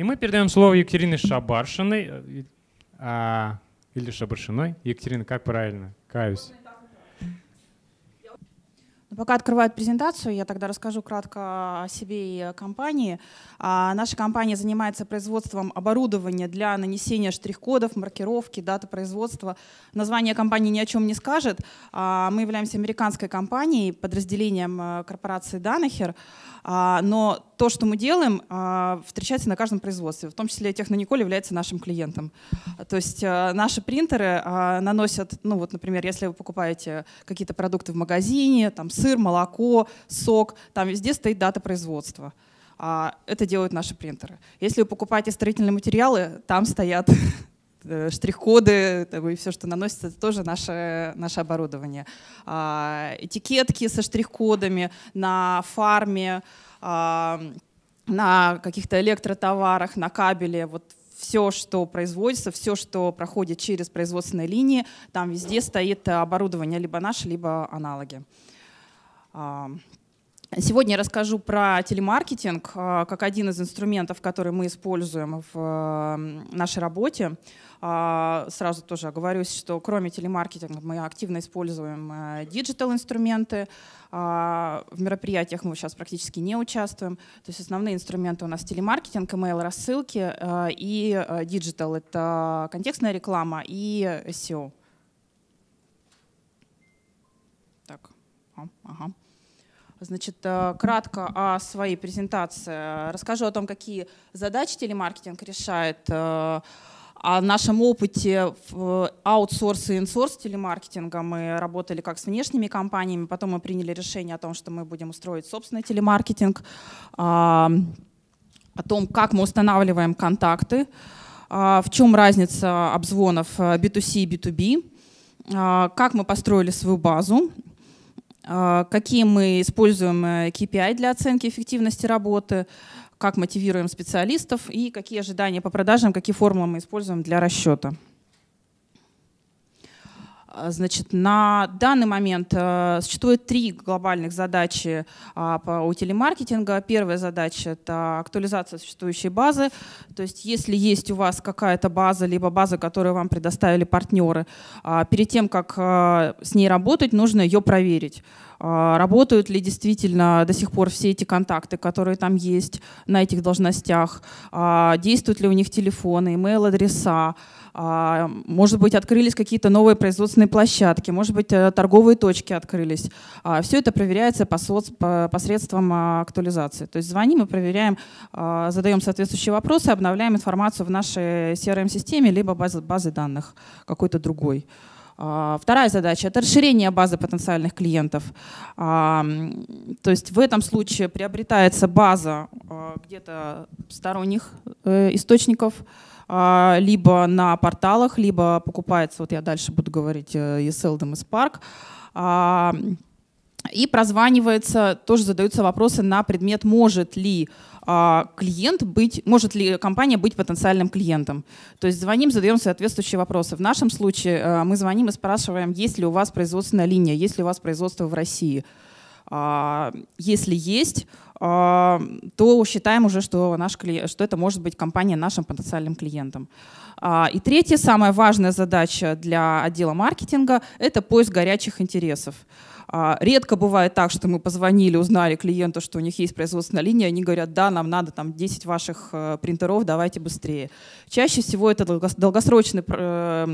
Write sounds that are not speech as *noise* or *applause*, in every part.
И мы передаем слово Екатерине Шабаршиной. Э, а, или Шабаршиной. Екатерина, как правильно? Каюсь. Ну, пока открывают презентацию, я тогда расскажу кратко о себе и компании. А, наша компания занимается производством оборудования для нанесения штрих-кодов, маркировки, даты производства. Название компании ни о чем не скажет. А, мы являемся американской компанией, подразделением э, корпорации Danaher. А, но то, что мы делаем, а, встречается на каждом производстве, в том числе Технониколь является нашим клиентом. То есть а, наши принтеры наносят, ну вот, например, если вы покупаете какие-то продукты в магазине, там сыр, молоко, сок, там везде стоит дата производства. Это делают наши принтеры. Если вы покупаете строительные материалы, там стоят *laughs* Э, штрих-коды э, и все, что наносится, это тоже наше, наше оборудование. А, этикетки со штрих-кодами на фарме, а, на каких-то электротоварах, на кабеле, вот все, что производится, все, что проходит через производственные линии, там везде стоит оборудование либо наше, либо аналоги. А, сегодня я расскажу про телемаркетинг как один из инструментов, который мы используем в э, нашей работе. А, сразу тоже оговорюсь, что кроме телемаркетинга мы активно используем э, диджитал-инструменты. А, в мероприятиях мы сейчас практически не участвуем. То есть основные инструменты у нас телемаркетинг, email-рассылки э, и э, диджитал. Это контекстная реклама и SEO. Так, а, ага. Значит, кратко о своей презентации. Расскажу о том, какие задачи телемаркетинг решает о а нашем опыте в э, аутсорс и инсорс телемаркетинга. Мы работали как с внешними компаниями, потом мы приняли решение о том, что мы будем устроить собственный телемаркетинг, а, о том, как мы устанавливаем контакты, а, в чем разница обзвонов B2C э, и B2B, как мы построили свою базу, какие мы используем KPI э, для оценки эффективности работы, как мотивируем специалистов и какие ожидания по продажам, какие формулы мы используем для расчета. А, значит, на данный момент э, существует три глобальных задачи а, по, у телемаркетинга. Первая задача — это актуализация существующей базы. То есть если есть у вас какая-то база, либо база, которую вам предоставили партнеры, а, перед тем, как э, с ней работать, нужно ее проверить а, работают ли действительно до сих пор все эти контакты, которые там есть на этих должностях, а, действуют ли у них телефоны, имейл-адреса, а, может быть, открылись какие-то новые производственные площадки, может быть, э, торговые точки открылись. Все это проверяется посредством актуализации. То есть звоним и проверяем, задаем соответствующие вопросы, обновляем информацию в нашей CRM-системе либо базе данных какой-то другой. А, вторая задача – это расширение базы потенциальных клиентов. А, то есть в этом случае приобретается база а, где-то сторонних э, источников, либо на порталах, либо покупается, вот я дальше буду говорить, e э, Seldom и Spark. И прозванивается, тоже задаются вопросы на предмет, может ли а, клиент быть, может ли компания быть потенциальным клиентом. То есть звоним, задаем соответствующие вопросы. В нашем случае а, мы звоним и спрашиваем, есть ли у вас производственная линия, есть ли у вас производство в России. А, если есть, а, то считаем уже, что, наш клиент, что это может быть компания нашим потенциальным клиентом. А, и третья, самая важная задача для отдела маркетинга – это поиск горячих интересов. А, редко бывает так, что мы позвонили, узнали клиенту, что у них есть производственная линия, они говорят, да, нам надо там 10 ваших э, принтеров, давайте быстрее. Чаще всего это долгосрочный э,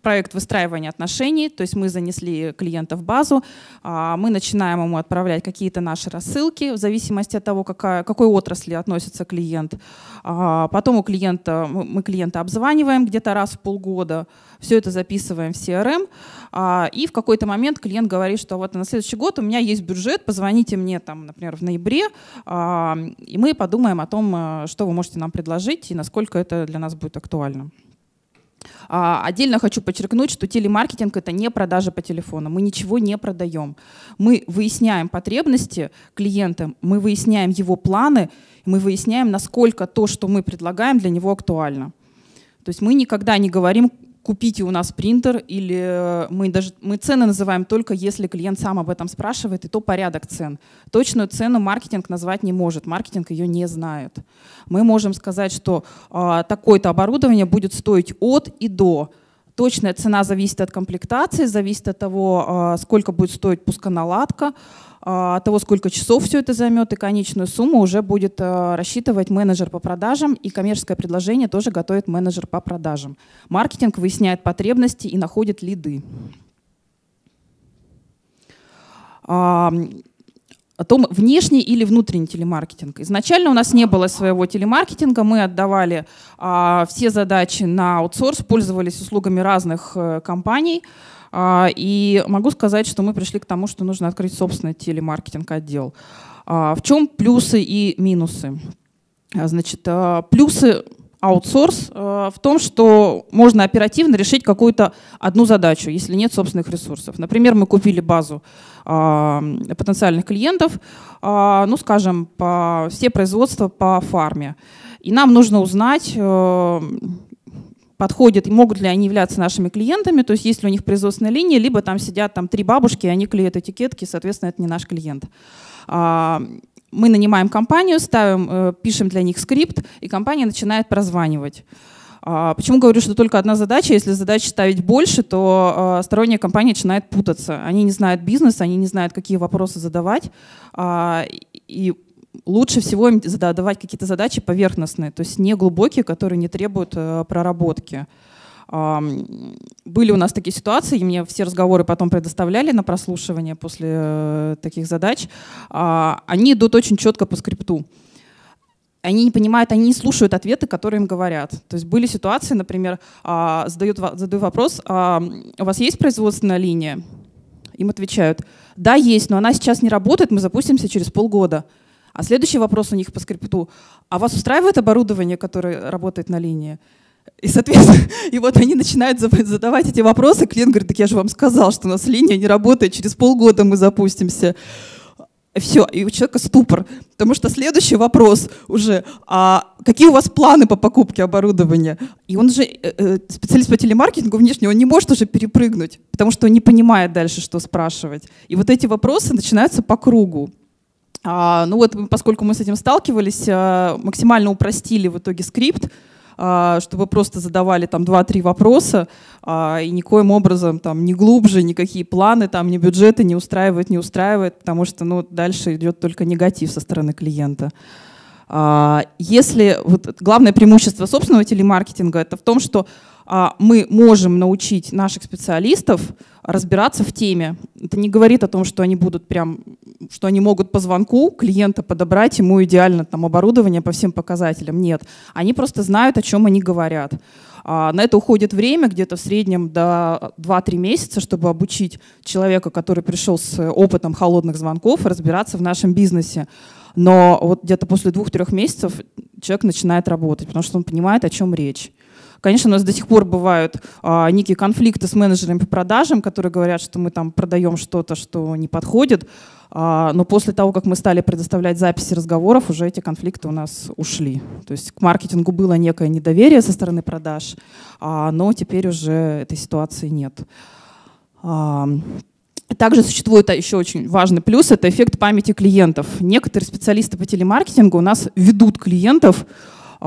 проект выстраивания отношений, то есть мы занесли клиента в базу, мы начинаем ему отправлять какие-то наши рассылки в зависимости зависимости от того, какая, какой отрасли относится клиент. А, потом у клиента, мы клиента обзваниваем где-то раз в полгода, все это записываем в CRM, а, и в какой-то момент клиент говорит, что вот на следующий год у меня есть бюджет, позвоните мне, там, например, в ноябре, а, и мы подумаем о том, э, что вы можете нам предложить и насколько это для нас будет актуально. А, отдельно хочу подчеркнуть, что телемаркетинг — это не продажа по телефону. Мы ничего не продаем. Мы выясняем потребности клиента, мы выясняем его планы, мы выясняем, насколько то, что мы предлагаем, для него актуально. То есть мы никогда не говорим купите у нас принтер, или э, мы, даже, мы цены называем только если клиент сам об этом спрашивает, и то порядок цен. Точную цену маркетинг назвать не может, маркетинг ее не знает. Мы можем сказать, что э, такое-то оборудование будет стоить от и до. Точная цена зависит от комплектации, зависит от того, э, сколько будет стоить пусконаладка, от а, того, сколько часов все это займет и конечную сумму уже будет а, рассчитывать менеджер по продажам, и коммерческое предложение тоже готовит менеджер по продажам. Маркетинг выясняет потребности и находит лиды. А, о том, внешний или внутренний телемаркетинг. Изначально у нас не было своего телемаркетинга, мы отдавали а, все задачи на аутсорс, пользовались услугами разных э, компаний. А, и могу сказать, что мы пришли к тому, что нужно открыть собственный телемаркетинг-отдел. А, в чем плюсы и минусы? А, значит, плюсы аутсорс в том, что можно оперативно решить какую-то одну задачу, если нет собственных ресурсов. Например, мы купили базу потенциальных клиентов, ну, скажем, по все производства по фарме. И нам нужно узнать, подходят и могут ли они являться нашими клиентами, то есть есть ли у них производственная линия, либо там сидят там три бабушки, и они клеят этикетки, соответственно, это не наш клиент. А, мы нанимаем компанию, ставим, э, пишем для них скрипт, и компания начинает прозванивать. А, почему говорю, что только одна задача? Если задач ставить больше, то а, сторонняя компания начинает путаться. Они не знают бизнес, они не знают, какие вопросы задавать. И лучше всего им задавать какие-то задачи поверхностные, то есть не глубокие, которые не требуют э, проработки. Были у нас такие ситуации, и мне все разговоры потом предоставляли на прослушивание после э, таких задач. А, они идут очень четко по скрипту. Они не понимают, они не слушают ответы, которые им говорят. То есть были ситуации, например, а, задают, задаю вопрос, «А, у вас есть производственная линия? Им отвечают, да, есть, но она сейчас не работает, мы запустимся через полгода. А следующий вопрос у них по скрипту. А вас устраивает оборудование, которое работает на линии? И, соответственно, *laughs* и вот они начинают задавать эти вопросы. Клиент говорит, так я же вам сказал, что у нас линия не работает, через полгода мы запустимся. Все, и у человека ступор. Потому что следующий вопрос уже, а какие у вас планы по покупке оборудования? И он же, э, э, специалист по телемаркетингу внешне, он не может уже перепрыгнуть, потому что он не понимает дальше, что спрашивать. И вот эти вопросы начинаются по кругу. А, ну вот, поскольку мы с этим сталкивались, а, максимально упростили в итоге скрипт, а, чтобы просто задавали там 2-3 вопроса, и никоим образом там не ни глубже, никакие планы, там ни бюджеты не устраивает, не устраивает, потому что ну, дальше идет только негатив со стороны клиента. Если вот главное преимущество собственного телемаркетинга это в том, что а, мы можем научить наших специалистов разбираться в теме. Это не говорит о том, что они будут прям, что они могут по звонку клиента подобрать ему идеально там оборудование по всем показателям. Нет, они просто знают, о чем они говорят. А, на это уходит время, где-то в среднем до 2-3 месяца, чтобы обучить человека, который пришел с опытом холодных звонков, разбираться в нашем бизнесе. Но вот где-то после 2-3 месяцев человек начинает работать, потому что он понимает, о чем речь. Конечно, у нас до сих пор бывают а, некие конфликты с менеджерами по продажам, которые говорят, что мы там продаем что-то, что не подходит. А, но после того, как мы стали предоставлять записи разговоров, уже эти конфликты у нас ушли. То есть к маркетингу было некое недоверие со стороны продаж, а, но теперь уже этой ситуации нет. А, также существует а, еще очень важный плюс – это эффект памяти клиентов. Некоторые специалисты по телемаркетингу у нас ведут клиентов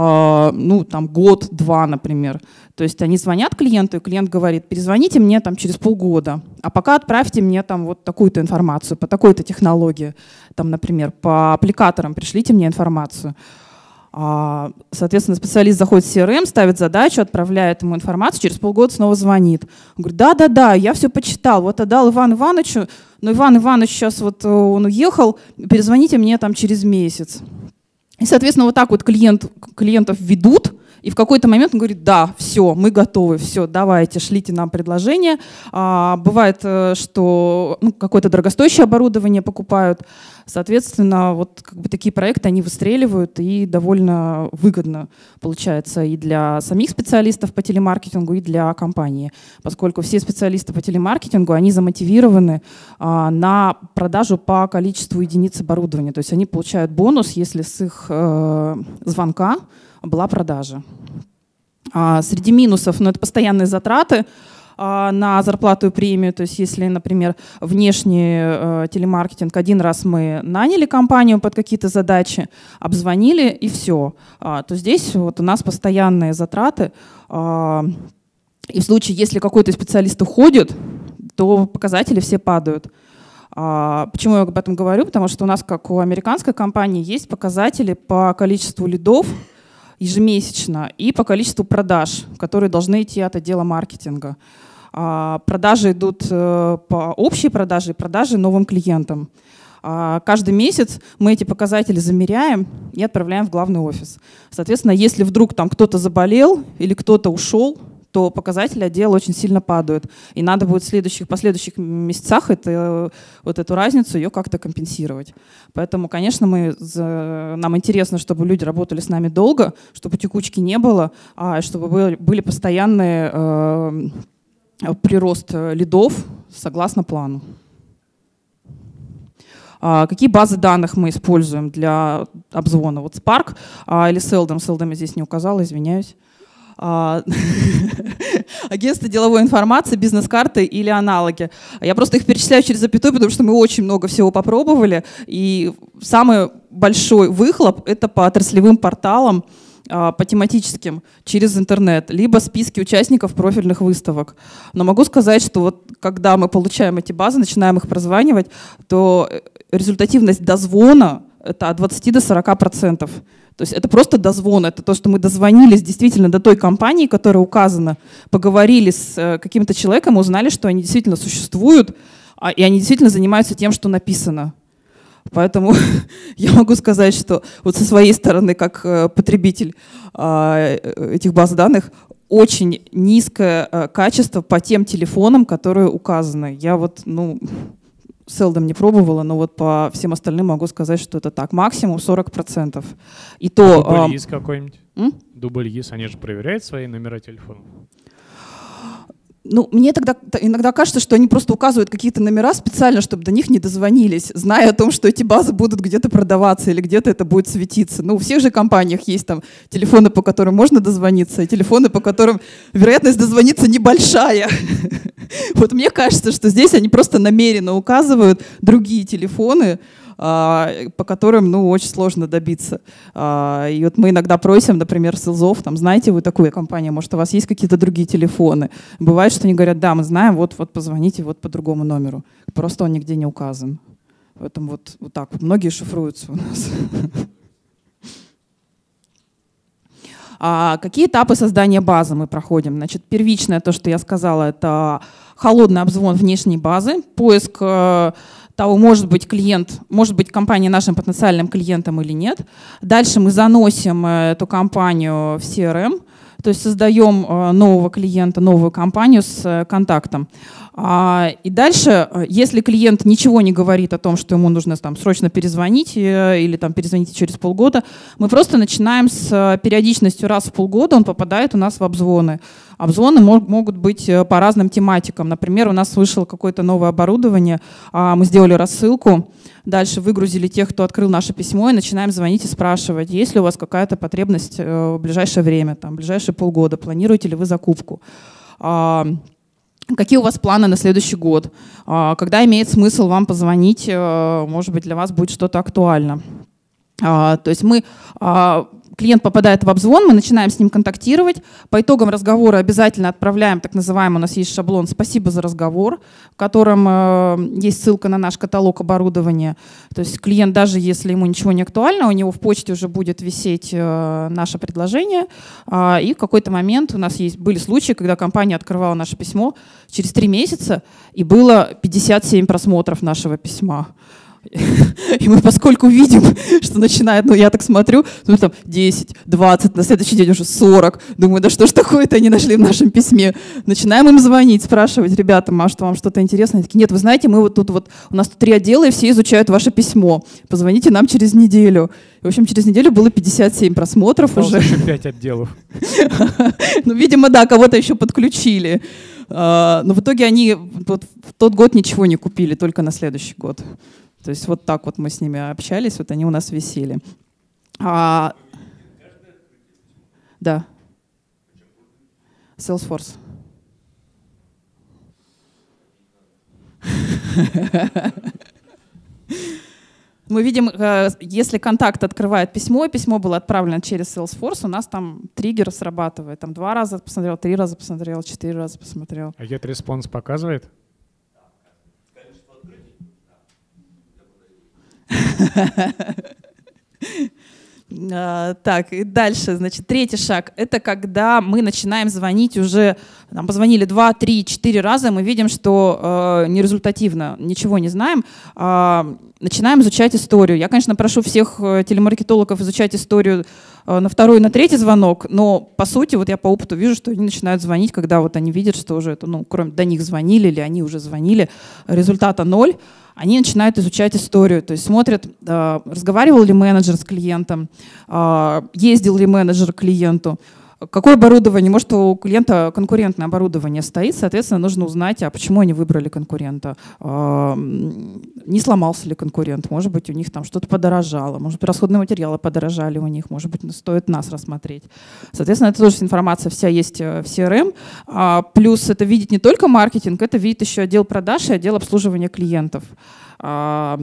а, ну, там, год-два, например. То есть они звонят клиенту, и клиент говорит, перезвоните мне там через полгода, а пока отправьте мне там вот такую-то информацию по такой-то технологии, там, например, по аппликаторам пришлите мне информацию. А, соответственно, специалист заходит в CRM, эм, ставит задачу, отправляет ему информацию, через полгода снова звонит. Он говорит, да-да-да, я все почитал, вот отдал Ивану Ивановичу, но Иван Иванович сейчас вот э, он уехал, перезвоните мне там через месяц. И, соответственно, вот так вот клиент, клиентов ведут, и в какой-то момент он говорит, да, все, мы готовы, все, давайте, шлите нам предложение. А, бывает, э, что ну, какое-то дорогостоящее оборудование покупают, Соответственно, вот как бы такие проекты, они выстреливают и довольно выгодно получается и для самих специалистов по телемаркетингу, и для компании, поскольку все специалисты по телемаркетингу, они замотивированы а, на продажу по количеству единиц оборудования. То есть они получают бонус, если с их э, звонка была продажа. А среди минусов, но ну, это постоянные затраты, а, на зарплату и премию. То есть если, например, внешний э, телемаркетинг, один раз мы наняли компанию под какие-то задачи, обзвонили и все, а, то здесь вот у нас постоянные затраты. А, и в случае, если какой-то специалист уходит, то показатели все падают. Почему я об этом говорю? Потому что у нас, как у американской компании, есть показатели по количеству лидов ежемесячно и по количеству продаж, которые должны идти от отдела маркетинга. А, продажи идут э, по общей продаже и продажи новым клиентам. А, каждый месяц мы эти показатели замеряем и отправляем в главный офис. Соответственно, если вдруг там кто-то заболел или кто-то ушел, то показатели отдела очень сильно падают. И надо будет в следующих, последующих месяцах это, вот эту разницу ее как-то компенсировать. Поэтому, конечно, мы, нам интересно, чтобы люди работали с нами долго, чтобы текучки не было, а чтобы были постоянные э, Э, прирост э, лидов согласно плану. А, какие базы данных мы используем для обзвона? Вот Spark а, или Seldom. Seldom я здесь не указала, извиняюсь. А, *laughs* агентства деловой информации, бизнес-карты или аналоги. Я просто их перечисляю через запятую, потому что мы очень много всего попробовали. И самый большой выхлоп — это по отраслевым порталам, а, по тематическим через интернет, либо списки участников профильных выставок. Но могу сказать, что вот когда мы получаем эти базы, начинаем их прозванивать, то э, результативность дозвона это от 20 до 40 процентов. То есть это просто дозвон, это то, что мы дозвонились действительно до той компании, которая указана, поговорили с э, каким-то человеком, узнали, что они действительно существуют, а, и они действительно занимаются тем, что написано. Поэтому *laughs* я могу сказать, что вот со своей стороны, как э, потребитель а, э, этих баз данных, очень низкое э, качество по тем телефонам, которые указаны. Я вот, ну, Селдом не пробовала, но вот по всем остальным могу сказать, что это так. Максимум 40%. И то... Дубль ЕС а, какой-нибудь? Дубль ЕС, они же проверяют свои номера телефонов? ну, мне тогда иногда кажется, что они просто указывают какие-то номера специально, чтобы до них не дозвонились, зная о том, что эти базы будут где-то продаваться или где-то это будет светиться. Ну, у всех же компаниях есть там телефоны, по которым можно дозвониться, и телефоны, по которым вероятность дозвониться небольшая. *laughs* Вот мне кажется, что здесь они просто намеренно указывают другие телефоны, а, по которым, ну, очень сложно добиться. А, и вот мы иногда просим, например, СИЛЗов, там, знаете вы такую компанию, может, у вас есть какие-то другие телефоны? Бывает, что они говорят, да, мы знаем, вот, вот позвоните вот по другому номеру. Просто он нигде не указан. Поэтому вот, вот так вот. Многие шифруются у нас. *laughs* А какие этапы создания базы мы проходим? Значит, первичное, то, что я сказала, это холодный обзвон внешней базы, поиск э, того, может быть клиент, может быть компания нашим потенциальным клиентом или нет. Дальше мы заносим э, эту компанию в CRM, то есть создаем э, нового клиента, новую компанию с э, контактом. А, и дальше, если клиент ничего не говорит о том, что ему нужно там, срочно перезвонить или там, перезвонить через полгода, мы просто начинаем с периодичностью раз в полгода, он попадает у нас в обзвоны. Обзвоны могут быть э, по разным тематикам. Например, у нас вышло какое-то новое оборудование, а, мы сделали рассылку, дальше выгрузили тех, кто открыл наше письмо, и начинаем звонить и спрашивать, есть ли у вас какая-то потребность э, в ближайшее время, там, в ближайшие полгода, планируете ли вы закупку. А, какие у вас планы на следующий год? А, когда имеет смысл вам позвонить? Э, может быть, для вас будет что-то актуально. То есть мы клиент попадает в обзвон, мы начинаем с ним контактировать. По итогам разговора обязательно отправляем так называемый, у нас есть шаблон «Спасибо за разговор», в котором э, есть ссылка на наш каталог оборудования. То есть клиент, даже если ему ничего не актуально, у него в почте уже будет висеть э, наше предложение. Э, и в какой-то момент у нас есть, были случаи, когда компания открывала наше письмо через три месяца, и было 57 просмотров нашего письма. *laughs* И мы поскольку видим, *laughs* что начинает, ну я так смотрю, ну там 10, 20, на следующий день уже 40. Думаю, да что ж такое-то они нашли в нашем письме. Начинаем им звонить, спрашивать, ребята, а что вам что-то интересное? Они такие, нет, вы знаете, мы вот тут вот, у нас тут три отдела, и все изучают ваше письмо. Позвоните нам через неделю. И, в общем, через неделю было 57 просмотров Осталось уже. еще 5 отделов. *laughs* Ну, видимо, да, кого-то еще подключили. А, но в итоге они вот в тот год ничего не купили, только на следующий год. То есть вот так вот мы с ними общались, вот они у нас висели. А... Да. Salesforce. Мы видим, э, если контакт открывает письмо, письмо было отправлено через Salesforce, у нас там триггер срабатывает. Там два раза посмотрел, три раза посмотрел, четыре раза посмотрел. А get response показывает? А, так, и дальше, значит, третий шаг. Это когда мы начинаем звонить уже, нам позвонили два, три, четыре раза, мы видим, что э, нерезультативно, ничего не знаем. Э, начинаем изучать историю. Я, конечно, прошу всех э, телемаркетологов изучать историю э, на второй, на третий звонок, но по сути, вот я по опыту вижу, что они начинают звонить, когда вот они видят, что уже это, ну, кроме до них звонили или они уже звонили, результата ноль они начинают изучать историю, то есть смотрят, э, разговаривал ли менеджер с клиентом, э, ездил ли менеджер к клиенту, какое оборудование, может, у клиента конкурентное оборудование стоит, соответственно, нужно узнать, а почему они выбрали конкурента, а, не сломался ли конкурент, может быть, у них там что-то подорожало, может быть, расходные материалы подорожали у них, может быть, стоит нас рассмотреть. Соответственно, это тоже информация вся есть э, в CRM, эм. а, плюс это видит не только маркетинг, это видит еще отдел продаж и отдел обслуживания клиентов. А,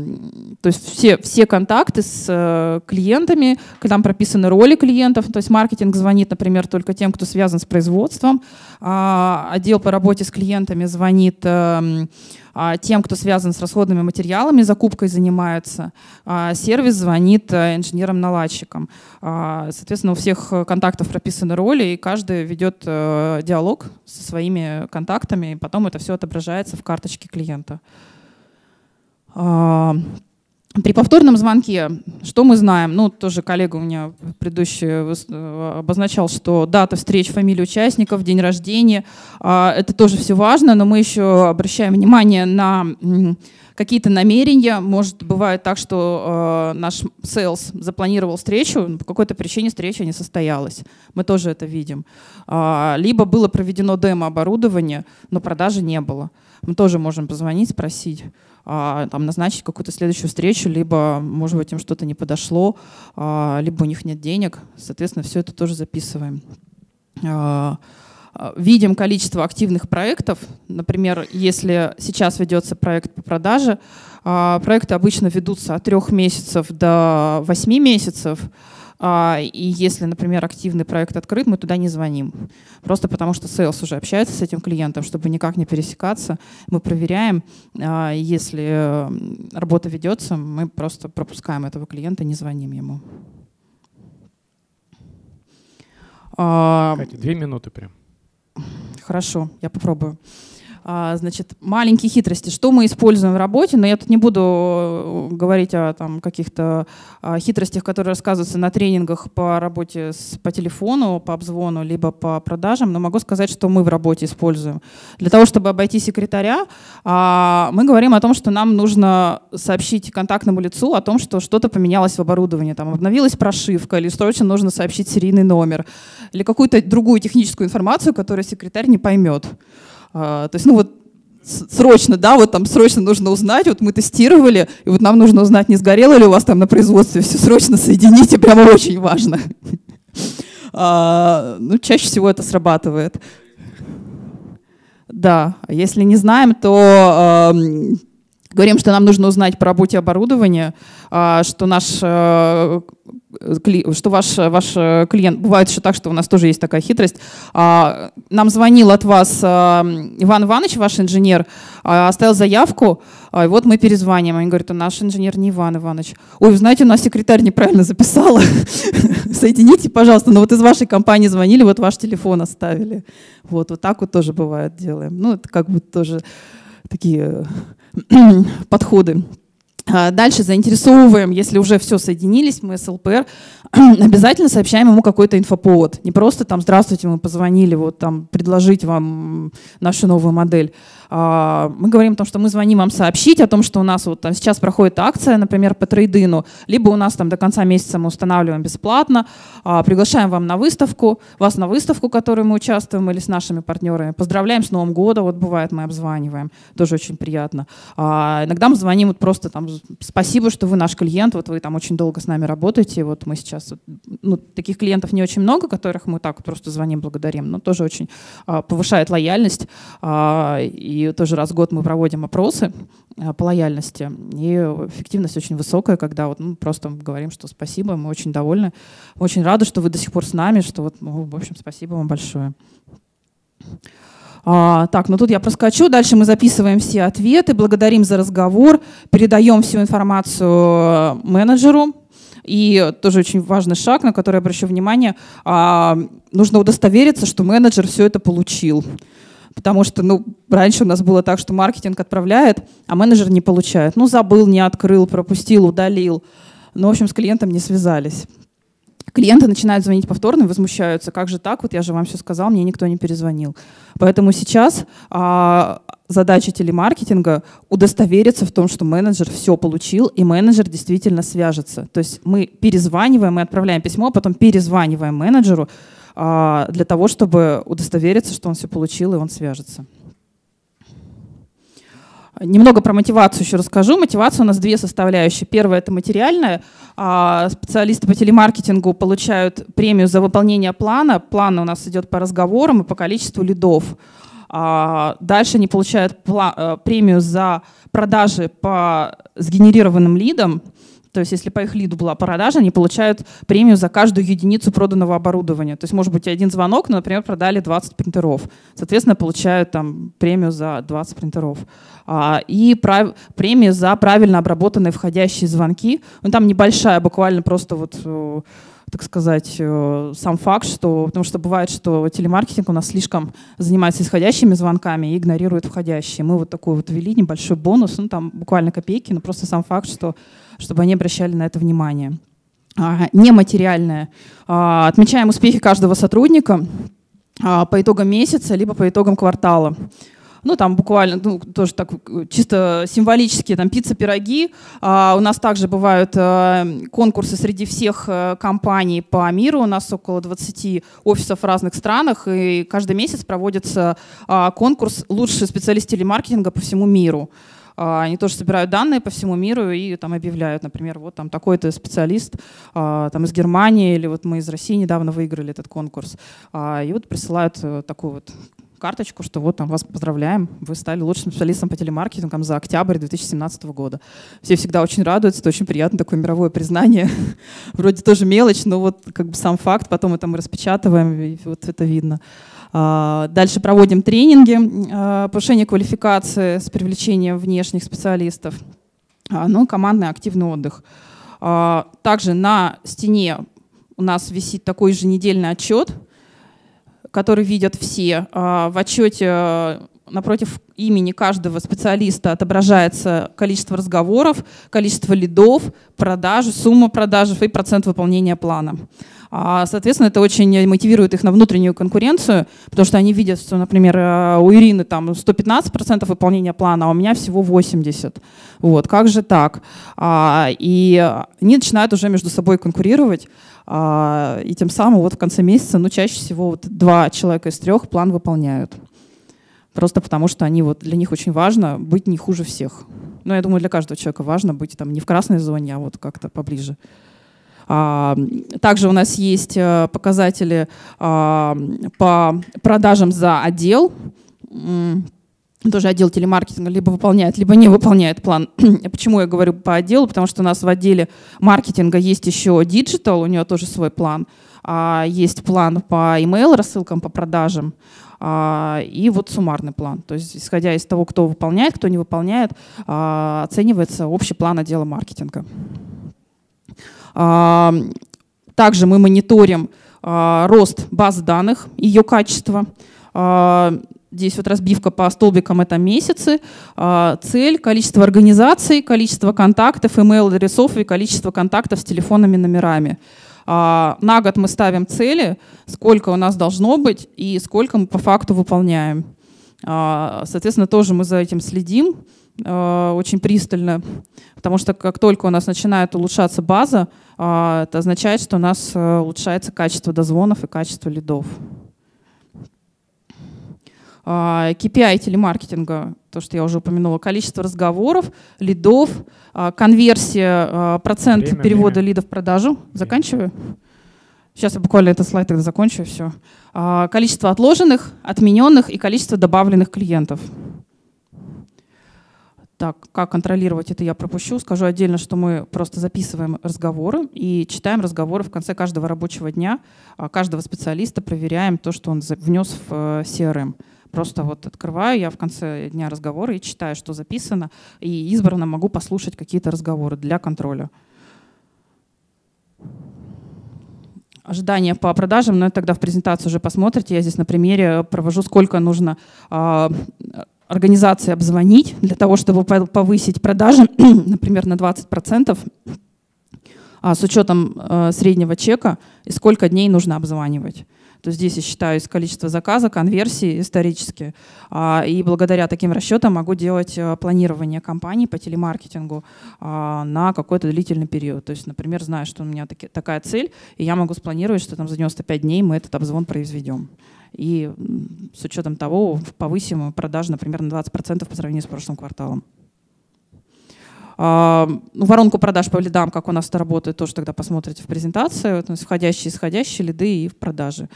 то есть все, все контакты с э, клиентами, там прописаны роли клиентов, то есть маркетинг звонит, например, только тем, кто связан с производством, а, отдел по работе с клиентами звонит э, а, тем, кто связан с расходными материалами, закупкой занимается, сервис звонит э, инженерам-наладчикам. Соответственно, у всех контактов прописаны роли, и каждый ведет диалог со своими контактами, и потом это все отображается в карточке клиента. А, при повторном звонке, что мы знаем? Ну, тоже коллега у меня предыдущий обозначал, что дата встреч, фамилия участников, день рождения. А, это тоже все важно, но мы еще обращаем внимание на какие-то намерения. Может, бывает так, что а, наш сейлс запланировал встречу, но по какой-то причине встреча не состоялась. Мы тоже это видим. либо было проведено демо-оборудование, но продажи не было. Мы тоже можем позвонить, спросить. А, там, назначить какую-то следующую встречу, либо, может быть, им что-то не подошло, а, либо у них нет денег. Соответственно, все это тоже записываем. А, видим количество активных проектов. Например, если сейчас ведется проект по продаже, проекты обычно ведутся от трех месяцев до восьми месяцев. А, и если, например, активный проект открыт, мы туда не звоним. Просто потому что sales уже общается с этим клиентом, чтобы никак не пересекаться. Мы проверяем, а, если э, работа ведется, мы просто пропускаем этого клиента, не звоним ему. А, Катя, две минуты прям. Хорошо, я попробую. А, значит, маленькие хитрости, что мы используем в работе, но я тут не буду э, говорить о там, каких-то а, хитростях, которые рассказываются на тренингах по работе с, по телефону, по обзвону, либо по продажам, но могу сказать, что мы в работе используем. Для того, чтобы обойти секретаря, а, мы говорим о том, что нам нужно сообщить контактному лицу о том, что что-то поменялось в оборудовании, там обновилась прошивка, или срочно нужно сообщить серийный номер, или какую-то другую техническую информацию, которую секретарь не поймет. А, то есть, ну вот срочно, да, вот там срочно нужно узнать, вот мы тестировали, и вот нам нужно узнать, не сгорело ли у вас там на производстве, все срочно соедините, прямо очень важно. *laughs* А, ну, чаще всего это срабатывает. Да, а если не знаем, то говорим, что нам нужно узнать по работе оборудования, что наш э, что ваш, ваш э, клиент, бывает еще так, что у нас тоже есть такая хитрость, а, нам звонил от вас э, Иван Иванович, ваш инженер, а, оставил заявку, а, и вот мы перезваниваем. Они говорят, наш инженер не Иван Иванович. Ой, знаете, у нас секретарь неправильно записала. *laughs* Соедините, пожалуйста. Но вот из вашей компании звонили, вот ваш телефон оставили. Вот, вот так вот тоже бывает делаем. Ну, это как бы тоже такие э, *clears throat* подходы. А, дальше заинтересовываем, если уже все соединились, мы с ЛПР, *clears throat* обязательно сообщаем ему какой-то инфоповод. Не просто там «Здравствуйте, мы позвонили, вот там предложить вам нашу новую модель», а, мы говорим о том, что мы звоним вам сообщить о том, что у нас вот там сейчас проходит акция, например, по трейдину, либо у нас там до конца месяца мы устанавливаем бесплатно, а, приглашаем вам на выставку, вас на выставку, в которой мы участвуем, или с нашими партнерами. Поздравляем с Новым годом, вот бывает, мы обзваниваем, тоже очень приятно. А, иногда мы звоним вот просто там, спасибо, что вы наш клиент, вот вы там очень долго с нами работаете, вот мы сейчас, ну, таких клиентов не очень много, которых мы так просто звоним, благодарим, но тоже очень повышает лояльность и и тоже раз в год мы проводим опросы э, по лояльности. И эффективность очень высокая, когда вот, ну, просто говорим, что спасибо, мы очень довольны. очень рады, что вы до сих пор с нами, что вот, ну, в общем, спасибо вам большое. А, так, ну тут я проскочу. Дальше мы записываем все ответы, благодарим за разговор, передаем всю информацию э, менеджеру. И тоже очень важный шаг, на который я обращу внимание, а, нужно удостовериться, что менеджер все это получил. Потому что, ну, раньше у нас было так, что маркетинг отправляет, а менеджер не получает. Ну, забыл, не открыл, пропустил, удалил. Ну, в общем, с клиентом не связались. Клиенты начинают звонить повторно и возмущаются. Как же так? Вот я же вам все сказал, мне никто не перезвонил. Поэтому сейчас а, задача телемаркетинга удостовериться в том, что менеджер все получил, и менеджер действительно свяжется. То есть мы перезваниваем, мы отправляем письмо, а потом перезваниваем менеджеру, а, для того, чтобы удостовериться, что он все получил и он свяжется. Немного про мотивацию еще расскажу. Мотивация у нас две составляющие. Первая — это материальная. Специалисты по телемаркетингу получают премию за выполнение плана. План у нас идет по разговорам и по количеству лидов. А, дальше они получают э, премию за продажи по сгенерированным лидам — то есть если по их лиду была продажа, они получают премию за каждую единицу проданного оборудования. То есть может быть один звонок, но, например, продали 20 принтеров. Соответственно, получают там премию за 20 принтеров. А, и прав... премии за правильно обработанные входящие звонки. Ну, там небольшая, буквально просто вот э, так сказать, э, сам факт, что, потому что бывает, что телемаркетинг у нас слишком занимается исходящими звонками и игнорирует входящие. Мы вот такой вот ввели небольшой бонус, ну там буквально копейки, но просто сам факт, что чтобы они обращали на это внимание. А, нематериальное. А, отмечаем успехи каждого сотрудника а, по итогам месяца, либо по итогам квартала ну там буквально, ну тоже так чисто символически, там пицца, пироги. А, у нас также бывают а, конкурсы среди всех а, компаний по миру. У нас около 20 офисов в разных странах, и каждый месяц проводится а, конкурс «Лучший специалист телемаркетинга по всему миру». А, они тоже собирают данные по всему миру и там объявляют, например, вот там такой-то специалист а, там из Германии или вот мы из России недавно выиграли этот конкурс. А, и вот присылают э, такую вот карточку, что вот там вас поздравляем, вы стали лучшим специалистом по телемаркетингу за октябрь 2017 года. Все всегда очень радуются, это очень приятно, такое мировое признание. *laughs* Вроде тоже мелочь, но вот как бы сам факт, потом это мы распечатываем, и вот это видно. А, дальше проводим тренинги, а, повышение квалификации с привлечением внешних специалистов, а, ну, командный активный отдых. Также на стене у нас висит такой же недельный отчет, который видят все. В отчете напротив имени каждого специалиста отображается количество разговоров, количество лидов, продажи, сумма продаж и процент выполнения плана. А, соответственно, это очень мотивирует их на внутреннюю конкуренцию, потому что они видят, что, например, э, у Ирины там 115% выполнения плана, а у меня всего 80%. Вот, как же так? А, и они начинают уже между собой конкурировать, а, и тем самым вот в конце месяца, ну, чаще всего вот два человека из трех план выполняют. Просто потому что они вот, для них очень важно быть не хуже всех. Но ну, я думаю, для каждого человека важно быть там не в красной зоне, а вот как-то поближе. А, также у нас есть э, показатели а, по продажам за отдел тоже отдел телемаркетинга либо выполняет, либо не выполняет план. *clears throat* Почему я говорю по отделу? Потому что у нас в отделе маркетинга есть еще диджитал, у нее тоже свой план. А, есть план по email рассылкам, по продажам. и вот суммарный план. То есть, исходя из того, кто выполняет, кто не выполняет, оценивается общий план отдела маркетинга. А, также мы мониторим а, рост баз данных, ее качество. А, здесь вот разбивка по столбикам — это месяцы. Цель — количество организаций, количество контактов, email-адресов и количество контактов с телефонными номерами. На год мы ставим цели, сколько у нас должно быть и сколько мы по факту выполняем. Соответственно, тоже мы за этим следим очень пристально, потому что как только у нас начинает улучшаться база, а, это означает, что у нас э, улучшается качество дозвонов и качество лидов. KPI а, телемаркетинга, то, что я уже упомянула, количество разговоров, лидов, а, конверсия, процент время, перевода время. лидов в продажу. Время. Заканчиваю? Сейчас я буквально этот слайд тогда закончу, все. Количество отложенных, отмененных и количество добавленных клиентов. Так, как контролировать это я пропущу. Скажу отдельно, что мы просто записываем разговоры и читаем разговоры в конце каждого рабочего дня, а, каждого специалиста проверяем то, что он внес в э, CRM. Просто вот открываю я в конце дня разговоры и читаю, что записано, и избранно могу послушать какие-то разговоры для контроля. ожидания по продажам, но это тогда в презентацию уже посмотрите. Я здесь на примере провожу, сколько нужно а, организации обзвонить для того, чтобы повысить продажи, *clears throat* например, на 20% а с учетом э, среднего чека и сколько дней нужно обзванивать. То здесь я считаю из количества заказа, конверсии исторически. А, и благодаря таким расчетам могу делать э, планирование компании по телемаркетингу а, на какой-то длительный период. То есть, например, знаю, что у меня таки, такая цель, и я могу спланировать, что там за 95 дней мы этот обзвон произведем и с учетом того повысим продажи, например, на 20% по сравнению с прошлым кварталом. А, ну, воронку продаж по лидам, как у нас это работает, тоже тогда посмотрите в презентации. То есть входящие, исходящие лиды и в продаже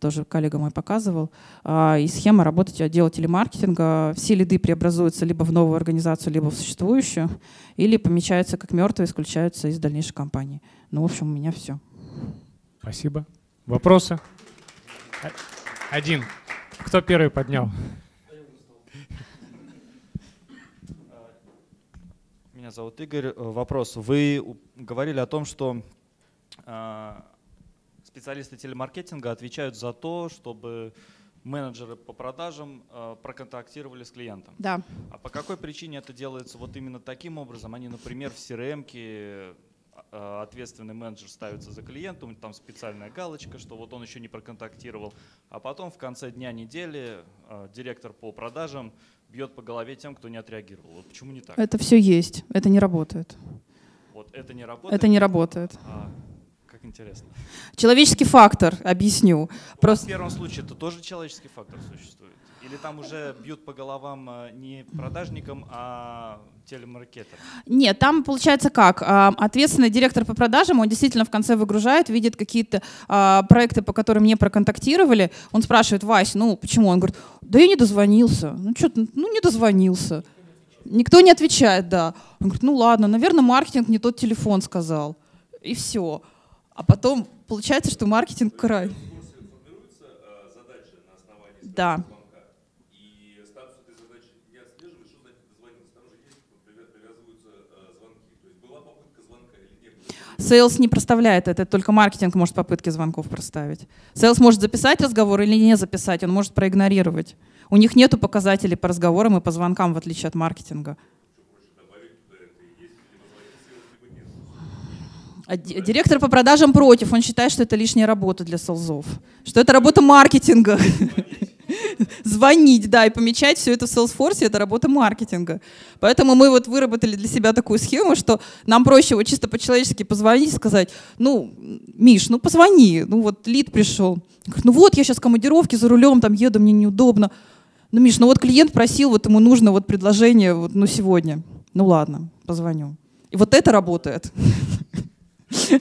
Тоже коллега мой показывал. А, и схема работы отдела а, телемаркетинга. Все лиды преобразуются либо в новую организацию, либо в существующую, или помечаются как мертвые, исключаются из дальнейшей компании. Ну, в общем, у меня все. Спасибо. Вопросы? Один. Кто первый поднял? Меня зовут Игорь. Э, вопрос. Вы говорили о том, что а, специалисты телемаркетинга отвечают за то, чтобы менеджеры по продажам э, проконтактировали с клиентом. Да. А по какой причине это делается вот именно таким образом, а не, например, в CRM ке Э, ответственный менеджер ставится за клиентом, там специальная галочка, что вот он еще не проконтактировал, а потом в конце дня недели э, директор по продажам бьет по голове тем, кто не отреагировал. Вот почему не так? Это все есть, это не работает. Вот это не работает? Это не работает. А, как интересно. Человеческий фактор, объясню. Ну, а Просто... В первом случае это тоже человеческий фактор существует. Или там уже бьют по головам э, не продажникам, а телемаркетерам? Нет, там получается как? А, ответственный директор по продажам, он действительно в конце выгружает, видит какие-то а, проекты, по которым не проконтактировали. Он спрашивает, Вась, ну почему? Он говорит, да я не дозвонился. Ну что, ну не дозвонился. Никто не отвечает, да. Он говорит, ну ладно, наверное, маркетинг не тот телефон сказал. И все. А потом получается, что маркетинг край. Э, да. Sales не проставляет это, только маркетинг может попытки звонков проставить. Sales может записать разговор или не записать, он может проигнорировать. У них нет показателей по разговорам и по звонкам, в отличие от маркетинга. А, а директор по продажам против. Он считает, что это лишняя работа для солзов. Что это работа маркетинга. *laughs* звонить, да, и помечать все это в Salesforce, это работа маркетинга. Поэтому мы вот выработали для себя такую схему, что нам проще вот чисто по-человечески позвонить и сказать, ну, Миш, ну позвони, ну вот лид пришел. Ну вот, я сейчас в командировке за рулем, там еду, мне неудобно. Ну, Миш, ну вот клиент просил, вот ему нужно вот предложение, вот, ну, сегодня. Ну ладно, позвоню. И вот это работает. *laughs* *laughs*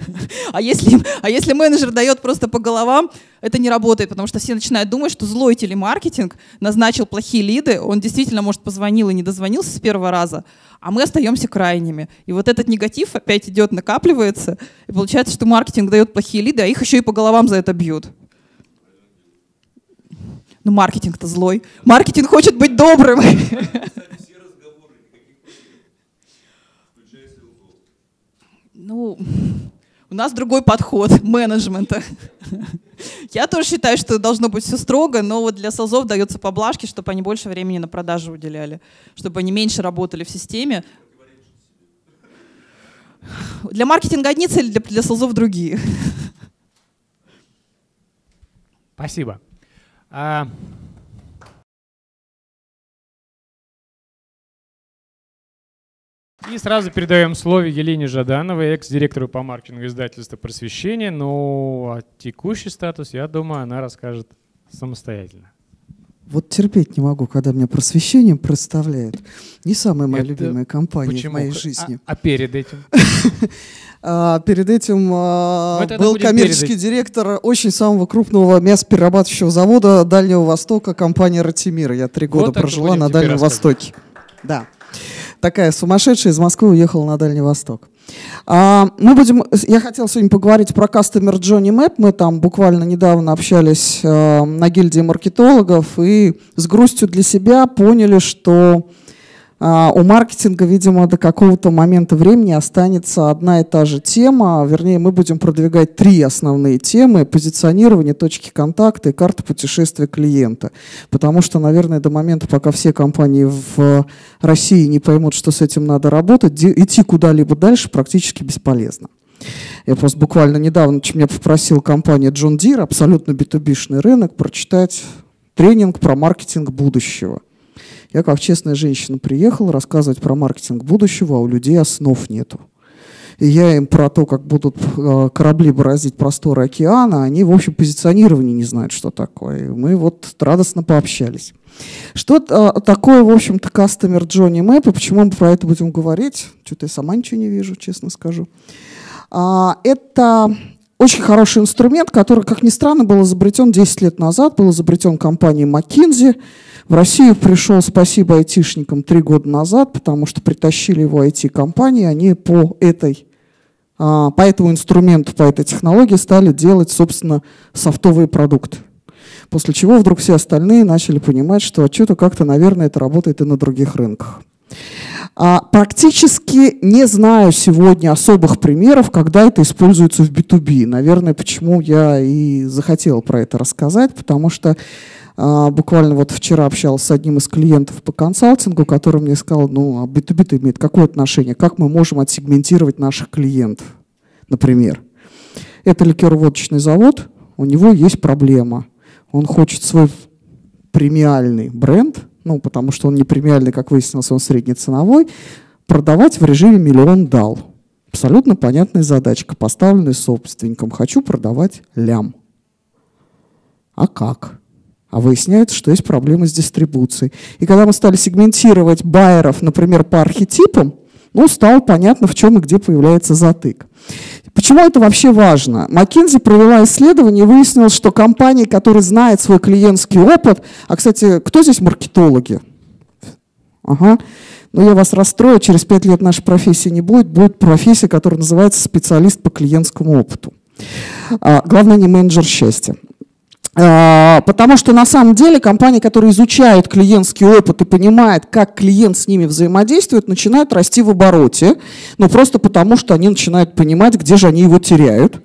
А если, а если менеджер дает просто по головам, это не работает, потому что все начинают думать, что злой телемаркетинг назначил плохие лиды, он действительно, может, позвонил и не дозвонился с первого раза, а мы остаемся крайними. И вот этот негатив опять идет, накапливается, и получается, что маркетинг дает плохие лиды, а их еще и по головам за это бьют. Ну, маркетинг-то злой. Маркетинг хочет быть добрым. *laughs* Ну, *laughs* у нас другой подход *laughs* менеджмента. *laughs* Я тоже считаю, что должно быть все строго, но вот для СОЗов дается поблажки, чтобы они больше времени на продажу уделяли, чтобы они меньше работали в системе. *sighs* Для маркетинга одни цели, для, для СОЗов другие. Спасибо. А, И сразу передаем слово Елене Жадановой, экс-директору по маркетингу издательства «Просвещение». Но ну, а текущий статус, я думаю, она расскажет самостоятельно. Вот терпеть не могу, когда меня Просвещение представляет Не самая моя Это любимая компания почему? в моей а, жизни. А, а перед этим? *laughs* А, перед этим был коммерческий директор очень самого крупного мясоперерабатывающего завода Дальнего Востока компания «Ратимир». Я три года прожила на Дальнем Востоке. Да такая сумасшедшая из Москвы уехала на Дальний Восток. А, мы будем, я хотела сегодня поговорить про Customer Journey Map. Мы там буквально недавно общались э, на гильдии маркетологов и с грустью для себя поняли, что а, у маркетинга, видимо, до какого-то момента времени останется одна и та же тема. Вернее, мы будем продвигать три основные темы – позиционирование, точки контакта и карта путешествия клиента. Потому что, наверное, до момента, пока все компании в России не поймут, что с этим надо работать, идти куда-либо дальше практически бесполезно. Я просто буквально недавно, меня попросил компания John Deere, абсолютно битубишный рынок, прочитать тренинг про маркетинг будущего. Я как честная женщина приехала рассказывать про маркетинг будущего, а у людей основ нету. И я им про то, как будут э, корабли бороздить просторы океана, они, в общем, позиционирование не знают, что такое. И мы вот радостно пообщались. Что э, такое, в общем-то, кастомер Джонни Мэп, и почему мы про это будем говорить? Что-то я сама ничего не вижу, честно скажу. А, это очень хороший инструмент, который, как ни странно, был изобретен 10 лет назад, был изобретен компанией McKinsey, в Россию пришел, спасибо айтишникам, три года назад, потому что притащили его IT-компании, они по этой а, по этому инструменту, по этой технологии стали делать, собственно, софтовые продукты. После чего вдруг все остальные начали понимать, что а отчету как-то, наверное, это работает и на других рынках. А, практически не знаю сегодня особых примеров, когда это используется в B2B. Наверное, почему я и захотела про это рассказать, потому что а, буквально вот вчера общалась с одним из клиентов по консалтингу, который мне сказал, ну, а B2B имеет какое отношение? Как мы можем отсегментировать наших клиентов, например? Это ликероводочный завод, у него есть проблема. Он хочет свой премиальный бренд, ну, потому что он не премиальный, как выяснилось, он среднеценовой, продавать в режиме «миллион дал». Абсолютно понятная задачка, поставленная собственником. Хочу продавать лям. А как? А выясняется, что есть проблемы с дистрибуцией. И когда мы стали сегментировать байеров, например, по архетипам, ну, стало понятно, в чем и где появляется затык. Почему это вообще важно? Маккензи провела исследование и выяснилось, что компании, которые знают свой клиентский опыт, а, кстати, кто здесь маркетологи? Ага. Но ну, я вас расстрою, через пять лет нашей профессии не будет, будет профессия, которая называется специалист по клиентскому опыту. А, главное, не менеджер счастья. А, потому что на самом деле компании, которые изучают клиентский опыт и понимают, как клиент с ними взаимодействует, начинают расти в обороте, но ну, просто потому, что они начинают понимать, где же они его теряют.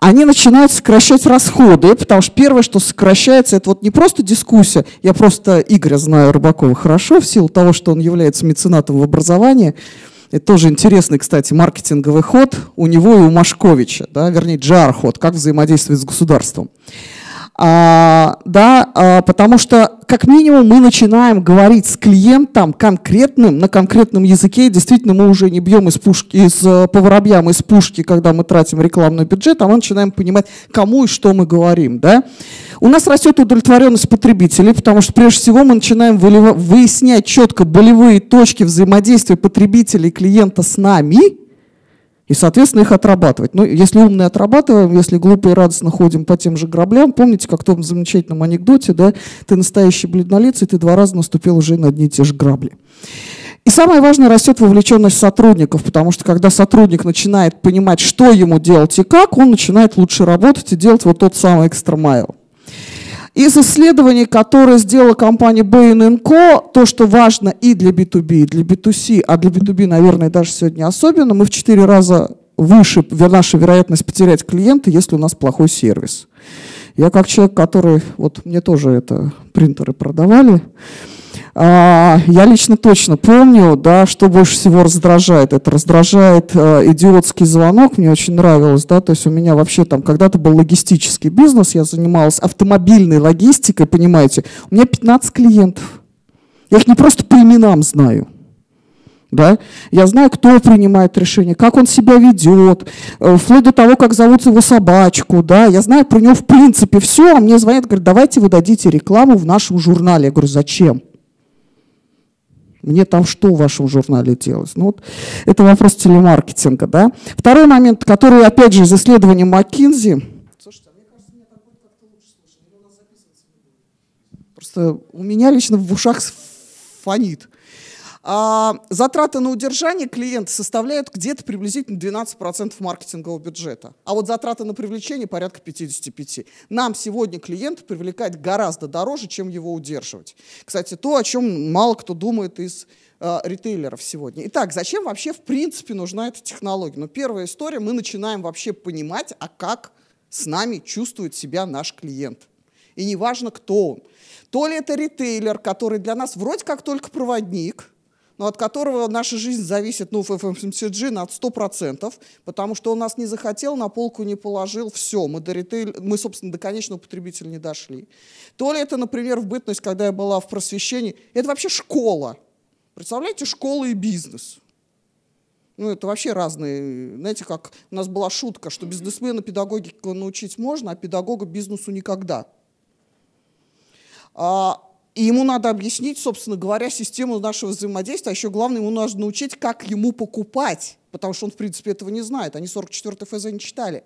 Они начинают сокращать расходы, потому что первое, что сокращается, это вот не просто дискуссия, я просто Игоря знаю Рыбакова хорошо, в силу того, что он является меценатом в образовании, это тоже интересный, кстати, маркетинговый ход у него и у Машковича, да, вернее, джар-ход, как взаимодействовать с государством. А, да, а, потому что как минимум мы начинаем говорить с клиентом конкретным, на конкретном языке, и действительно мы уже не бьем из пушки, из, э, по воробьям из пушки, когда мы тратим рекламный бюджет, а мы начинаем понимать, кому и что мы говорим. Да? У нас растет удовлетворенность потребителей, потому что прежде всего мы начинаем выяснять четко болевые точки взаимодействия потребителей и клиента с нами, и, соответственно, их отрабатывать. Но ну, если умные отрабатываем, если глупые радостно ходим по тем же граблям, помните, как в том замечательном анекдоте, да, ты настоящий бледнолицый, ты два раза наступил уже на одни и те же грабли. И самое важное, растет вовлеченность сотрудников, потому что когда сотрудник начинает понимать, что ему делать и как, он начинает лучше работать и делать вот тот самый экстра майл. Из исследований, которые сделала компания Bain Co, то, что важно и для B2B, и для B2C, а для B2B, наверное, даже сегодня особенно, мы в четыре раза выше наша вероятность потерять клиента, если у нас плохой сервис. Я как человек, который, вот мне тоже это принтеры продавали, а, я лично точно помню, да, что больше всего раздражает. Это раздражает э, идиотский звонок, мне очень нравилось, да, то есть у меня вообще там когда-то был логистический бизнес, я занималась автомобильной логистикой, понимаете, у меня 15 клиентов. Я их не просто по именам знаю. Да? Я знаю, кто принимает решение, как он себя ведет, э, вплоть до того, как зовут его собачку. Да? Я знаю про него в принципе все, а мне звонят, говорят, давайте вы дадите рекламу в нашем журнале. Я говорю, зачем? Мне там что в вашем журнале делать? Ну, вот это вопрос телемаркетинга. Да? Второй момент, который, опять же, из исследования Маккинзи, Просто у меня лично в ушах фонит. А, затраты на удержание клиента составляют где-то приблизительно 12% маркетингового бюджета. А вот затраты на привлечение порядка 55%. Нам сегодня клиент привлекать гораздо дороже, чем его удерживать. Кстати, то, о чем мало кто думает из а, ритейлеров сегодня. Итак, зачем вообще в принципе нужна эта технология? Ну, первая история, мы начинаем вообще понимать, а как с нами чувствует себя наш клиент. И неважно, кто он. То ли это ритейлер, который для нас вроде как только проводник – но от которого наша жизнь зависит, ну, в FMCG на 100%, потому что он нас не захотел, на полку не положил, все, мы, до ритейл, мы собственно, до конечного потребителя не дошли. То ли это, например, в бытность, когда я была в просвещении, это вообще школа. Представляете, школа и бизнес. Ну, это вообще разные, знаете, как у нас была шутка, что бизнесмена педагогику научить можно, а педагога бизнесу никогда. А, и ему надо объяснить, собственно говоря, систему нашего взаимодействия, а еще главное, ему нужно научить, как ему покупать, потому что он, в принципе, этого не знает, они 44 ФЗ не читали.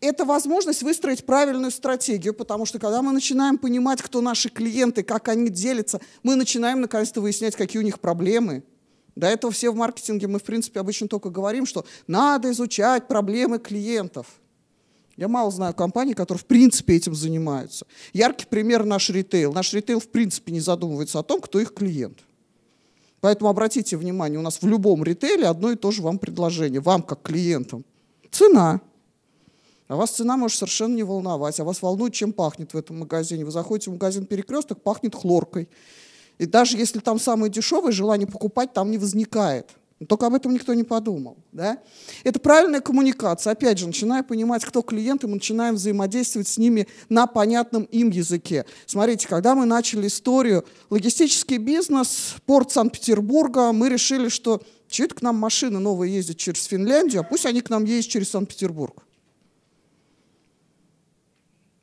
Это возможность выстроить правильную стратегию, потому что когда мы начинаем понимать, кто наши клиенты, как они делятся, мы начинаем наконец-то выяснять, какие у них проблемы, до этого все в маркетинге мы, в принципе, обычно только говорим, что надо изучать проблемы клиентов. Я мало знаю компаний, которые в принципе этим занимаются. Яркий пример наш ритейл. Наш ритейл в принципе не задумывается о том, кто их клиент. Поэтому обратите внимание, у нас в любом ритейле одно и то же вам предложение, вам как клиентам. Цена. А вас цена может совершенно не волновать, а вас волнует, чем пахнет в этом магазине. Вы заходите в магазин «Перекресток», пахнет хлоркой. И даже если там самые дешевые, желание покупать там не возникает. Ну, только об этом никто не подумал. Да? Это правильная коммуникация. Опять же, начиная понимать, кто клиент, и мы начинаем взаимодействовать с ними на понятном им языке. Смотрите, когда мы начали историю логистический бизнес, порт Санкт-Петербурга, мы решили, что чего это к нам машины новые ездят через Финляндию, а пусть они к нам ездят через Санкт-Петербург.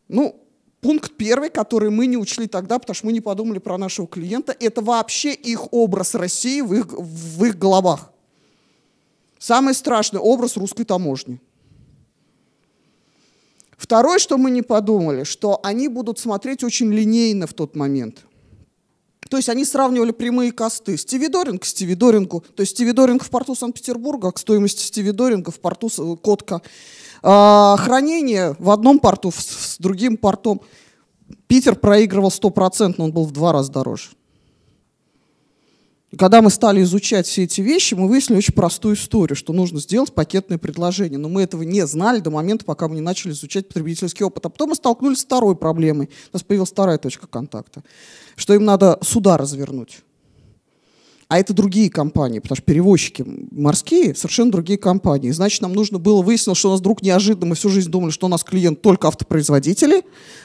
Ну, Пункт первый, который мы не учли тогда, потому что мы не подумали про нашего клиента, это вообще их образ России в их, в их головах. Самый страшный образ русской таможни. Второе, что мы не подумали, что они будут смотреть очень линейно в тот момент. То есть они сравнивали прямые косты. Стивидоринг к стивидорингу. То есть стивидоринг в порту Санкт-Петербурга а к стоимости стивидоринга в порту Котка. А, хранение в одном порту с другим портом. Питер проигрывал стопроцентно, он был в два раза дороже. когда мы стали изучать все эти вещи, мы выяснили очень простую историю, что нужно сделать пакетное предложение. Но мы этого не знали до момента, пока мы не начали изучать потребительский опыт. А потом мы столкнулись с второй проблемой. У нас появилась вторая точка контакта, что им надо суда развернуть. А это другие компании, потому что перевозчики морские совершенно другие компании. Значит, нам нужно было выяснить, что у нас вдруг неожиданно, мы всю жизнь думали, что у нас клиент только автопроизводители,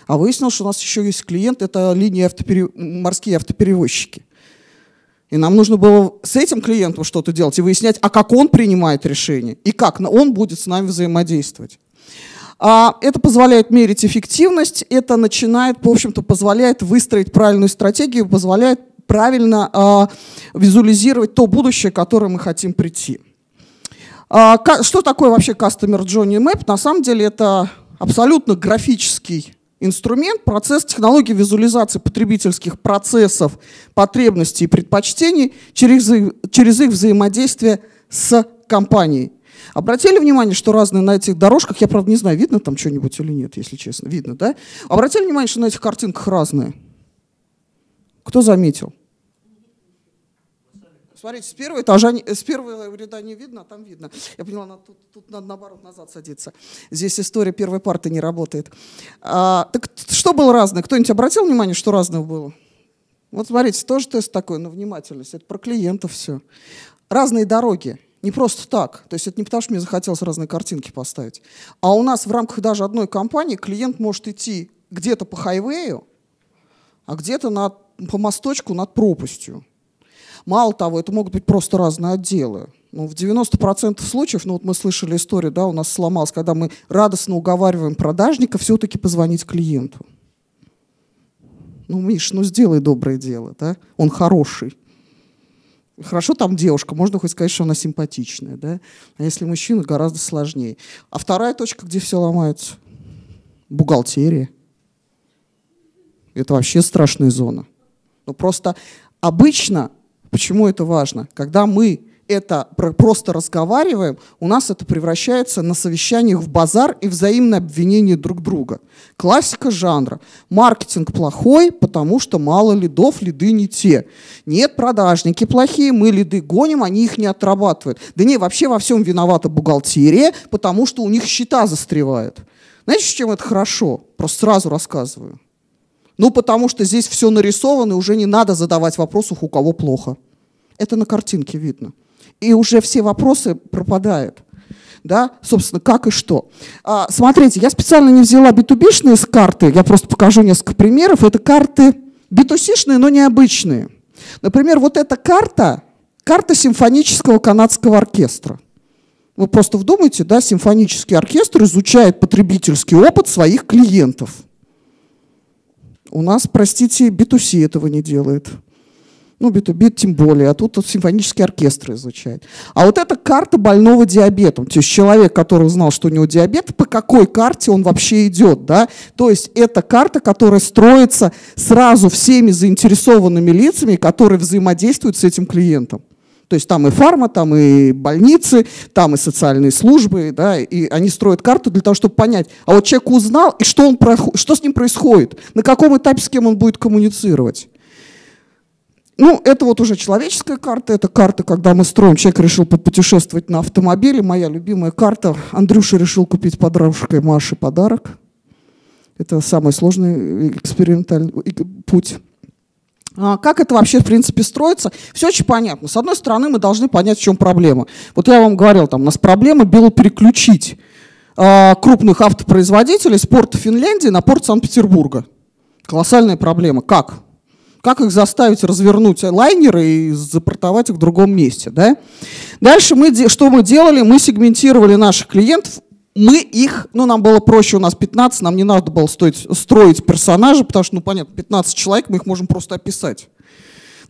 а выяснилось, что у нас еще есть клиент, это линии автопере... морские автоперевозчики. И нам нужно было с этим клиентом что-то делать и выяснять, а как он принимает решение и как он будет с нами взаимодействовать. А это позволяет мерить эффективность, это начинает, в общем-то, позволяет выстроить правильную стратегию, позволяет правильно а, визуализировать то будущее, к которому мы хотим прийти. А, что такое вообще Customer Journey Map? На самом деле это абсолютно графический инструмент, процесс технологии визуализации потребительских процессов, потребностей и предпочтений через, через их взаимодействие с компанией. Обратили внимание, что разные на этих дорожках, я правда не знаю, видно там что-нибудь или нет, если честно, видно, да? Обратили внимание, что на этих картинках разные? Кто заметил? Смотрите, с первого этажа, с первого ряда не видно, а там видно. Я поняла, надо, тут, тут надо наоборот назад садиться. Здесь история первой парты не работает. А, так что было разное? Кто-нибудь обратил внимание, что разного было? Вот смотрите, тоже тест такой но внимательность. Это про клиентов все. Разные дороги. Не просто так. То есть это не потому, что мне захотелось разные картинки поставить. А у нас в рамках даже одной компании клиент может идти где-то по хайвею, а где-то над, по мосточку над пропастью. Мало того, это могут быть просто разные отделы. Ну, в 90% случаев, ну вот мы слышали историю, да, у нас сломалась, когда мы радостно уговариваем продажника все-таки позвонить клиенту. Ну, Миш, ну сделай доброе дело, да? Он хороший. Хорошо там девушка, можно хоть сказать, что она симпатичная, да? А если мужчина, гораздо сложнее. А вторая точка, где все ломается? Бухгалтерия. Это вообще страшная зона. Ну, просто обычно Почему это важно? Когда мы это просто разговариваем, у нас это превращается на совещаниях в базар и взаимное обвинение друг друга. Классика жанра. Маркетинг плохой, потому что мало лидов, лиды не те. Нет, продажники плохие, мы лиды гоним, они их не отрабатывают. Да не, вообще во всем виновата бухгалтерия, потому что у них счета застревают. Знаете, чем это хорошо? Просто сразу рассказываю. Ну, потому что здесь все нарисовано, и уже не надо задавать вопросов, у кого плохо. Это на картинке видно. И уже все вопросы пропадают. Да, собственно, как и что. А, смотрите, я специально не взяла битубишные с карты, я просто покажу несколько примеров. Это карты битусишные, но необычные. Например, вот эта карта, карта симфонического канадского оркестра. Вы просто вдумайте, да, симфонический оркестр изучает потребительский опыт своих клиентов – у нас, простите, B2C этого не делает. Ну, B2B тем более, а тут, тут симфонические оркестры изучают. А вот эта карта больного диабетом. То есть человек, который узнал, что у него диабет, по какой карте он вообще идет. Да? То есть это карта, которая строится сразу всеми заинтересованными лицами, которые взаимодействуют с этим клиентом. То есть там и фарма, там и больницы, там и социальные службы, да, и они строят карту для того, чтобы понять, а вот человек узнал, и что, он, что с ним происходит, на каком этапе с кем он будет коммуницировать. Ну, это вот уже человеческая карта, это карта, когда мы строим, человек решил попутешествовать на автомобиле, моя любимая карта, Андрюша решил купить подружкой Маше подарок. Это самый сложный экспериментальный путь. А, как это вообще, в принципе, строится? Все очень понятно. С одной стороны, мы должны понять, в чем проблема. Вот я вам говорил, там у нас проблема было переключить э, а, крупных автопроизводителей с порта Финляндии на порт Санкт-Петербурга. Колоссальная проблема. Как? Как их заставить развернуть лайнеры и запортовать их в другом месте? Да? Дальше мы, что мы делали? Мы сегментировали наших клиентов мы их, ну, нам было проще, у нас 15, нам не надо было стоить, строить персонажа, потому что, ну, понятно, 15 человек, мы их можем просто описать.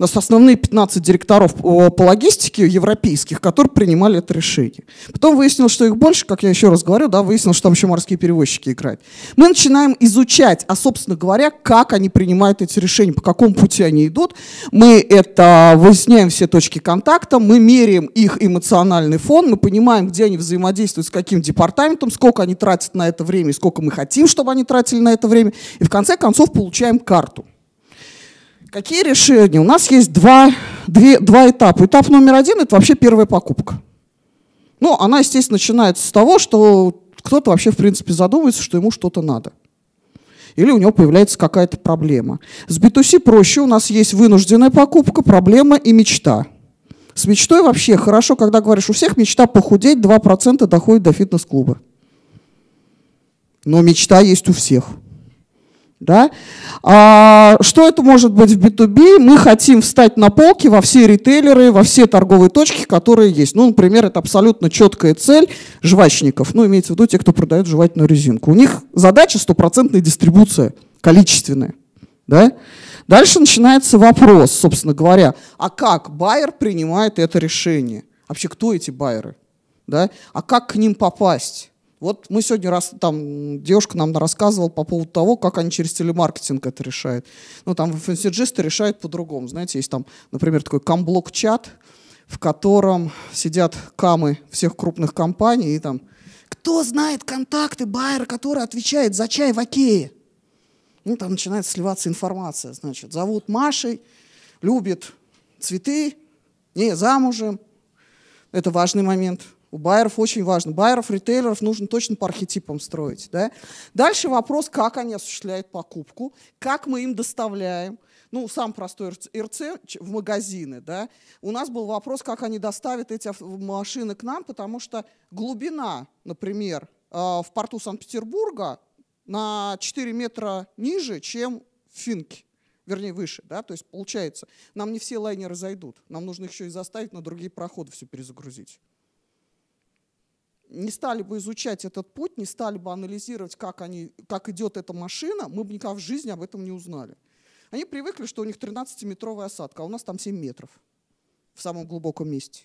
У нас основные 15 директоров по логистике европейских, которые принимали это решение. Потом выяснилось, что их больше, как я еще раз говорю, да, выяснилось, что там еще морские перевозчики играют. Мы начинаем изучать, а, собственно говоря, как они принимают эти решения, по какому пути они идут. Мы это выясняем все точки контакта, мы меряем их эмоциональный фон, мы понимаем, где они взаимодействуют с каким департаментом, сколько они тратят на это время сколько мы хотим, чтобы они тратили на это время. И в конце концов получаем карту. Какие решения? У нас есть два, две, два этапа. Этап номер один – это вообще первая покупка. Ну, она, естественно, начинается с того, что кто-то вообще, в принципе, задумывается, что ему что-то надо. Или у него появляется какая-то проблема. С B2C проще, у нас есть вынужденная покупка, проблема и мечта. С мечтой вообще хорошо, когда говоришь, у всех мечта похудеть, 2% доходит до фитнес-клуба. Но мечта есть у всех – да? А, что это может быть в B2B? Мы хотим встать на полки во все ритейлеры, во все торговые точки, которые есть. Ну, например, это абсолютно четкая цель жвачников. Ну, имеется в виду те, кто продает жевательную резинку. У них задача стопроцентная дистрибуция, количественная. Да? Дальше начинается вопрос, собственно говоря, а как байер принимает это решение? Вообще, кто эти байеры? Да? А как к ним попасть? Вот мы сегодня раз, там девушка нам рассказывала по поводу того, как они через телемаркетинг это решают. Ну, там FNCG решают по-другому. Знаете, есть там, например, такой камблок-чат, в котором сидят камы всех крупных компаний и там кто знает контакты байера, который отвечает за чай в Окее? Ну, там начинает сливаться информация. Значит, зовут Машей, любит цветы, не замужем. Это важный момент – у байеров очень важно. Байеров, ритейлеров нужно точно по архетипам строить. Да? Дальше вопрос, как они осуществляют покупку, как мы им доставляем. Ну, сам простой РЦ в магазины. Да? У нас был вопрос, как они доставят эти машины к нам, потому что глубина, например, э, в порту Санкт-Петербурга на 4 метра ниже, чем в Финке вернее, выше, да, то есть получается, нам не все лайнеры зайдут, нам нужно их еще и заставить на другие проходы все перезагрузить не стали бы изучать этот путь, не стали бы анализировать, как, они, как идет эта машина, мы бы никогда в жизни об этом не узнали. Они привыкли, что у них 13-метровая осадка, а у нас там 7 метров в самом глубоком месте.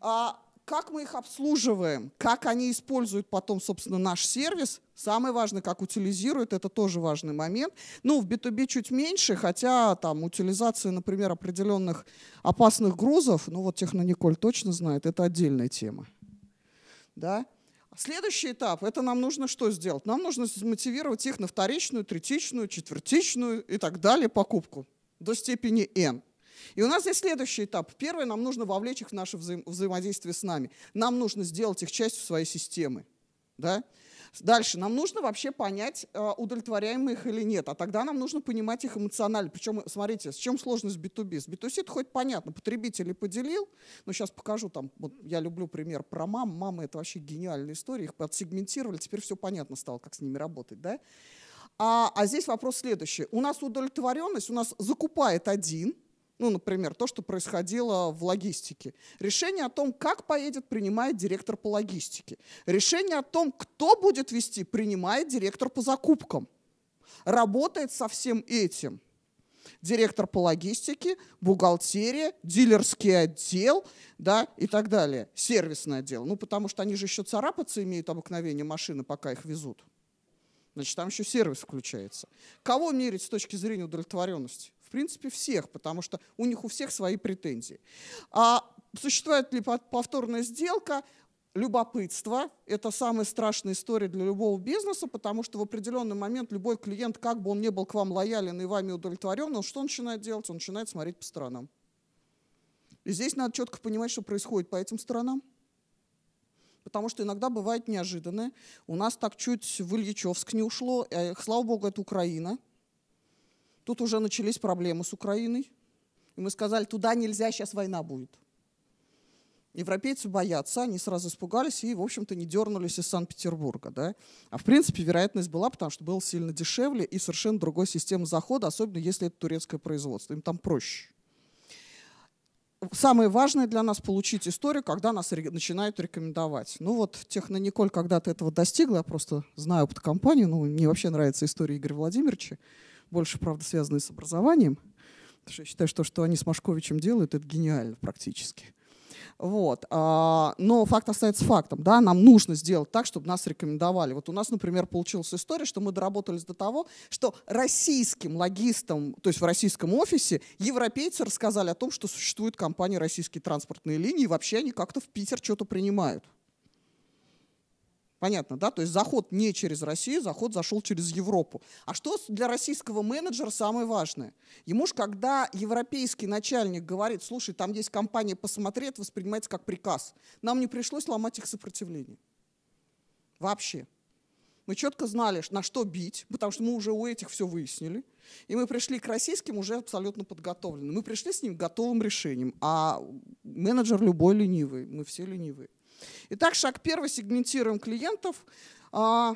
А как мы их обслуживаем, как они используют потом, собственно, наш сервис. Самое важное, как утилизируют, это тоже важный момент. Ну, в B2B чуть меньше, хотя там утилизация, например, определенных опасных грузов, ну вот Технониколь точно знает, это отдельная тема. Да? Следующий этап, это нам нужно что сделать? Нам нужно мотивировать их на вторичную, третичную, четвертичную и так далее покупку до степени N. И у нас есть следующий этап. Первый. нам нужно вовлечь их в наше взаим взаимодействие с нами. Нам нужно сделать их частью своей системы. Да? Дальше нам нужно вообще понять, э, удовлетворяем мы их или нет, а тогда нам нужно понимать их эмоционально. Причем, смотрите, с чем сложность B2B? С B2C это хоть понятно, потребитель поделил, но ну, сейчас покажу там, вот я люблю пример про мам, мамы это вообще гениальная история, их подсегментировали, теперь все понятно стало, как с ними работать, да? А, а здесь вопрос следующий. У нас удовлетворенность, у нас закупает один – ну, например, то, что происходило в логистике. Решение о том, как поедет, принимает директор по логистике. Решение о том, кто будет вести, принимает директор по закупкам. Работает со всем этим. Директор по логистике, бухгалтерия, дилерский отдел да, и так далее. Сервисный отдел. Ну, потому что они же еще царапаться имеют обыкновение машины, пока их везут. Значит, там еще сервис включается. Кого мерить с точки зрения удовлетворенности? принципе, всех, потому что у них у всех свои претензии. А существует ли повторная сделка? любопытство. Это самая страшная история для любого бизнеса, потому что в определенный момент любой клиент, как бы он ни был к вам лоялен и вами удовлетворен, он что начинает делать? Он начинает смотреть по сторонам. И здесь надо четко понимать, что происходит по этим сторонам. Потому что иногда бывает неожиданное. У нас так чуть в Ильичевск не ушло. Э, слава богу, это Украина. Тут уже начались проблемы с Украиной. И мы сказали, туда нельзя, сейчас война будет. Европейцы боятся, они сразу испугались и, в общем-то, не дернулись из Санкт-Петербурга. Да? А, в принципе, вероятность была, потому что было сильно дешевле и совершенно другой система захода, особенно если это турецкое производство. Им там проще. Самое важное для нас — получить историю, когда нас ре начинают рекомендовать. Ну вот техно Николь, когда-то этого достигла, я просто знаю опыт компании, ну, мне вообще нравится история Игоря Владимировича больше, правда, связанные с образованием. Потому что я считаю, что то, что они с Машковичем делают, это гениально практически. Вот. А, но факт остается фактом. Да? Нам нужно сделать так, чтобы нас рекомендовали. Вот у нас, например, получилась история, что мы доработались до того, что российским логистам, то есть в российском офисе, европейцы рассказали о том, что существует компания «Российские транспортные линии», и вообще они как-то в Питер что-то принимают. Понятно, да? То есть заход не через Россию, заход зашел через Европу. А что для российского менеджера самое важное? Ему же, когда европейский начальник говорит, слушай, там есть компания, посмотри, это воспринимается как приказ. Нам не пришлось ломать их сопротивление. Вообще. Мы четко знали, на что бить, потому что мы уже у этих все выяснили. И мы пришли к российским уже абсолютно подготовленным. Мы пришли с ним готовым решением. А менеджер любой ленивый, мы все ленивые. Итак, шаг первый, сегментируем клиентов. А,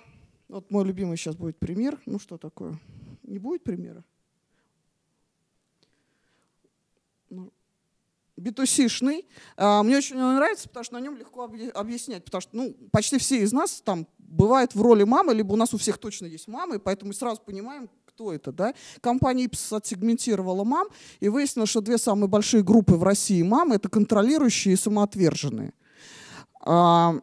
вот мой любимый сейчас будет пример. Ну что такое? Не будет примера? Ну, битусишный. А, мне очень он нравится, потому что на нем легко объяснять, потому что ну, почти все из нас там бывает в роли мамы, либо у нас у всех точно есть мамы, поэтому мы сразу понимаем, кто это. Да? Компания Ipsos отсегментировала мам, и выяснилось, что две самые большие группы в России мамы — это контролирующие и самоотверженные. А,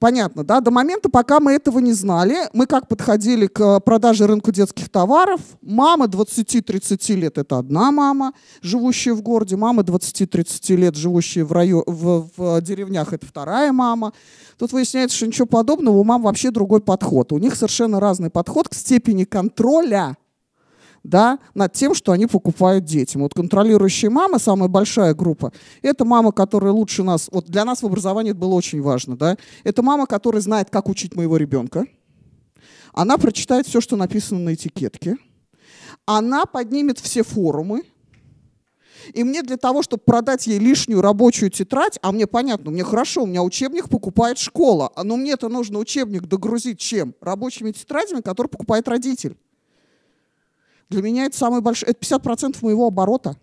понятно, да, до момента, пока мы этого не знали, мы как подходили к продаже рынку детских товаров, мама 20-30 лет, это одна мама, живущая в городе, мама 20-30 лет, живущая в, район, в, в деревнях, это вторая мама. Тут выясняется, что ничего подобного, у мам вообще другой подход. У них совершенно разный подход к степени контроля да, над тем, что они покупают детям. Вот контролирующие мамы, самая большая группа, это мама, которая лучше нас, вот для нас в образовании это было очень важно, да, это мама, которая знает, как учить моего ребенка, она прочитает все, что написано на этикетке, она поднимет все форумы, и мне для того, чтобы продать ей лишнюю рабочую тетрадь, а мне понятно, мне хорошо, у меня учебник покупает школа, но мне это нужно учебник догрузить чем? Рабочими тетрадями, которые покупает родитель. Для меня это самый большой, это 50% моего оборота.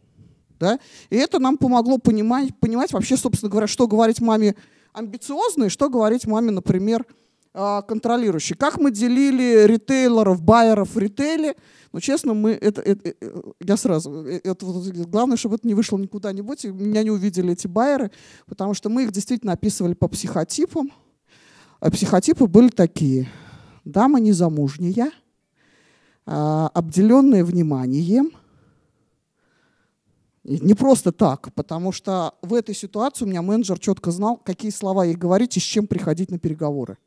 Да? И это нам помогло понимать, понимать вообще, собственно говоря, что говорить маме амбициозной, что говорить маме, например, а, контролирующей. Как мы делили ритейлеров, байеров в ритейле, но ну, честно, мы это, это, э, я сразу, э, это, главное, чтобы это не вышло никуда-нибудь, и меня не увидели эти байеры, потому что мы их действительно описывали по психотипам, а психотипы были такие. Дама незамужняя – а, обделенные вниманием. И не просто так, потому что в этой ситуации у меня менеджер четко знал, какие слова ей говорить и с чем приходить на переговоры.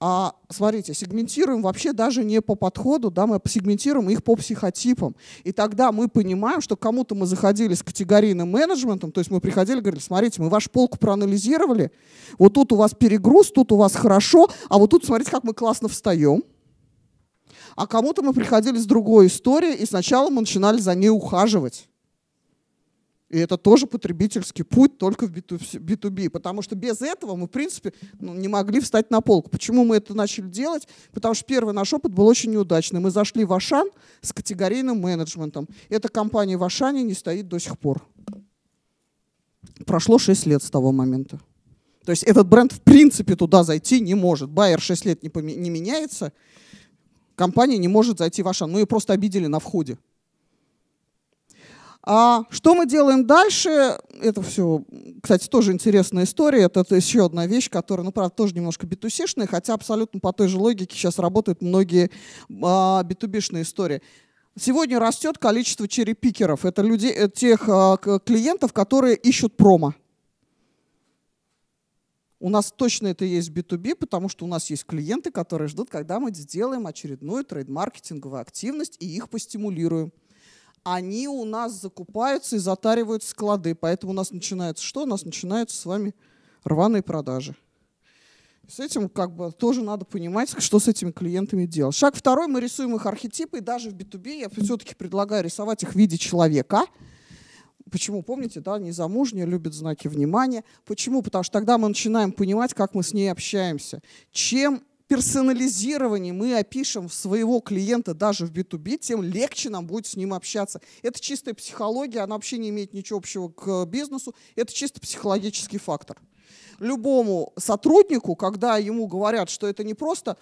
А смотрите, сегментируем вообще даже не по подходу, да, мы сегментируем их по психотипам. И тогда мы понимаем, что кому-то мы заходили с категорийным менеджментом, то есть мы приходили и говорили, смотрите, мы ваш полку проанализировали, вот тут у вас перегруз, тут у вас хорошо, а вот тут, смотрите, как мы классно встаем а кому-то мы приходили с другой историей, и сначала мы начинали за ней ухаживать. И это тоже потребительский путь, только в B2B. Потому что без этого мы, в принципе, ну, не могли встать на полку. Почему мы это начали делать? Потому что первый наш опыт был очень неудачный. Мы зашли в Ашан с категорийным менеджментом. Эта компания в Ашане не стоит до сих пор. Прошло 6 лет с того момента. То есть этот бренд в принципе туда зайти не может. Байер 6 лет не, не меняется компания не может зайти в Ашан. Мы ее просто обидели на входе. А что мы делаем дальше? Это все, кстати, тоже интересная история. Это, это еще одна вещь, которая, ну, правда, тоже немножко битусишная, хотя абсолютно по той же логике сейчас работают многие а, битубишные истории. Сегодня растет количество черепикеров. Это люди, э, тех а, клиентов, которые ищут промо. У нас точно это есть B2B, потому что у нас есть клиенты, которые ждут, когда мы сделаем очередную трейд-маркетинговую активность и их постимулируем. Они у нас закупаются и затаривают склады, поэтому у нас начинается что? У нас начинаются с вами рваные продажи. С этим как бы тоже надо понимать, что с этими клиентами делать. Шаг второй, мы рисуем их архетипы, и даже в B2B я все-таки предлагаю рисовать их в виде человека – Почему, помните, да, незамужняя любит знаки внимания. Почему? Потому что тогда мы начинаем понимать, как мы с ней общаемся. Чем персонализирование мы опишем своего клиента даже в B2B, тем легче нам будет с ним общаться. Это чистая психология, она вообще не имеет ничего общего к бизнесу. Это чисто психологический фактор. Любому сотруднику, когда ему говорят, что это не просто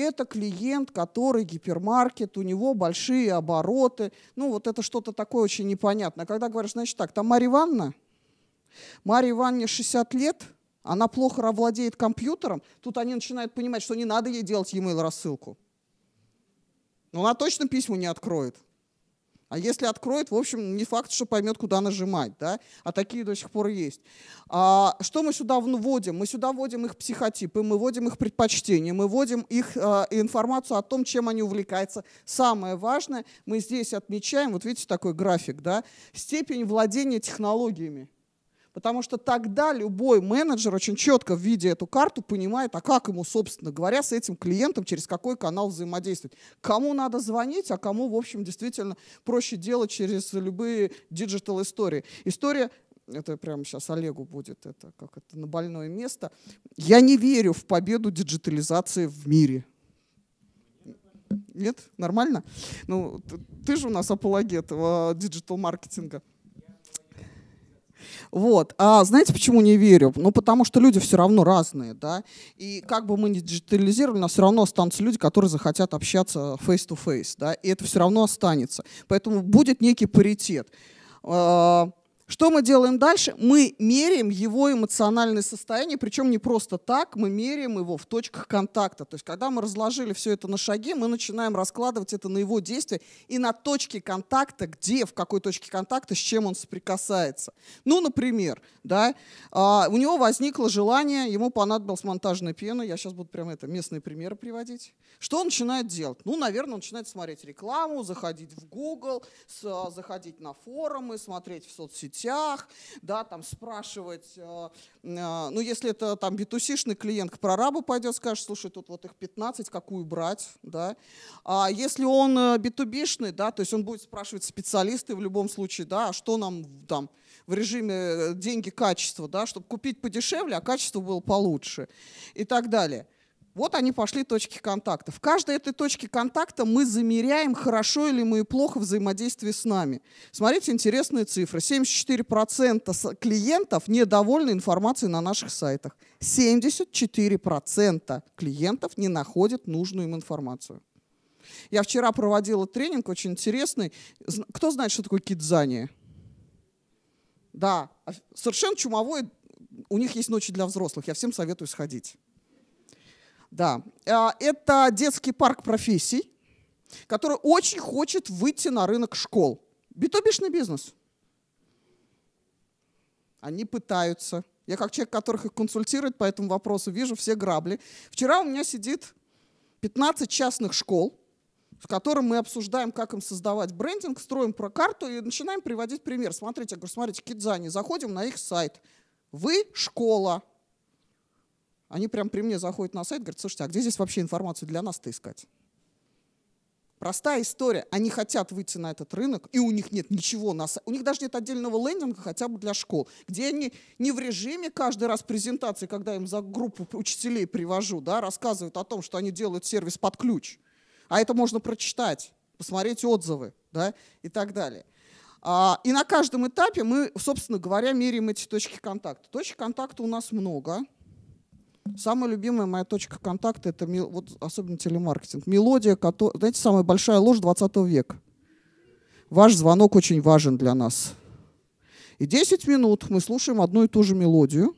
это клиент, который гипермаркет, у него большие обороты. Ну, вот это что-то такое очень непонятное. А когда говоришь, значит так, там Марья Ивановна, Марья Ивановна 60 лет, она плохо владеет компьютером, тут они начинают понимать, что не надо ей делать e-mail рассылку. Но она точно письма не откроет. А если откроет, в общем, не факт, что поймет, куда нажимать. Да? А такие до сих пор есть. А, что мы сюда вводим? Мы сюда вводим их психотипы, мы вводим их предпочтения, мы вводим их а, информацию о том, чем они увлекаются. Самое важное, мы здесь отмечаем, вот видите такой график, да? степень владения технологиями. Потому что тогда любой менеджер очень четко, в виде эту карту, понимает, а как ему, собственно говоря, с этим клиентом, через какой канал взаимодействовать. Кому надо звонить, а кому, в общем, действительно проще делать через любые диджитал-истории. История это прямо сейчас Олегу будет, это как это на больное место. Я не верю в победу диджитализации в мире. Нет? Нормально? Ну, ты, ты же у нас апологет а, диджитал-маркетинга. Uh, вот. А знаете, почему не верю? Ну, потому что люди все равно разные, да. И как бы мы ни диджитализировали, у нас все равно останутся люди, которые захотят общаться face-to-face, -face, да, и это все равно останется. Поэтому будет некий паритет. А, что мы делаем дальше? Мы меряем его эмоциональное состояние, причем не просто так, мы меряем его в точках контакта. То есть, когда мы разложили все это на шаги, мы начинаем раскладывать это на его действия и на точки контакта, где, в какой точке контакта, с чем он соприкасается. Ну, например, да, а, у него возникло желание, ему понадобилась монтажная пена, я сейчас буду прямо это местные примеры приводить. Что он начинает делать? Ну, наверное, он начинает смотреть рекламу, заходить в Google, заходить на форумы, смотреть в соцсети соцсетях, да, там спрашивать, э, э, ну если это там битусишный клиент к прорабу пойдет, скажет, слушай, тут вот их 15, какую брать, да. А если он э, битубишный, да, то есть он будет спрашивать специалисты в любом случае, да, «А что нам там в режиме деньги-качество, да, чтобы купить подешевле, а качество было получше и так далее. Вот они пошли точки контакта. В каждой этой точке контакта мы замеряем, хорошо или мы плохо взаимодействие с нами. Смотрите, интересные цифры. 74% клиентов недовольны информацией на наших сайтах. 74% клиентов не находят нужную им информацию. Я вчера проводила тренинг очень интересный. Кто знает, что такое кидзание? Да, а совершенно чумовой. У них есть ночи для взрослых. Я всем советую сходить. Да. А, это детский парк профессий, который очень хочет выйти на рынок школ. Битубишный бизнес. Они пытаются. Я как человек, которых их консультирует по этому вопросу, вижу все грабли. Вчера у меня сидит 15 частных школ, с которым мы обсуждаем, как им создавать брендинг, строим про карту и начинаем приводить пример. Смотрите, я говорю, смотрите, кидзани, заходим на их сайт. Вы школа, они прям при мне заходят на сайт, говорят, слушайте, а где здесь вообще информацию для нас-то искать? Простая история. Они хотят выйти на этот рынок, и у них нет ничего. На... У них даже нет отдельного лендинга хотя бы для школ, где они не в режиме каждый раз презентации, когда им за группу учителей привожу, да, рассказывают о том, что они делают сервис под ключ. А это можно прочитать, посмотреть отзывы да, и так далее. А, и на каждом этапе мы, собственно говоря, меряем эти точки контакта. Точек контакта у нас много. Самая любимая моя точка контакта это вот особенно телемаркетинг. Мелодия, которая, знаете, самая большая ложь 20 века. Ваш звонок очень важен для нас. И 10 минут мы слушаем одну и ту же мелодию,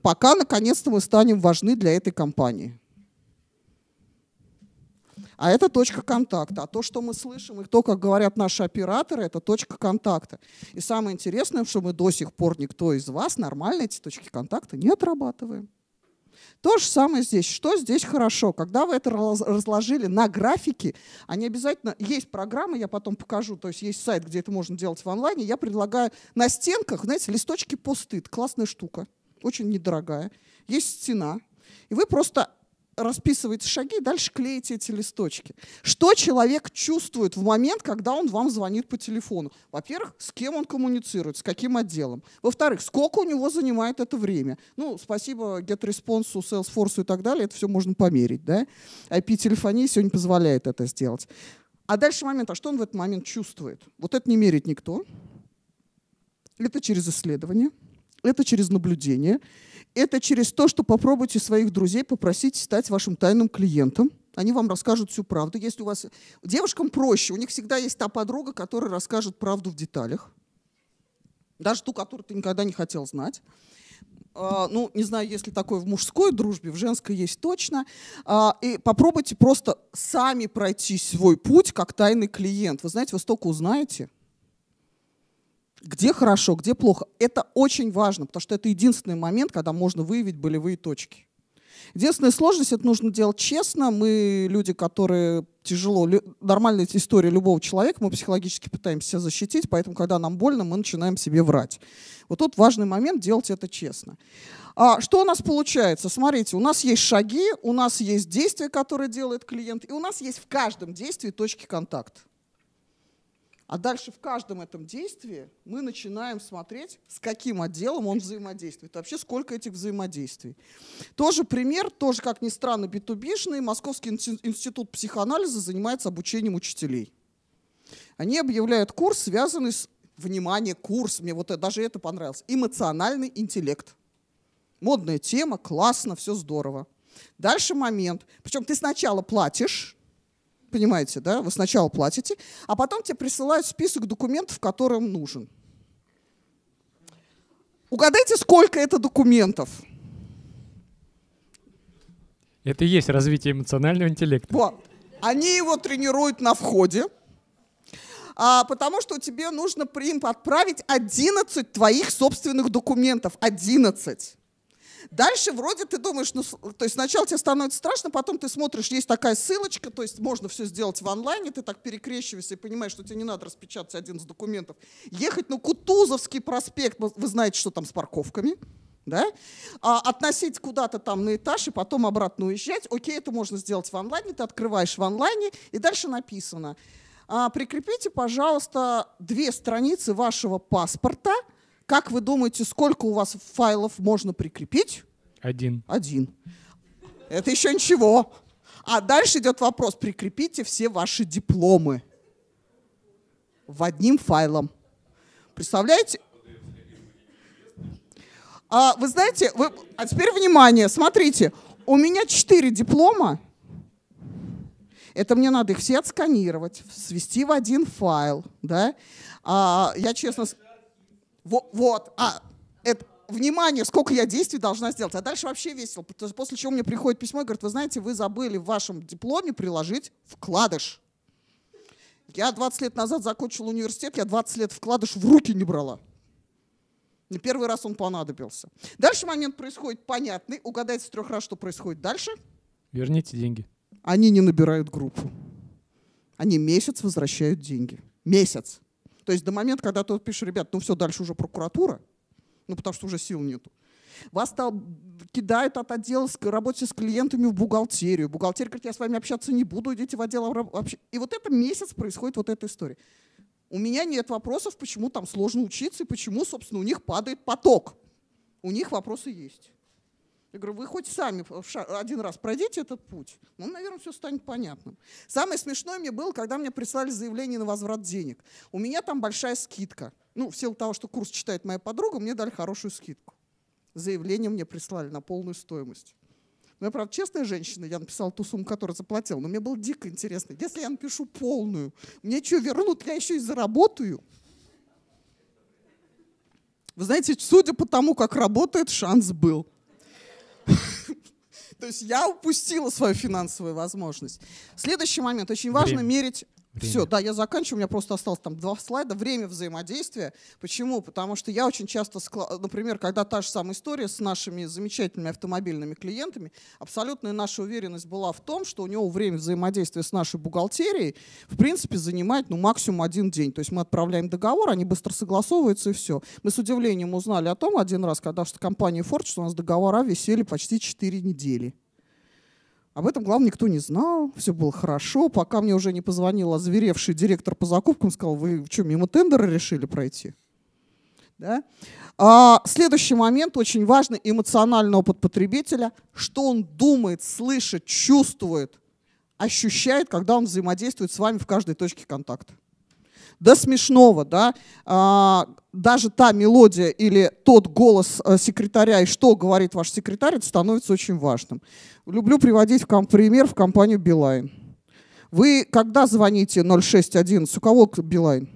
пока наконец-то мы станем важны для этой компании. А это точка контакта. А то, что мы слышим, и то, как говорят наши операторы, это точка контакта. И самое интересное, что мы до сих пор, никто из вас, нормально эти точки контакта не отрабатываем. То же самое здесь. Что здесь хорошо? Когда вы это разложили на графики, они обязательно... Есть программы, я потом покажу, то есть есть сайт, где это можно делать в онлайне. Я предлагаю на стенках, знаете, листочки постыд. Классная штука, очень недорогая. Есть стена. И вы просто расписываете шаги, дальше клеите эти листочки. Что человек чувствует в момент, когда он вам звонит по телефону? Во-первых, с кем он коммуницирует, с каким отделом. Во-вторых, сколько у него занимает это время. Ну, спасибо GetResponse, Salesforce и так далее, это все можно померить. Да? IP-телефония сегодня позволяет это сделать. А дальше момент, а что он в этот момент чувствует? Вот это не мерит никто. Это через исследование, это через наблюдение, это через то, что попробуйте своих друзей попросить стать вашим тайным клиентом. Они вам расскажут всю правду. Если у вас девушкам проще, у них всегда есть та подруга, которая расскажет правду в деталях. Даже ту, которую ты никогда не хотел знать. А, ну, не знаю, если такое в мужской дружбе, в женской есть точно. А, и попробуйте просто сами пройти свой путь как тайный клиент. Вы знаете, вы столько узнаете где хорошо, где плохо. Это очень важно, потому что это единственный момент, когда можно выявить болевые точки. Единственная сложность, это нужно делать честно. Мы люди, которые тяжело, нормальная история любого человека, мы психологически пытаемся себя защитить, поэтому, когда нам больно, мы начинаем себе врать. Вот тут важный момент, делать это честно. А что у нас получается? Смотрите, у нас есть шаги, у нас есть действия, которые делает клиент, и у нас есть в каждом действии точки контакта. А дальше в каждом этом действии мы начинаем смотреть, с каким отделом он взаимодействует, вообще сколько этих взаимодействий. Тоже пример, тоже, как ни странно, битубишный. Московский институт психоанализа занимается обучением учителей. Они объявляют курс, связанный с, внимание, курс, мне вот э, даже это понравилось, эмоциональный интеллект. Модная тема, классно, все здорово. Дальше момент. Причем ты сначала платишь, понимаете, да? Вы сначала платите, а потом тебе присылают список документов, которым нужен. Угадайте, сколько это документов? Это и есть развитие эмоционального интеллекта. Вот. Они его тренируют на входе, а, потому что тебе нужно им отправить 11 твоих собственных документов. 11. Дальше вроде ты думаешь, ну, то есть сначала тебе становится страшно, потом ты смотришь, есть такая ссылочка, то есть можно все сделать в онлайне, ты так перекрещиваешься и понимаешь, что тебе не надо распечатать один из документов. Ехать на ну, Кутузовский проспект, вы знаете, что там с парковками, да? а, относить куда-то там на этаж и потом обратно уезжать. Окей, это можно сделать в онлайне, ты открываешь в онлайне, и дальше написано, а, прикрепите, пожалуйста, две страницы вашего паспорта – как вы думаете, сколько у вас файлов можно прикрепить? Один. Один. Это еще ничего. А дальше идет вопрос, прикрепите все ваши дипломы в одним файлом. Представляете? А, вы знаете, вы... а теперь внимание, смотрите, у меня четыре диплома, это мне надо их все отсканировать, свести в один файл, да? А, я честно, во, вот, а, это, внимание, сколько я действий должна сделать. А дальше вообще весело. После чего мне приходит письмо и говорит, вы знаете, вы забыли в вашем дипломе приложить вкладыш. Я 20 лет назад закончила университет, я 20 лет вкладыш в руки не брала. На первый раз он понадобился. Дальше момент происходит понятный. Угадайте с трех раз, что происходит дальше. Верните деньги. Они не набирают группу. Они месяц возвращают деньги. Месяц. То есть до момента, когда ты пишешь, ребят, ну все, дальше уже прокуратура, ну потому что уже сил нету. Вас там кидают от отдела с, работе с клиентами в бухгалтерию. Бухгалтер говорит, я с вами общаться не буду, идите в отдел вообще. И вот это месяц происходит вот эта история. У меня нет вопросов, почему там сложно учиться и почему, собственно, у них падает поток. У них вопросы есть. Я говорю, вы хоть сами один раз пройдите этот путь. Ну, наверное, все станет понятным. Самое смешное мне было, когда мне прислали заявление на возврат денег. У меня там большая скидка. Ну, в силу того, что курс читает моя подруга, мне дали хорошую скидку. Заявление мне прислали на полную стоимость. Ну я, правда, честная женщина, я написала ту сумму, которую заплатила, но мне было дико интересно. Если я напишу полную, мне что, вернут, я еще и заработаю? Вы знаете, судя по тому, как работает, шанс был. То есть я упустила свою финансовую возможность. Следующий момент. Очень важно Время. мерить Время. Все, да, я заканчиваю, у меня просто осталось там два слайда. Время взаимодействия. Почему? Потому что я очень часто, например, когда та же самая история с нашими замечательными автомобильными клиентами, абсолютная наша уверенность была в том, что у него время взаимодействия с нашей бухгалтерией, в принципе, занимает ну, максимум один день. То есть мы отправляем договор, они быстро согласовываются и все. Мы с удивлением узнали о том один раз, когда что компания Ford, что у нас договора висели почти 4 недели. Об этом, главное, никто не знал, все было хорошо, пока мне уже не позвонил озверевший директор по закупкам, сказал, вы что, мимо тендера решили пройти? Да? А, следующий момент, очень важный, эмоциональный опыт потребителя, что он думает, слышит, чувствует, ощущает, когда он взаимодействует с вами в каждой точке контакта. До смешного, да, а, даже та мелодия или тот голос э, секретаря и что говорит ваш секретарь, это становится очень важным. Люблю приводить в пример в компанию Билайн. Вы когда звоните 0611, у кого Билайн?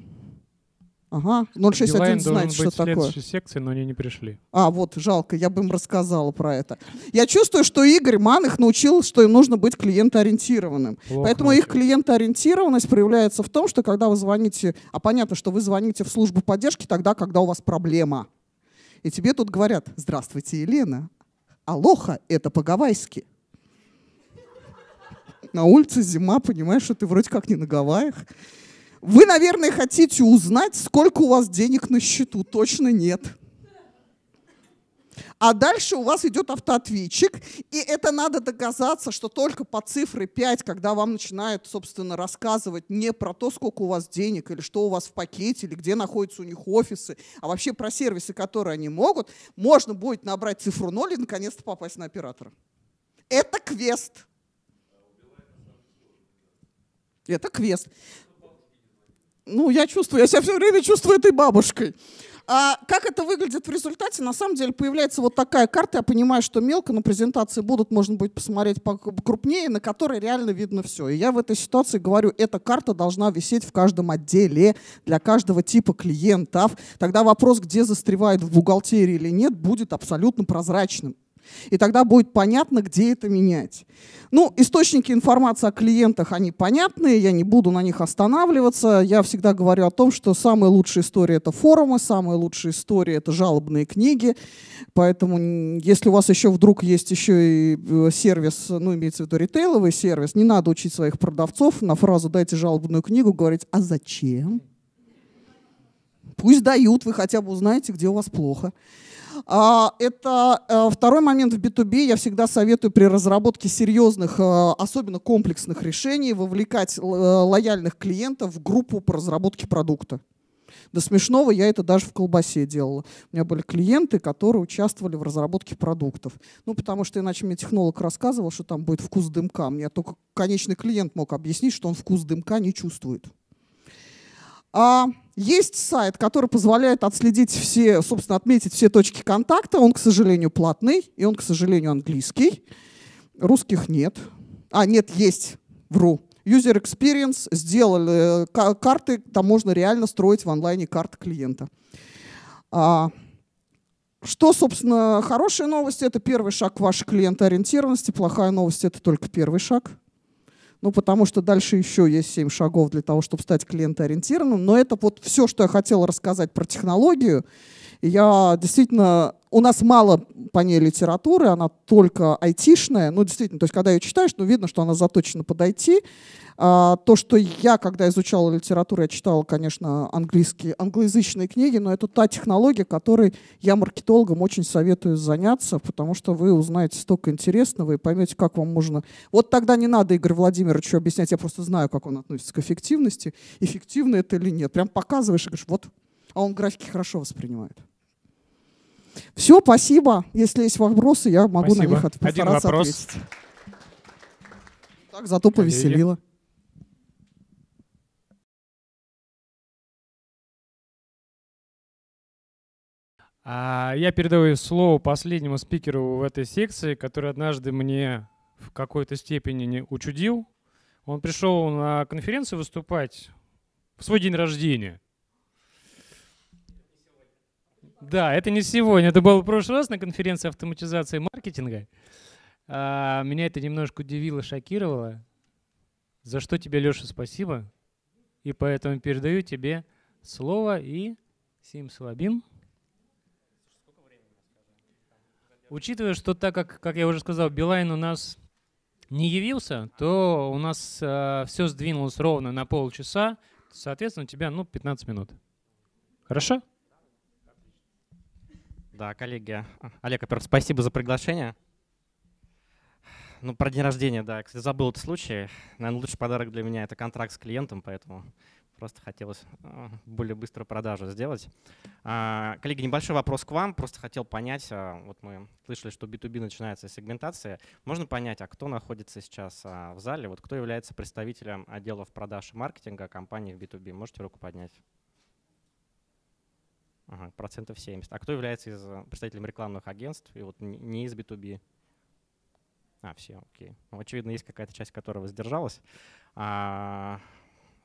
Ага, 061 ну, знает, что такое. секции, но они не пришли. А, вот, жалко, я бы им рассказала про это. Я чувствую, что Игорь Ман их научил, что им нужно быть клиентоориентированным. Плохо Поэтому научил. их клиентоориентированность проявляется в том, что когда вы звоните, а понятно, что вы звоните в службу поддержки тогда, когда у вас проблема. И тебе тут говорят, здравствуйте, Елена, алоха, это по-гавайски. На улице зима, понимаешь, что ты вроде как не на Гавайях. Вы, наверное, хотите узнать, сколько у вас денег на счету. Точно нет. А дальше у вас идет автоответчик, и это надо доказаться, что только по цифре 5, когда вам начинают, собственно, рассказывать не про то, сколько у вас денег, или что у вас в пакете, или где находятся у них офисы, а вообще про сервисы, которые они могут, можно будет набрать цифру 0 и наконец-то попасть на оператора. Это квест. Это квест ну, я чувствую, я себя все время чувствую этой бабушкой. А как это выглядит в результате? На самом деле появляется вот такая карта. Я понимаю, что мелко, но презентации будут, можно будет посмотреть покрупнее, на которой реально видно все. И я в этой ситуации говорю, эта карта должна висеть в каждом отделе для каждого типа клиентов. Тогда вопрос, где застревает в бухгалтерии или нет, будет абсолютно прозрачным. И тогда будет понятно, где это менять. Ну, источники информации о клиентах, они понятные, я не буду на них останавливаться. Я всегда говорю о том, что самая лучшая история — это форумы, самая лучшая история — это жалобные книги. Поэтому, если у вас еще вдруг есть еще и э, сервис, ну, имеется в виду ритейловый сервис, не надо учить своих продавцов на фразу «дайте жалобную книгу», говорить «а зачем?» Пусть дают, вы хотя бы узнаете, где у вас плохо. А, это э, второй момент в B2B. Я всегда советую при разработке серьезных, э, особенно комплексных решений, вовлекать э, лояльных клиентов в группу по разработке продукта. До смешного я это даже в колбасе делала. У меня были клиенты, которые участвовали в разработке продуктов. Ну, потому что иначе мне технолог рассказывал, что там будет вкус дымка. Мне только конечный клиент мог объяснить, что он вкус дымка не чувствует. А есть сайт, который позволяет отследить все, собственно, отметить все точки контакта. Он, к сожалению, платный, и он, к сожалению, английский. Русских нет. А, нет, есть, вру. User Experience сделали э, карты, там можно реально строить в онлайне карты клиента. А, что, собственно, хорошая новость – это первый шаг к вашей клиентоориентированности, плохая новость – это только первый шаг – ну, потому что дальше еще есть семь шагов для того, чтобы стать клиентоориентированным. Но это вот все, что я хотела рассказать про технологию. И я действительно у нас мало по ней литературы, она только айтишная. Ну, действительно, то есть, когда ее читаешь, ну, видно, что она заточена под IT. А, то, что я, когда изучала литературу, я читала, конечно, английские, англоязычные книги, но это та технология, которой я маркетологам очень советую заняться, потому что вы узнаете столько интересного и поймете, как вам можно... Вот тогда не надо, Игорь Владимирович, объяснять, я просто знаю, как он относится к эффективности, эффективно это или нет. Прям показываешь и говоришь, вот, а он графики хорошо воспринимает. Все, спасибо. Если есть вопросы, я могу спасибо. на них от, Один вопрос. ответить. Так, зато повеселило. А, я передаю слово последнему спикеру в этой секции, который однажды мне в какой-то степени не учудил. Он пришел на конференцию выступать в свой день рождения. Да, это не сегодня, это было в прошлый раз на конференции автоматизации маркетинга. А, меня это немножко удивило, шокировало. За что тебе, Леша, спасибо. И поэтому передаю тебе слово и Сим Слабим. Учитывая, что так как, как я уже сказал, Билайн у нас не явился, то у нас э, а, все сдвинулось ровно на полчаса. Соответственно, у тебя ну, 15 минут. Хорошо? Да, коллеги. Олег, во-первых, спасибо за приглашение. Ну, про день рождения, да. Я, кстати, забыл этот случай. Наверное, лучший подарок для меня — это контракт с клиентом, поэтому просто хотелось э, более быструю продажу сделать. А, коллеги, небольшой вопрос к вам. Просто хотел понять, э, вот мы слышали, что B2B начинается с сегментации. Можно понять, а кто находится сейчас э, в зале? Вот кто является представителем отделов продаж и маркетинга компании в B2B? Можете руку поднять. Ага, процентов 70. А кто является из э, представителем рекламных агентств и вот не из B2B? А, все, окей. Ну, очевидно, есть какая-то часть, которая воздержалась. А,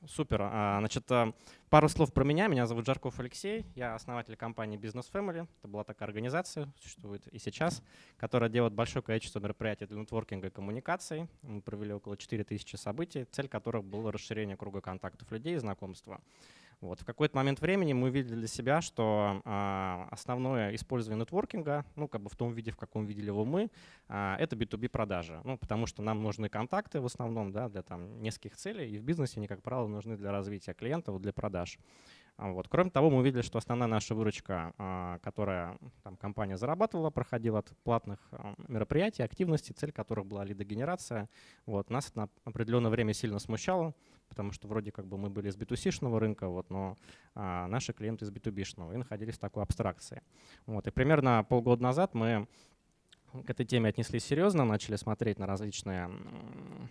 супер. А, значит, э, пару слов про меня. Меня зовут Жарков Алексей. Я основатель компании Business Family. Это была такая организация, существует и сейчас, которая делает большое количество мероприятий для нетворкинга и коммуникаций. Мы провели около 4000 событий, цель которых была расширение круга контактов людей и знакомства. Вот. В какой-то момент времени мы видели для себя, что а, основное использование нетворкинга, ну, как бы в том виде, в каком видели его мы, а, это B2B продажи. Ну, потому что нам нужны контакты в основном да, для там, нескольких целей, и в бизнесе они, как правило, нужны для развития клиентов, для продаж. А вот. Кроме того, мы увидели, что основная наша выручка, а, которая там, компания зарабатывала, проходила от платных а, мероприятий, активностей, цель которых была лидогенерация, вот. нас это на определенное время сильно смущало потому что вроде как бы мы были из B2C-шного рынка, вот, но а, наши клиенты из B2B-шного и находились в такой абстракции. Вот, и примерно полгода назад мы к этой теме отнеслись серьезно, начали смотреть на различные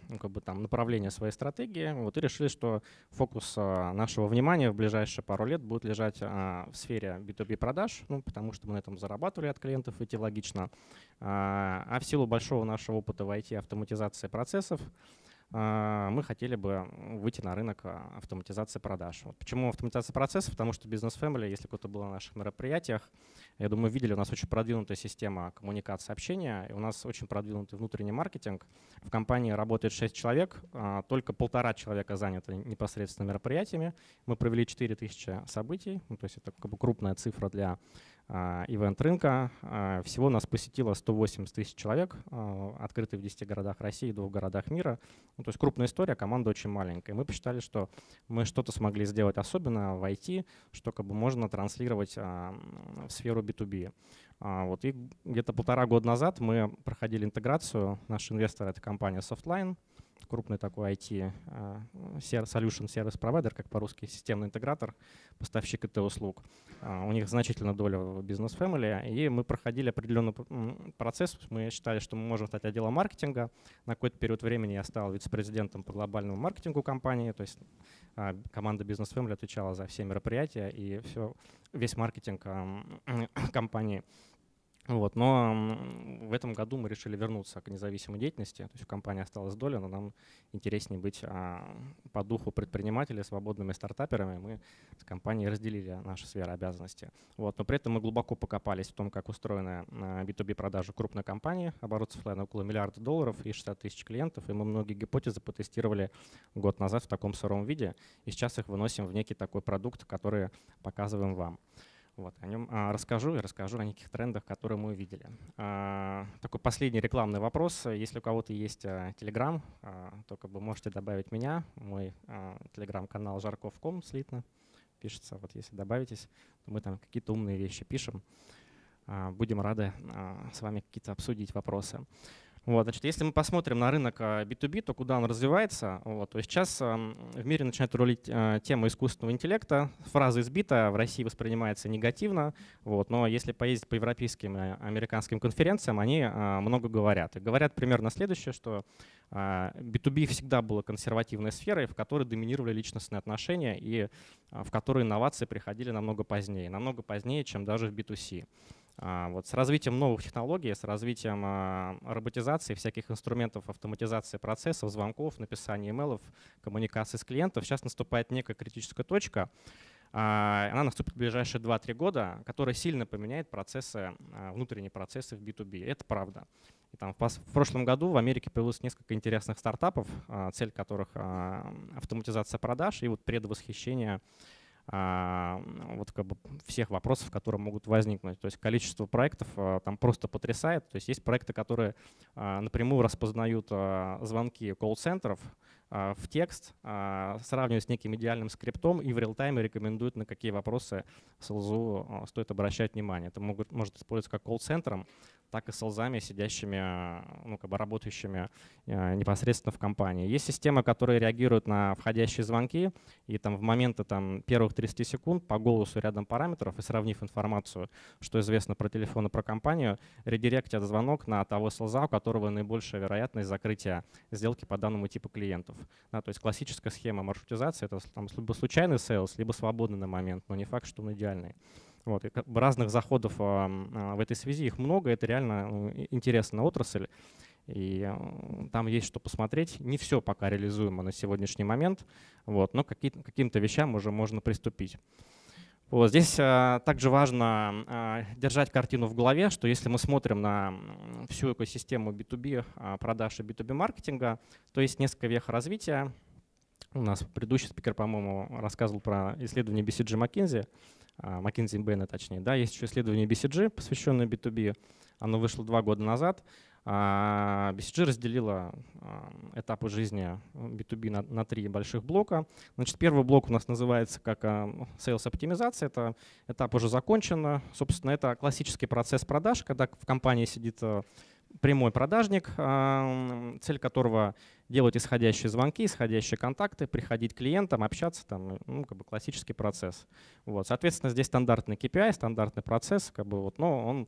ну, как бы там, направления своей стратегии вот, и решили, что фокус а, нашего внимания в ближайшие пару лет будет лежать а, в сфере B2B продаж, ну, потому что мы на этом зарабатывали от клиентов, идти логично. А, а в силу большого нашего опыта в IT автоматизации процессов, а, мы хотели бы выйти на рынок а, автоматизации продаж. Вот почему автоматизация процессов? Потому что бизнес Family, если кто-то был на наших мероприятиях, я думаю, видели, у нас очень продвинутая система коммуникации общения, и у нас очень продвинутый внутренний маркетинг. В компании работает 6 человек, а, только полтора человека заняты непосредственно мероприятиями. Мы провели 4000 событий, ну, то есть это как бы крупная цифра для а, ивент рынка. А, всего нас посетило 180 тысяч человек, а, открытые в 10 городах России и двух городах мира. Ну, то есть крупная история, команда очень маленькая. мы посчитали, что мы что-то смогли сделать особенно в IT, что как бы можно транслировать в сферу B2B. Вот. И где-то полтора года назад мы проходили интеграцию. Наш инвестор — это компания Softline — крупный такой IT а, solution сервис провайдер, как по-русски системный интегратор, поставщик IT-услуг. А, у них значительная доля в бизнес-фэмили, и мы проходили определенный процесс. Мы считали, что мы можем стать отделом маркетинга. На какой-то период времени я стал вице-президентом по глобальному маркетингу компании, то есть а, команда бизнес-фэмили отвечала за все мероприятия и все, весь маркетинг *coughs* компании. Вот, но в этом году мы решили вернуться к независимой деятельности. То есть в компании осталась доля, но нам интереснее быть а, по духу предпринимателя, свободными стартаперами. Мы с компанией разделили наши сферы обязанности. Вот, но при этом мы глубоко покопались в том, как устроена B2B а, продажа крупной компании. Оборот цифры около миллиарда долларов и 60 тысяч клиентов. И мы многие гипотезы потестировали год назад в таком сыром виде. И сейчас их выносим в некий такой продукт, который показываем вам. Вот, о нем а, расскажу и расскажу о неких трендах, которые мы увидели. А, такой последний рекламный вопрос. Если у кого-то есть а, Telegram, то как бы можете добавить меня. Мой Telegram-канал жарков.ком слитно пишется. Вот если добавитесь, то мы там какие-то умные вещи пишем. Будем рады с вами какие-то обсудить вопросы. Вот, значит, если мы посмотрим на рынок B2B, а, то куда он развивается, вот, то сейчас в мире начинает рулить а, тема искусственного интеллекта. Фраза избита в России воспринимается негативно, вот, но если поездить по европейским и а, американским конференциям, они много говорят. И говорят примерно следующее, что B2B всегда была консервативной сферой, в которой доминировали личностные отношения и в которой инновации приходили намного позднее, намного позднее, чем даже в B2C. А, вот с развитием новых технологий, с развитием а, роботизации, всяких инструментов автоматизации процессов, звонков, написания имейлов, коммуникации с клиентом, сейчас наступает некая критическая точка, а, она наступит в ближайшие 2-3 года, которая сильно поменяет процессы, внутренние процессы в B2B. Это правда. И там в прошлом году в Америке появилось несколько интересных стартапов, цель которых автоматизация продаж и вот предвосхищение а, вот как бы всех вопросов, которые могут возникнуть. То есть количество проектов а, там просто потрясает. То есть есть проекты, которые а, напрямую распознают звонки колл-центров в текст, сравнивают с неким идеальным скриптом и в реал-тайме рекомендуют, на какие вопросы СЛЗУ стоит обращать внимание. Это могут, может использоваться как колл-центром, так и с солзами, сидящими, а, ну, как бы работающими а, непосредственно в компании. Есть системы, которые реагируют на входящие звонки, и там в моменты там, первых 30 секунд по голосу рядом параметров и сравнив информацию, что известно про телефон и про компанию, редиректят звонок на того солза, у которого наибольшая вероятность закрытия сделки по данному типу клиентов. Да, то есть классическая схема маршрутизации — это там, либо случайный сейлс, либо свободный на момент, но не факт, что он идеальный. Вот, и разных заходов а, в этой связи, их много, это реально ну, интересная отрасль. И там есть что посмотреть. Не все пока реализуемо на сегодняшний момент, вот, но каким-то вещам уже можно приступить. Вот здесь а, также важно а, держать картину в голове, что если мы смотрим на всю экосистему B2B продаж и B2B маркетинга, то есть несколько вех развития. У нас предыдущий спикер, по-моему, рассказывал про исследование BCG McKinsey. McKinsey а, Бена, точнее. Да, есть еще исследование BCG, посвященное B2B. Оно вышло два года назад. А, BCG разделила а, этапы жизни B2B на, на три больших блока. Значит, первый блок у нас называется как sales оптимизация. Это этап уже закончен. Собственно, это классический процесс продаж, когда в компании сидит прямой продажник, цель которого делать исходящие звонки, исходящие контакты, приходить к клиентам, общаться, там, э, ну, как бы классический процесс. Вот. Соответственно, здесь стандартный KPI, стандартный процесс, как бы вот, но он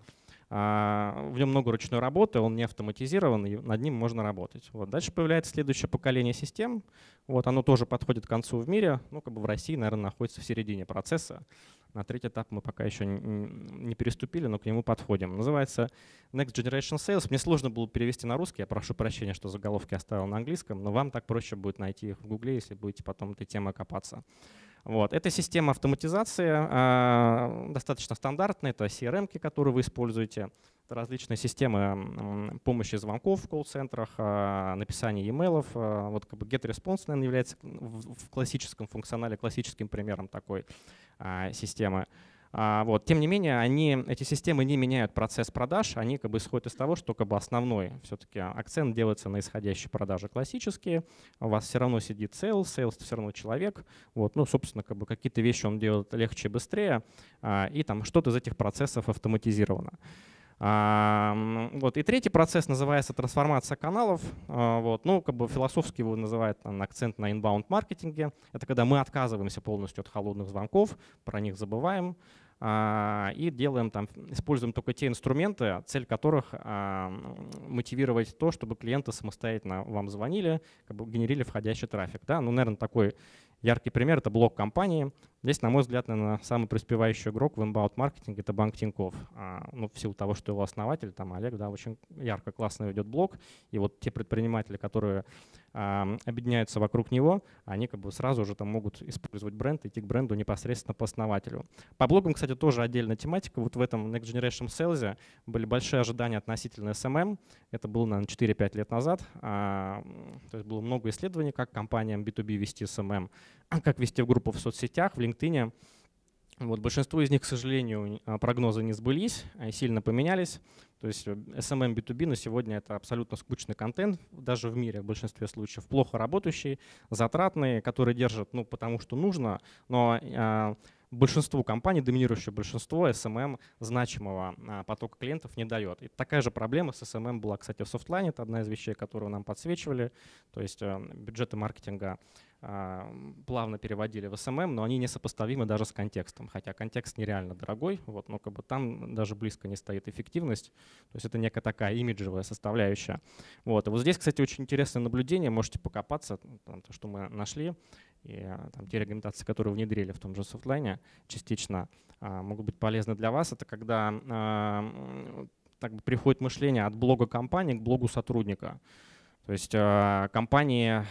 а, в нем много ручной работы, он не автоматизирован, и над ним можно работать. Вот. Дальше появляется следующее поколение систем. Вот, оно тоже подходит к концу в мире. Ну, как бы в России, наверное, находится в середине процесса. На третий этап мы пока еще не переступили, но к нему подходим. Называется Next Generation Sales. Мне сложно было перевести на русский. Я прошу прощения, что заголовки оставил на английском, но вам так проще будет найти их в Гугле, если будете потом этой темой копаться. Вот. Это система автоматизации, а, достаточно стандартная. Это CRM, которые вы используете, это различные системы помощи звонков в колл-центрах, э, написания e-mail. А, вот как бы GetResponse, наверное, является в классическом функционале классическим примером такой системы. А, вот. Тем не менее, они, эти системы не меняют процесс продаж, они как бы исходят из того, что как бы основной все-таки акцент делается на исходящие продажи классические, у вас все равно сидит sales, sales все равно человек, вот, ну, собственно, как бы какие-то вещи он делает легче и быстрее, а, и там что-то из этих процессов автоматизировано. А, вот. И третий процесс называется трансформация каналов. Вот. Ну, как бы философски его называют там, акцент на inbound маркетинге. Это когда мы отказываемся полностью от холодных звонков, про них забываем, а, и делаем там, используем только те инструменты, цель которых а, мотивировать то, чтобы клиенты самостоятельно вам звонили, как бы генерили входящий трафик. Да? Ну, наверное, такой яркий пример — это блок компании. Здесь, на мой взгляд, наверное, самый преуспевающий игрок в inbound маркетинг это банк Тиньков. А, ну, в силу того, что его основатель, там Олег, да, очень ярко, классно ведет блог. И вот те предприниматели, которые а, объединяются вокруг него, они как бы сразу же там могут использовать бренд, идти к бренду непосредственно по основателю. По блогам, кстати, тоже отдельная тематика. Вот в этом Next Generation Sales были большие ожидания относительно SMM. Это было, наверное, 4-5 лет назад. А, то есть было много исследований, как компаниям B2B вести SMM. А как вести группу в соцсетях, в LinkedIn. Вот, большинство из них, к сожалению, а, прогнозы не сбылись, а, сильно поменялись. То есть э, SMM B2B на сегодня это абсолютно скучный контент, даже в мире в большинстве случаев, плохо работающий, затратный, который держит, ну, потому что нужно, но большинству компаний, доминирующее большинство SMM значимого потока клиентов не дает. И такая же проблема с SMM была, кстати, в Softline, это одна из вещей, которую нам подсвечивали, то есть э, бюджеты маркетинга а, плавно переводили в СММ, но они несопоставимы даже с контекстом, хотя контекст нереально дорогой, вот, но как бы там даже близко не стоит эффективность, то есть это некая такая имиджевая составляющая. Вот. И вот здесь, кстати, очень интересное наблюдение, можете покопаться, ну, там, то, что мы нашли, и а, там, те рекомендации, которые внедрили в том же софтлайне частично, а, могут быть полезны для вас. Это когда так приходит мышление от блога компании к блогу сотрудника. То есть компания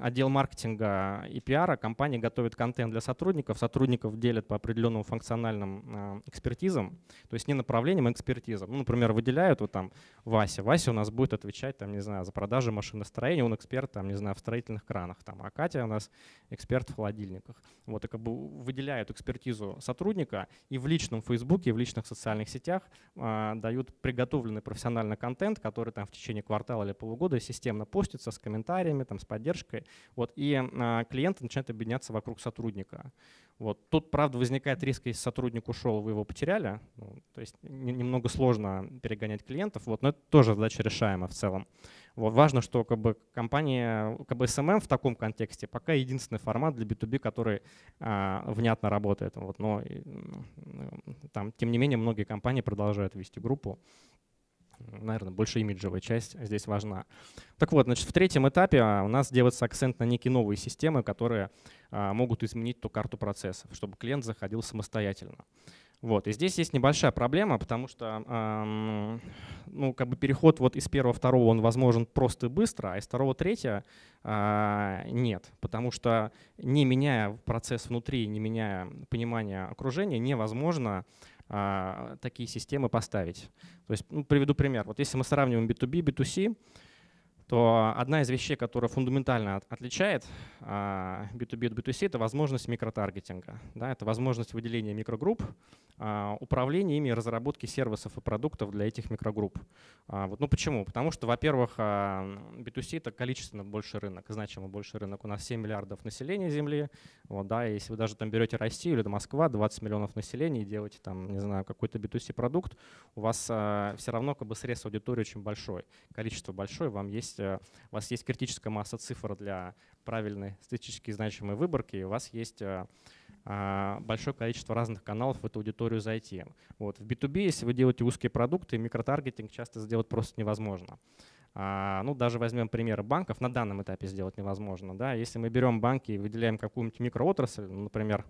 отдел маркетинга и пиара компания готовит контент для сотрудников, сотрудников делят по определенным функциональным а, экспертизам, то есть не направлением, а экспертизам. Ну, например, выделяют вот там Вася. Вася у нас будет отвечать, там, не знаю, за продажи машиностроения, он эксперт, там, не знаю, в строительных кранах, там, а Катя у нас эксперт в холодильниках. Вот, и как бы выделяют экспертизу сотрудника и в личном Фейсбуке, и в личных социальных сетях э, дают приготовленный профессиональный контент, который там в течение квартала или полугода системно постится с комментариями, там, с поддержкой, поддержкой. Вот, и э, клиенты начинают объединяться вокруг сотрудника. Вот. Тут, правда, возникает риск, если сотрудник ушел, вы его потеряли. Ну, то есть немного сложно перегонять клиентов, вот, но это тоже задача решаема в целом. Вот. Важно, что как бы, компания, как бы SMM эм эм в таком контексте пока единственный формат для B2B, который а, внятно работает. Вот. Но и, там, тем не менее многие компании продолжают вести группу наверное, больше имиджевая часть здесь важна. Так вот, значит, в третьем этапе а, у нас делается акцент на некие новые системы, которые а, могут изменить ту карту процессов, чтобы клиент заходил самостоятельно. Вот. И здесь есть небольшая проблема, потому что эм, ну, как бы переход вот из первого второго он возможен просто и быстро, а из второго третьего э, нет. Потому что не меняя процесс внутри, не меняя понимание окружения, невозможно а, такие системы поставить. То есть ну, приведу пример. Вот если мы сравниваем B2B, B2C, то одна из вещей, которая фундаментально отличает а, B2B от B2C, это возможность микротаргетинга. Да, это возможность выделения микрогрупп, а, управления ими, разработки сервисов и продуктов для этих микрогрупп. А, вот, ну почему? Потому что, во-первых, B2C а, — это количественно больше рынок, значимо больше рынок. У нас 7 миллиардов населения Земли. Вот, да, если вы даже там берете Россию или Москва, 20 миллионов населения, и делаете там, не знаю, какой-то B2C продукт, у вас все равно как бы срез аудитории очень большой, количество большое, вам есть есть э, у вас есть критическая масса цифр для правильной статистически значимой выборки, и у вас есть э, а, большое количество разных каналов в эту аудиторию зайти. Вот. В B2B, если вы делаете узкие продукты, микротаргетинг часто сделать просто невозможно. А, ну, даже возьмем пример банков, на данном этапе сделать невозможно. Да? Если мы берем банки и выделяем какую-нибудь микроотрасль, ну, например,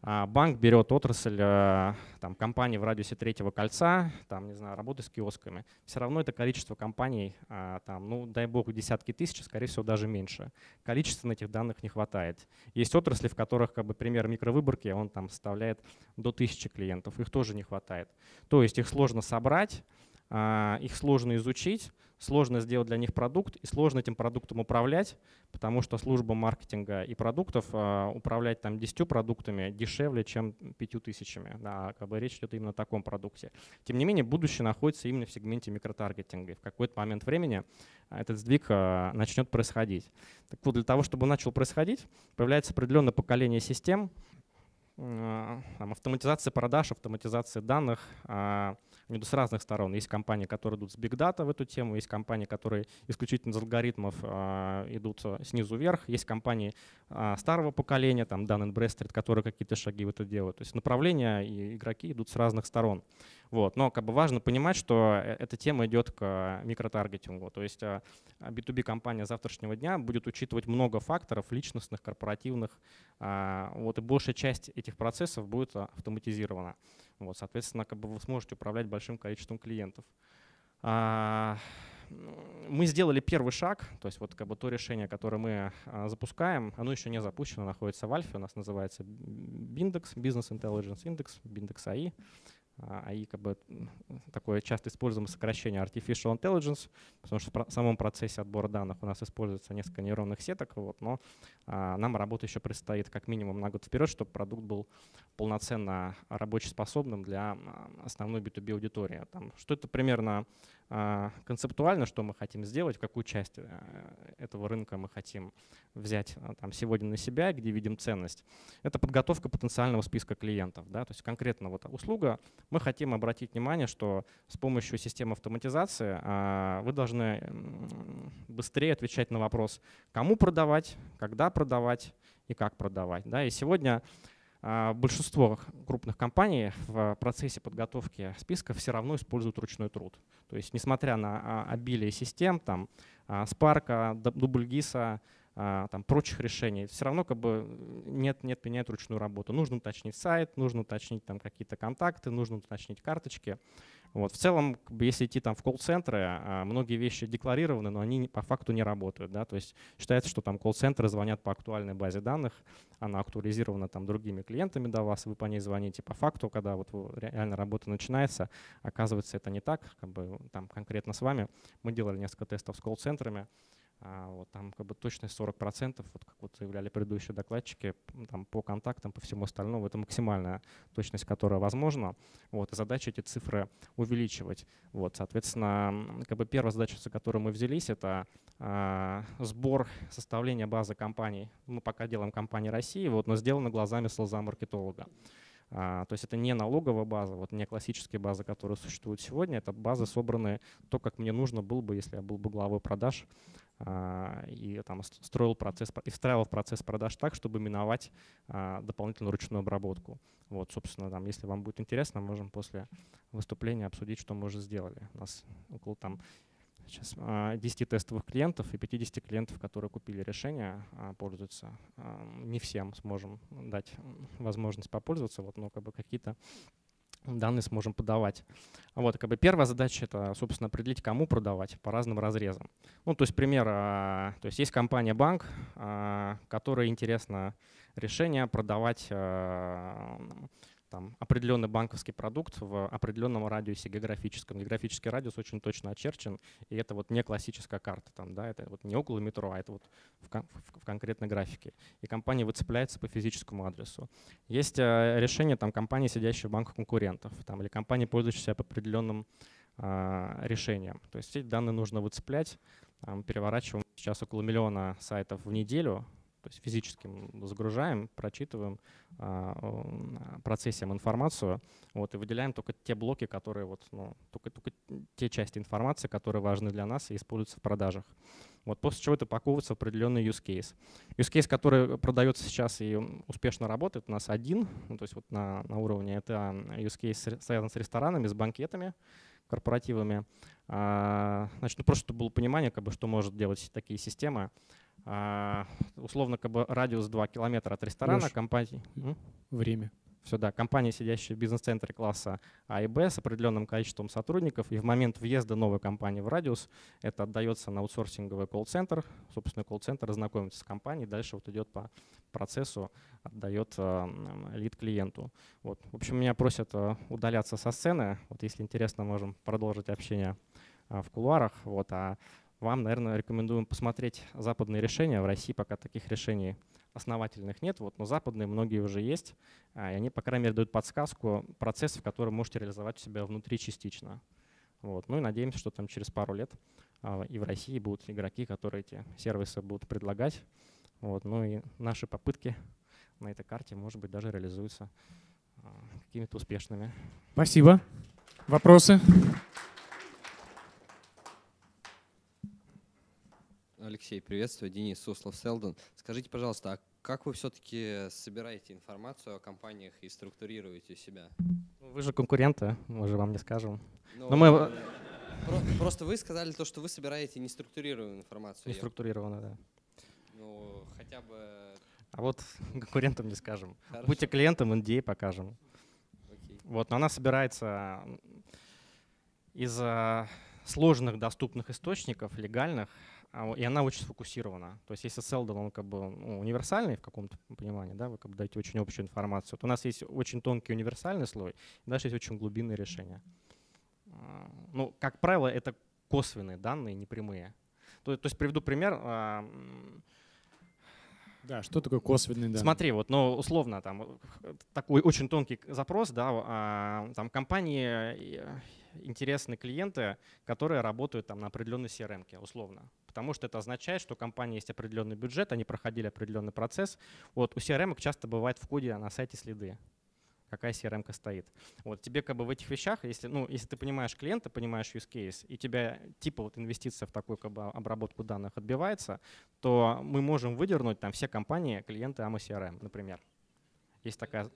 а, банк берет отрасль э, там, компании в радиусе третьего кольца, там, не знаю, работы с киосками. Все равно это количество компаний, а, там, ну, дай бог, десятки тысяч, скорее всего, даже меньше. на этих данных не хватает. Есть отрасли, в которых, как бы, пример микровыборки, он там составляет до тысячи клиентов. Их тоже не хватает. То есть их сложно собрать, а, их сложно изучить, сложно сделать для них продукт, и сложно этим продуктом управлять, потому что служба маркетинга и продуктов а, управлять там 10 продуктами дешевле, чем 5 тысячами. Да, как бы речь идет именно о таком продукте. Тем не менее, будущее находится именно в сегменте микротаргетинга, и в какой-то момент времени а, этот сдвиг а, начнет происходить. Так вот, для того, чтобы начал происходить, появляется определенное поколение систем, там, автоматизация продаж, автоматизация данных, ведут с разных сторон. Есть компании, которые идут с Big Data в эту тему, есть компании, которые исключительно из алгоритмов а, идут а, снизу вверх, есть компании а, старого поколения, там Dan Bradstreet, которые какие-то шаги в это делают. То есть направления и игроки идут с разных сторон. Вот. Но как бы важно понимать, что э, эта тема идет к микротаргетингу. То есть B2B-компания завтрашнего дня будет учитывать много факторов личностных, корпоративных. Вот, и большая часть этих процессов будет автоматизирована. Вот, соответственно, как бы вы сможете управлять большим количеством клиентов. А, мы сделали первый шаг, то есть вот как бы то решение, которое мы а, запускаем, оно еще не запущено, находится в альфе, у нас называется Bindex, Business Intelligence Index, Bindex AI. AI а, а как бы такое часто используемое сокращение Artificial Intelligence, потому что в самом процессе отбора данных у нас используется несколько нейронных сеток, вот, но а, нам работа еще предстоит как минимум на год вперед, чтобы продукт был полноценно рабочеспособным для основной B2B аудитории. Там, что это примерно а, концептуально, что мы хотим сделать, какую часть э, этого рынка мы хотим взять а, там, сегодня на себя, где видим ценность. Это подготовка потенциального списка клиентов. Да? То есть конкретно вот услуга. Мы хотим обратить внимание, что с помощью системы автоматизации а, вы должны быстрее отвечать на вопрос, кому продавать, когда продавать и как продавать. Да? И сегодня а, большинство крупных компаний в процессе подготовки списка все равно используют ручной труд. То есть несмотря на а, обилие систем, там, а, Spark, Дубльгиса, там, прочих решений, все равно как бы нет, нет меняет ручную работу. Нужно уточнить сайт, нужно уточнить там какие-то контакты, нужно уточнить карточки. Вот. В целом, если идти там в колл-центры, а, многие вещи декларированы, но они по факту не работают. Да? То есть считается, что там колл-центры звонят по актуальной базе данных, она актуализирована там другими клиентами до вас, вы по ней звоните. По факту, когда вот реально работа начинается, оказывается, это не так, как бы там конкретно с вами. Мы делали несколько тестов с колл-центрами, а вот там как бы точность 40%, вот как вот заявляли предыдущие докладчики, там по контактам, по всему остальному, это максимальная точность, которая возможна. Вот, и задача эти цифры увеличивать. Вот, соответственно, как бы первая задача, за которую мы взялись, это э, сбор, составления базы компаний. Мы пока делаем компании России, вот, но сделано глазами слеза-маркетолога. А, то есть это не налоговая база, вот не классические базы, которые существуют сегодня. Это базы собранные то, как мне нужно было бы, если я был бы главой продаж а, и там строил процесс и встраивал процесс продаж так, чтобы миновать а, дополнительную ручную обработку. Вот, собственно, там, если вам будет интересно, можем после выступления обсудить, что мы уже сделали. У нас около там сейчас 10 а, тестовых клиентов и 50 клиентов, которые купили решение, пользуются. Не всем сможем дать возможность попользоваться, вот, но как бы какие-то данные сможем подавать. Вот, как бы первая задача — это, собственно, определить, кому продавать по разным разрезам. Ну, то есть, пример, а, то есть есть компания-банк, а, которая, интересно решение продавать а, там, определенный банковский продукт в определенном радиусе географическом. Географический радиус очень точно очерчен, и это вот не классическая карта, там, да, это вот не около метро, а это вот в, кон в конкретной графике. И компания выцепляется по физическому адресу. Есть э, решение там, компании, сидящие в банках конкурентов, там, или компании, пользующиеся определенным э, решением. То есть эти данные нужно выцеплять. Там, переворачиваем сейчас около миллиона сайтов в неделю, то есть физическим загружаем, прочитываем, а, процессим информацию вот, и выделяем только те блоки, которые вот, ну, только, только те части информации, которые важны для нас и используются в продажах. Вот, после чего это паковывается в определенный use case. Use case, который продается сейчас и успешно работает, у нас один, ну, то есть вот на, на уровне, это а, use case связан с ресторанами, с банкетами корпоративами. А, значит, ну, просто чтобы было понимание, как бы, что может делать такие системы. А, условно как бы радиус 2 километра от ресторана Леш, компании. Время. Все, да, компания, сидящая в бизнес-центре класса А и Б с определенным количеством сотрудников, и в момент въезда новой компании в радиус это отдается на аутсорсинговый колл-центр. Собственно, колл-центр знакомится с компанией, дальше вот идет по процессу, отдает э, лид клиенту. Вот. В общем, меня просят э, удаляться со сцены. Вот если интересно, можем продолжить общение э, в кулуарах. Вот, а вам, наверное, рекомендуем посмотреть западные решения. В России пока таких решений основательных нет, вот, но западные многие уже есть, а, и они, по крайней мере, дают подсказку процессов, которые можете реализовать у себя внутри частично. Вот. Ну и надеемся, что там через пару лет а, и в России будут игроки, которые эти сервисы будут предлагать. Вот. Ну и наши попытки на этой карте, может быть, даже реализуются а, какими-то успешными. Спасибо. Вопросы? Алексей, приветствую. Денис Суслов, Селдон. Скажите, пожалуйста, а как вы все-таки собираете информацию о компаниях и структурируете себя? Ну, вы же конкуренты, мы же вам не скажем. Но, ну, Но мы... Просто вы сказали то, что вы собираете неструктурированную информацию. Неструктурированную, да. Ну, хотя бы... А вот *laughs* конкурентам не скажем. Хорошо. Будьте клиентом, NDA покажем. Окей. Вот, но она собирается из э, сложных доступных источников, легальных, а и она очень сфокусирована. То есть если Seldon, он как бы ну, универсальный в каком-то понимании, да, вы как бы даете очень общую информацию, то у нас есть очень тонкий универсальный слой, дальше есть очень глубинные решения. А, ну, как правило, это косвенные данные, не прямые. То, то есть приведу пример. А, да, что такое косвенные данные? Смотри, вот, ну, условно, там э, такой очень тонкий запрос, да, там компании э, интересны клиенты, которые работают там, на определенной CRM, условно. Потому что это означает, что у компании есть определенный бюджет, они проходили определенный процесс. Вот у CRM часто бывает в коде на сайте следы какая CRM стоит. Вот тебе как бы в этих вещах, если, ну, если ты понимаешь клиента, понимаешь use case, и у тебя типа вот инвестиция в такую как бы обработку данных отбивается, то мы можем выдернуть там все компании, клиенты AMO CRM, эм, например. Есть такая…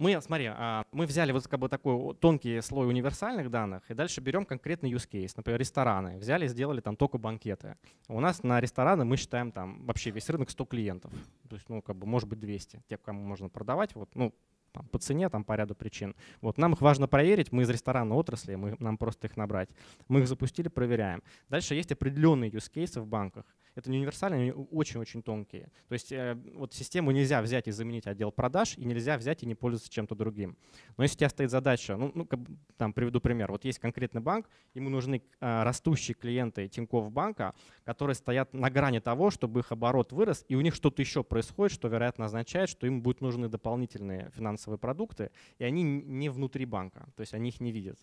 Мы, смотри, а, мы взяли вот как бы такой тонкий слой универсальных данных и дальше берем конкретный use case, например, рестораны. Взяли сделали там только банкеты. У нас на рестораны мы считаем там вообще весь рынок 100 клиентов. То есть, ну, как бы, может быть, 200, тех, кому можно продавать. Вот, ну, там, по цене, там, по ряду причин. Вот, нам их важно проверить, мы из ресторана отрасли, мы, нам просто их набрать. Мы их запустили, проверяем. Дальше есть определенные use cases в банках, это не универсальные, они очень-очень тонкие. То есть э, вот систему нельзя взять и заменить отдел продаж, и нельзя взять и не пользоваться чем-то другим. Но если у тебя стоит задача, ну, ну там приведу пример. Вот есть конкретный банк, ему нужны э, растущие клиенты Тинькофф банка, которые стоят на грани того, чтобы их оборот вырос, и у них что-то еще происходит, что, вероятно, означает, что им будут нужны дополнительные финансовые продукты, и они не внутри банка, то есть они их не видят.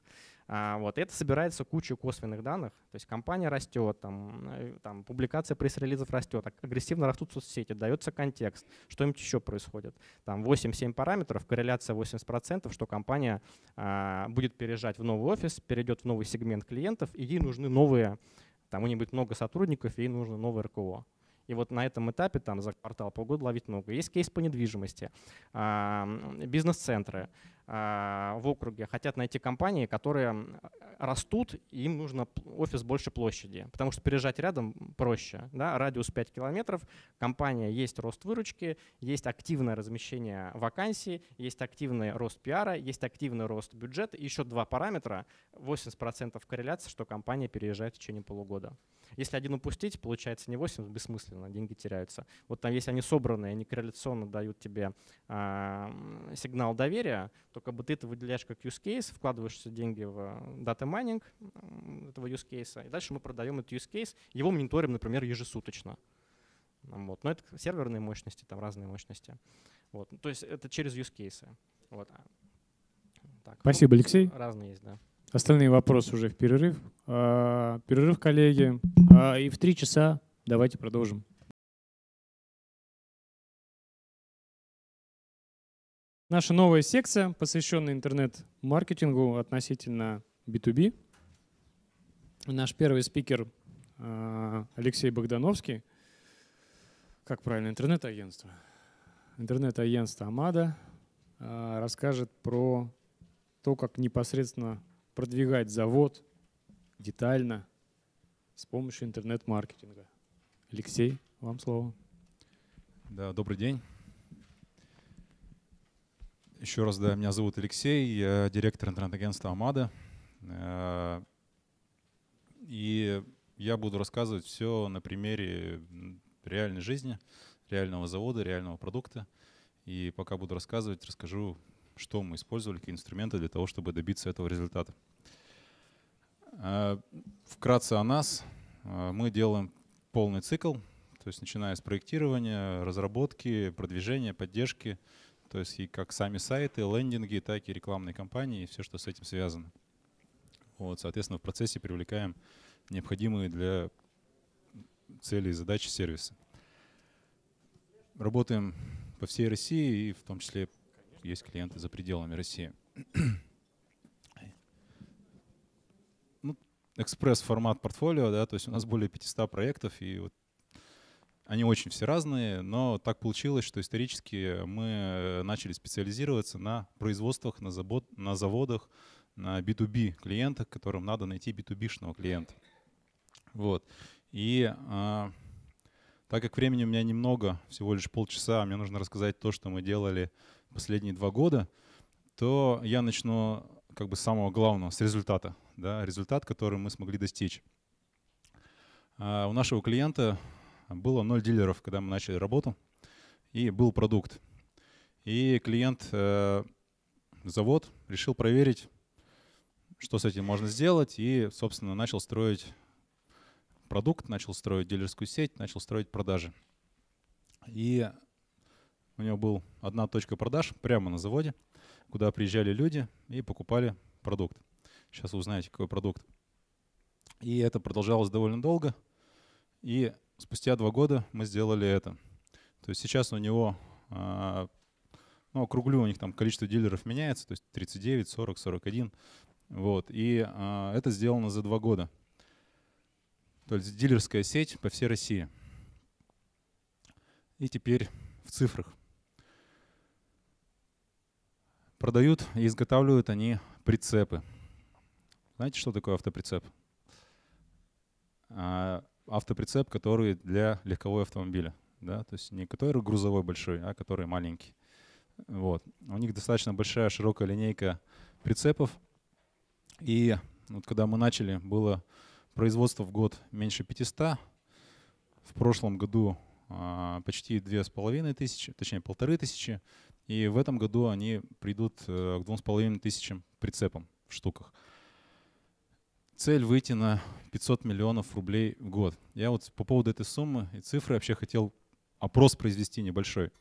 А, вот, это собирается куча косвенных данных, то есть компания растет, там, э, там, публикация пресс-релизов растет, а агрессивно растут соцсети, дается контекст, что им еще происходит. Там 8-7 параметров, корреляция 80%, что компания а, будет переезжать в новый офис, перейдет в новый сегмент клиентов, и ей нужны новые, там у нее будет много сотрудников, и ей нужно новое РКО. И вот на этом этапе там за квартал полгода ловить много. Есть кейс по недвижимости, бизнес-центры. А, в округе хотят найти компании, которые растут, и им нужно офис больше площади, потому что переезжать рядом проще. Да? Радиус 5 километров, компания есть рост выручки, есть активное размещение вакансий, есть активный рост пиара, есть активный рост бюджета, и еще два параметра, 80% корреляции, что компания переезжает в течение полугода. Если один упустить, получается не 8, бессмысленно, деньги теряются. Вот там, если они собраны, они корреляционно дают тебе э, сигнал доверия, то как бы ты это выделяешь как use case, вкладываешь все деньги в data э, майнинг этого use case, и дальше мы продаем этот use case, его мониторим, например, ежесуточно. Вот. Но это серверные мощности, там разные мощности. Вот. То есть это через use cases. Вот. Так. Спасибо, ну, Алексей. Разные есть, да. Остальные вопросы уже в перерыв. А, перерыв, коллеги. А, и в три часа давайте продолжим. Наша новая секция, посвященная интернет-маркетингу относительно B2B. Наш первый спикер а, Алексей Богдановский. Как правильно, интернет-агентство. Интернет-агентство Амада расскажет про то, как непосредственно продвигать завод детально с помощью интернет-маркетинга. Алексей, вам слово. Да, добрый день. Еще раз, да, меня зовут Алексей, я директор интернет-агентства «Амада». Э, и я буду рассказывать все на примере реальной жизни, реального завода, реального продукта. И пока буду рассказывать, расскажу что мы использовали, какие инструменты для того, чтобы добиться этого результата. А, вкратце о нас. А, мы делаем полный цикл, то есть начиная с проектирования, разработки, продвижения, поддержки, то есть и как сами сайты, лендинги, так и рекламные кампании, и все, что с этим связано. Вот, соответственно, в процессе привлекаем необходимые для целей и задачи сервисы. Работаем по всей России и в том числе есть клиенты за пределами России. *clears throat* ну, экспресс-формат портфолио, да, то есть у нас более 500 проектов, и вот они очень все разные, но так получилось, что исторически мы э, начали специализироваться на производствах, на, забот, на заводах, на B2B клиентах, которым надо найти B2B-шного клиента. Вот. И а, так как времени у меня немного, всего лишь полчаса, мне нужно рассказать то, что мы делали последние два года, то я начну как бы с самого главного, с результата. Да, результат, который мы смогли достичь. А, у нашего клиента было ноль дилеров, когда мы начали работу, и был продукт. И клиент, э, завод, решил проверить, что с этим можно сделать, и, собственно, начал строить продукт, начал строить дилерскую сеть, начал строить продажи. И у него был одна точка продаж прямо на заводе, куда приезжали люди и покупали продукт. Сейчас вы узнаете, какой продукт. И это продолжалось довольно долго. И спустя два года мы сделали это. То есть сейчас у него, а, ну, округлю, у них там количество дилеров меняется, то есть 39, 40, 41. Вот. И а, это сделано за два года. То есть дилерская сеть по всей России. И теперь в цифрах продают и изготавливают они прицепы. Знаете, что такое автоприцеп? А, автоприцеп, который для легкового автомобиля. Да? То есть не который грузовой большой, а который маленький. Вот. У них достаточно большая, широкая линейка прицепов. И вот когда мы начали, было производство в год меньше 500. В прошлом году а, почти 2500, точнее полторы тысячи. И в этом году они придут э, к двум с половиной тысячам прицепам в штуках. Цель выйти на 500 миллионов рублей в год. Я вот по поводу этой суммы и цифры вообще хотел опрос произвести небольшой.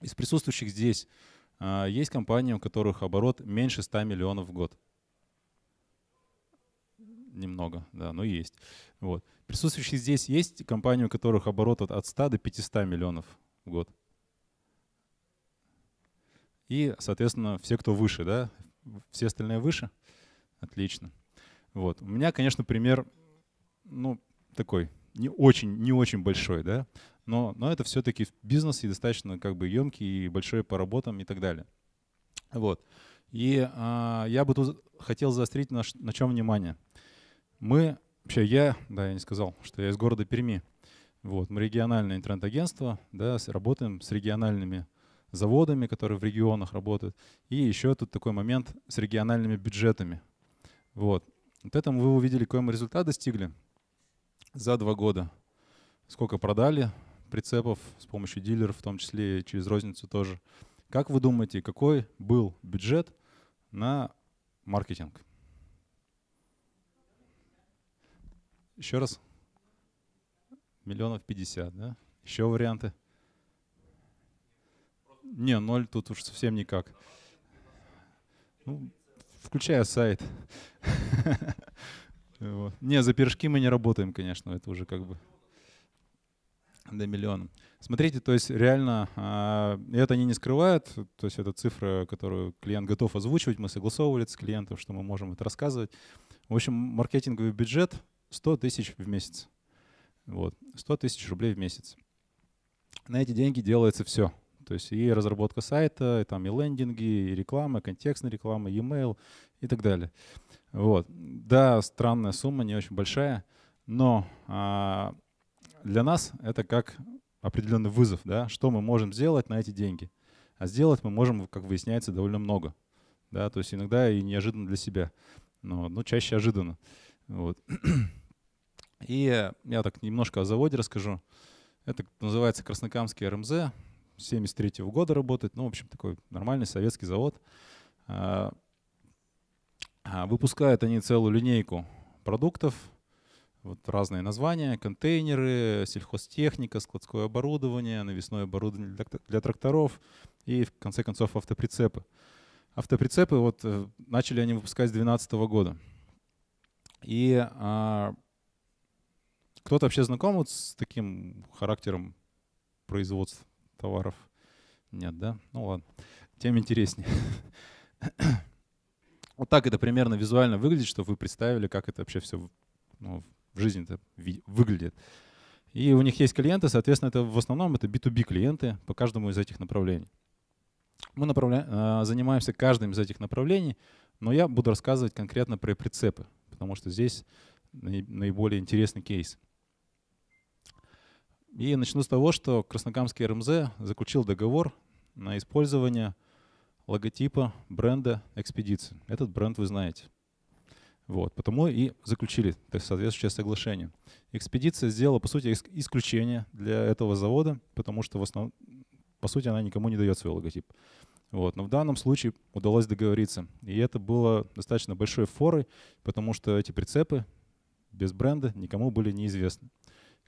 Из присутствующих здесь э, есть компании, у которых оборот меньше 100 миллионов в год. Немного, да, но есть. Вот. Присутствующие здесь есть компании, у которых оборот от 100 до 500 миллионов в год. И, соответственно, все, кто выше, да? Все остальные выше? Отлично. Вот. У меня, конечно, пример, ну, такой, не очень, не очень большой, да? Но, но это все-таки бизнес и достаточно как бы емкий и большой по работам и так далее. Вот. И а, я бы тут хотел заострить на, на чем внимание. Мы, вообще я, да, я не сказал, что я из города Перми. Вот, мы региональное интернет-агентство, да, работаем с региональными заводами, которые в регионах работают. И еще тут такой момент с региональными бюджетами. Вот. Вот этом вы увидели, какой мы результат достигли за два года. Сколько продали прицепов с помощью дилеров, в том числе и через розницу тоже. Как вы думаете, какой был бюджет на маркетинг? Еще раз. Миллионов пятьдесят, да? Еще варианты? Не, ноль тут уж совсем никак. Ну, включая сайт. *laughs* Не, за пирожки мы не работаем, конечно, это уже как бы до миллиона. Смотрите, то есть реально, а, это они не скрывают, то есть это цифра, которую клиент готов озвучивать, мы согласовывали с клиентом, что мы можем это рассказывать. В общем, маркетинговый бюджет 100 тысяч в месяц. Вот, 100 тысяч рублей в месяц. На эти деньги делается все. То есть и разработка сайта, и, там, и лендинги, и реклама, контекстная реклама, e-mail и так далее. Вот. Да, странная сумма, не очень большая, но а, для нас это как определенный вызов, да, что мы можем сделать на эти деньги. А сделать мы можем, как выясняется, довольно много. Да, то есть иногда и неожиданно для себя, но, но ну, чаще ожиданно. Вот. И я так немножко о заводе расскажу. Это называется Краснокамский РМЗ. 73 -го года работает. Ну, в общем, такой нормальный советский завод. А, а, выпускают они целую линейку продуктов, вот разные названия, контейнеры, сельхозтехника, складское оборудование, навесное оборудование для тракторов и, в конце концов, автоприцепы. Автоприцепы вот э, начали они выпускать с 2012 года. И а, кто-то вообще знаком вот с таким характером производства? товаров? Нет, да? Ну ладно. Тем интереснее. *coughs* вот так это примерно визуально выглядит, чтобы вы представили, как это вообще все ну, в жизни это выглядит. И у них есть клиенты, соответственно, это в основном это B2B клиенты по каждому из этих направлений. Мы направля... Э, занимаемся каждым из этих направлений, но я буду рассказывать конкретно про прицепы, потому что здесь наиболее интересный кейс. И начну с того, что Краснокамский РМЗ заключил договор на использование логотипа бренда экспедиции. Этот бренд вы знаете. Вот, потому и заключили то есть, соответствующее соглашение. Экспедиция сделала, по сути, исключение для этого завода, потому что, в основ... по сути, она никому не дает свой логотип. Вот. Но в данном случае удалось договориться. И это было достаточно большой форой, потому что эти прицепы без бренда никому были неизвестны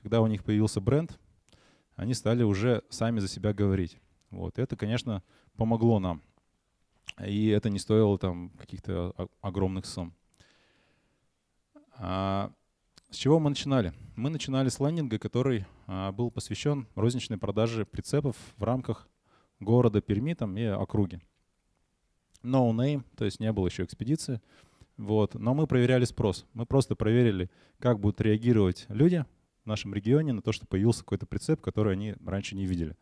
когда у них появился бренд, они стали уже сами за себя говорить. Вот. Это, конечно, помогло нам. И это не стоило там каких-то огромных сумм. А с чего мы начинали? Мы начинали с лендинга, который а, был посвящен розничной продаже прицепов в рамках города Перми там, и округи. No name, то есть не было еще экспедиции. Вот. Но мы проверяли спрос. Мы просто проверили, как будут реагировать люди – в нашем регионе на то, что появился какой-то прицеп, который они раньше не видели.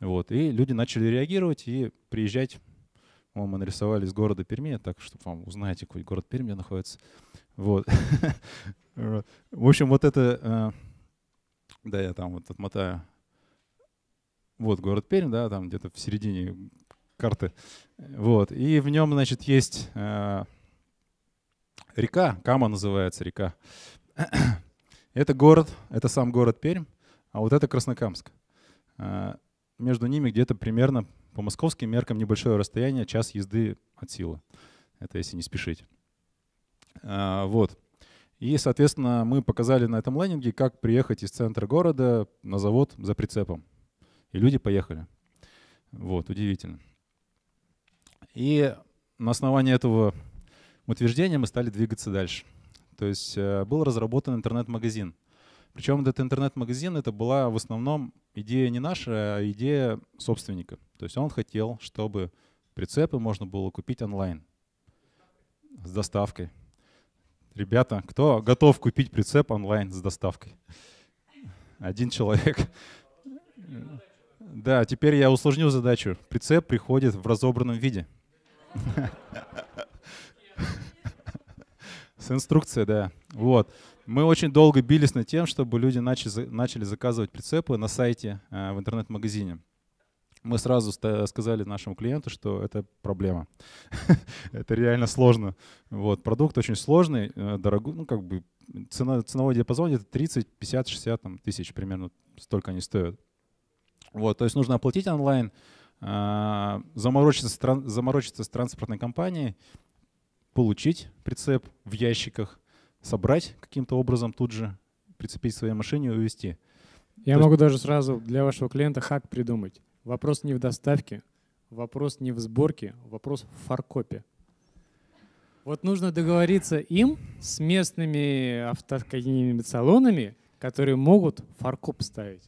Вот. И люди начали реагировать и приезжать. О, мы нарисовали из города Перми, так что вам узнаете, какой город Перми находится. Вот. *laughs* В общем, вот это... Э, да, я там вот отмотаю. Вот город Пермь, да, там где-то в середине карты. Вот. И в нем, значит, есть э, река, Кама называется река. *clears throat* Это город, это сам город Пермь, а вот это Краснокамск. А, между ними где-то примерно по московским меркам небольшое расстояние, час езды от силы. Это если не спешить. А, вот. И, соответственно, мы показали на этом лендинге, как приехать из центра города на завод за прицепом. И люди поехали. Вот, удивительно. И на основании этого утверждения мы стали двигаться дальше. То есть э, был разработан интернет-магазин. Причем этот интернет-магазин, это была в основном идея не наша, а идея собственника. То есть он хотел, чтобы прицепы можно было купить онлайн с доставкой. Ребята, кто готов купить прицеп онлайн с доставкой? Один человек. Да, теперь я усложню задачу. Прицеп приходит в разобранном виде. С инструкцией, да. Вот. Мы очень долго бились над тем, чтобы люди начали, заказывать прицепы на сайте э, в интернет-магазине. Мы сразу сказали нашему клиенту, что это проблема. *laughs* это реально сложно. Вот. Продукт очень сложный, э, дорогой, ну как бы цена, ценовой диапазон где-то 30, 50, 60 там, тысяч примерно, столько они стоят. Вот, то есть нужно оплатить онлайн, э, заморочиться, заморочиться с транспортной компанией, получить прицеп в ящиках, собрать каким-то образом тут же, прицепить к своей машине и увезти. Я То могу есть... даже сразу для вашего клиента хак придумать. Вопрос не в доставке, вопрос не в сборке, вопрос в фаркопе. Вот нужно договориться им с местными авто салонами, которые могут фаркоп ставить.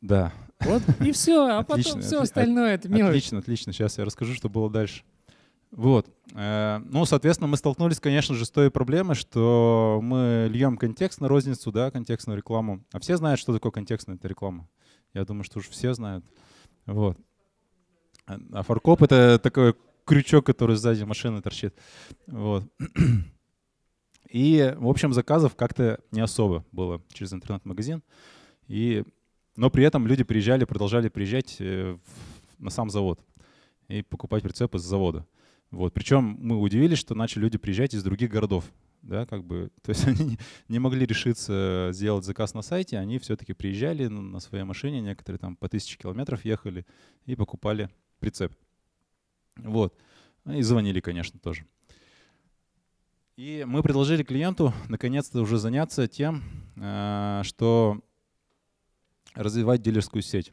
Да. Вот и все, а потом отлично, все остальное от, это мелочь. Отлично, отлично. Сейчас я расскажу, что было дальше. Вот. Э, ну, соответственно, мы столкнулись, конечно же, с той проблемой, что мы льем контекст на розницу, да, контекстную рекламу. А все знают, что такое контекстная реклама? Я думаю, что уже все знают. Вот. Э, а фаркоп — это такой крючок, который сзади машины торчит. Вот. *clears throat* И, в общем, заказов как-то не особо было через интернет-магазин. И... Но при этом люди приезжали, продолжали приезжать э, на сам завод и покупать прицепы с завода. Вот. Причем мы удивились, что начали люди приезжать из других городов. Да, как бы, *laughs* то есть они не могли решиться сделать заказ на сайте, они все-таки приезжали на своей машине, некоторые там по тысяче километров ехали и покупали прицеп. Вот. И звонили, конечно, тоже. И мы предложили клиенту наконец-то уже заняться тем, э, что развивать дилерскую сеть.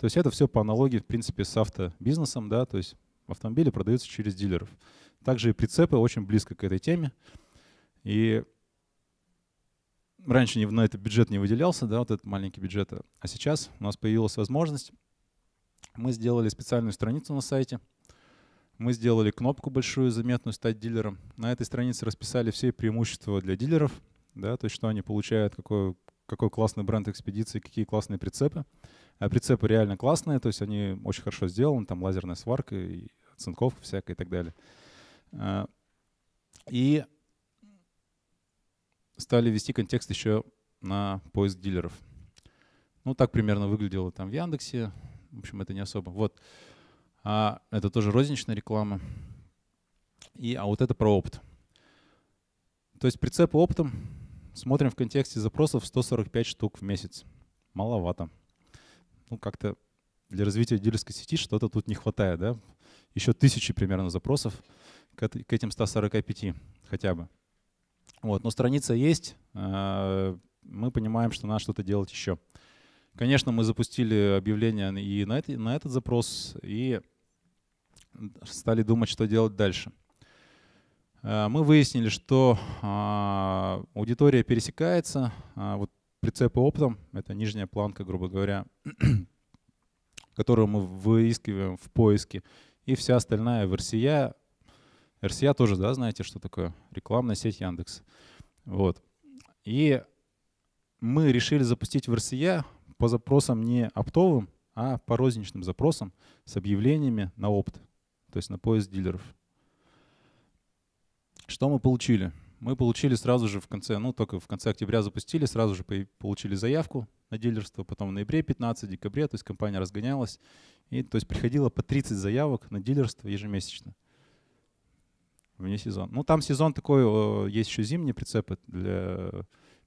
То есть это все по аналогии, в принципе, с автобизнесом, да, то есть автомобили продаются через дилеров. Также и прицепы очень близко к этой теме. И раньше ни на этот бюджет не выделялся, да, вот этот маленький бюджет. А сейчас у нас появилась возможность. Мы сделали специальную страницу на сайте. Мы сделали кнопку большую, заметную «Стать дилером». На этой странице расписали все преимущества для дилеров, да, то есть что они получают, какое какой классный бренд экспедиции, какие классные прицепы. А прицепы реально классные, то есть они очень хорошо сделаны, там лазерная сварка, и цинковка всякая и так далее. А, и стали вести контекст еще на поиск дилеров. Ну, так примерно выглядело там в Яндексе. В общем, это не особо. Вот. А это тоже розничная реклама. И, а вот это про опыт. То есть прицепы оптом Смотрим в контексте запросов 145 штук в месяц. Маловато. Ну, как-то для развития дилерской сети что-то тут не хватает, да? Еще тысячи примерно запросов к, этим 145 хотя бы. Вот, но страница есть, э, мы понимаем, что надо что-то делать еще. Конечно, мы запустили объявление и на, это, на этот запрос, и стали думать, что делать дальше. Э, мы выяснили, что а, аудитория пересекается. А, вот прицепы оптом — это нижняя планка, грубо говоря, *clears throat* которую мы выискиваем в поиске. И вся остальная в RCA. RCA тоже, да, знаете, что такое? Рекламная сеть Яндекс. Вот. И мы решили запустить в RCA по запросам не оптовым, а по розничным запросам с объявлениями на опт, то есть на поиск дилеров. Что мы получили? Мы получили сразу же в конце, ну только в конце октября запустили, сразу же получили заявку на дилерство, потом в ноябре 15, декабре, то есть компания разгонялась, и то есть приходило по 30 заявок на дилерство ежемесячно вне сезон. Ну, там сезон такой, есть еще зимние прицепы для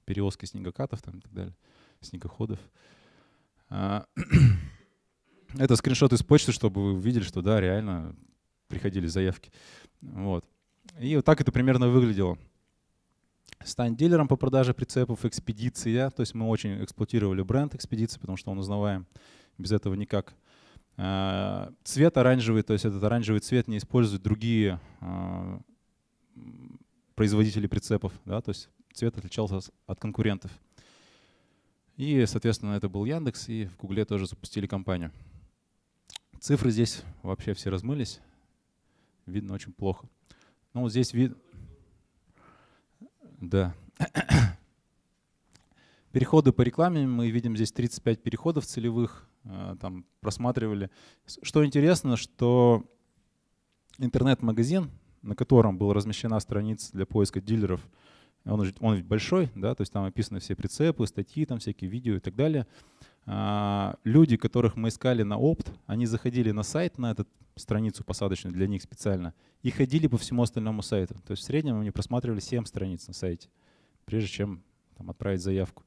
перевозки снегокатов там и так далее, снегоходов. А, *clears throat* это скриншот из почты, чтобы вы увидели, что да, реально приходили заявки. Вот. И вот так это примерно выглядело. Стань дилером по продаже прицепов, экспедиция. То есть мы очень эксплуатировали бренд экспедиции, потому что он узнаваем без этого никак. А, цвет оранжевый, то есть этот оранжевый цвет не используют другие а, производители прицепов. Да? То есть цвет отличался от конкурентов. И, соответственно, это был Яндекс, и в Гугле тоже запустили компанию. Цифры здесь вообще все размылись. Видно очень плохо. Ну, здесь вид... Да. *coughs* Переходы по рекламе. Мы видим здесь 35 переходов целевых. Э, там просматривали. Что интересно, что интернет-магазин, на котором была размещена страница для поиска дилеров, он, он большой, да, то есть там описаны все прицепы, статьи, там всякие видео и так далее. А, люди, которых мы искали на опт, они заходили на сайт, на эту страницу посадочную для них специально, и ходили по всему остальному сайту. То есть в среднем они просматривали 7 страниц на сайте, прежде чем там, отправить заявку.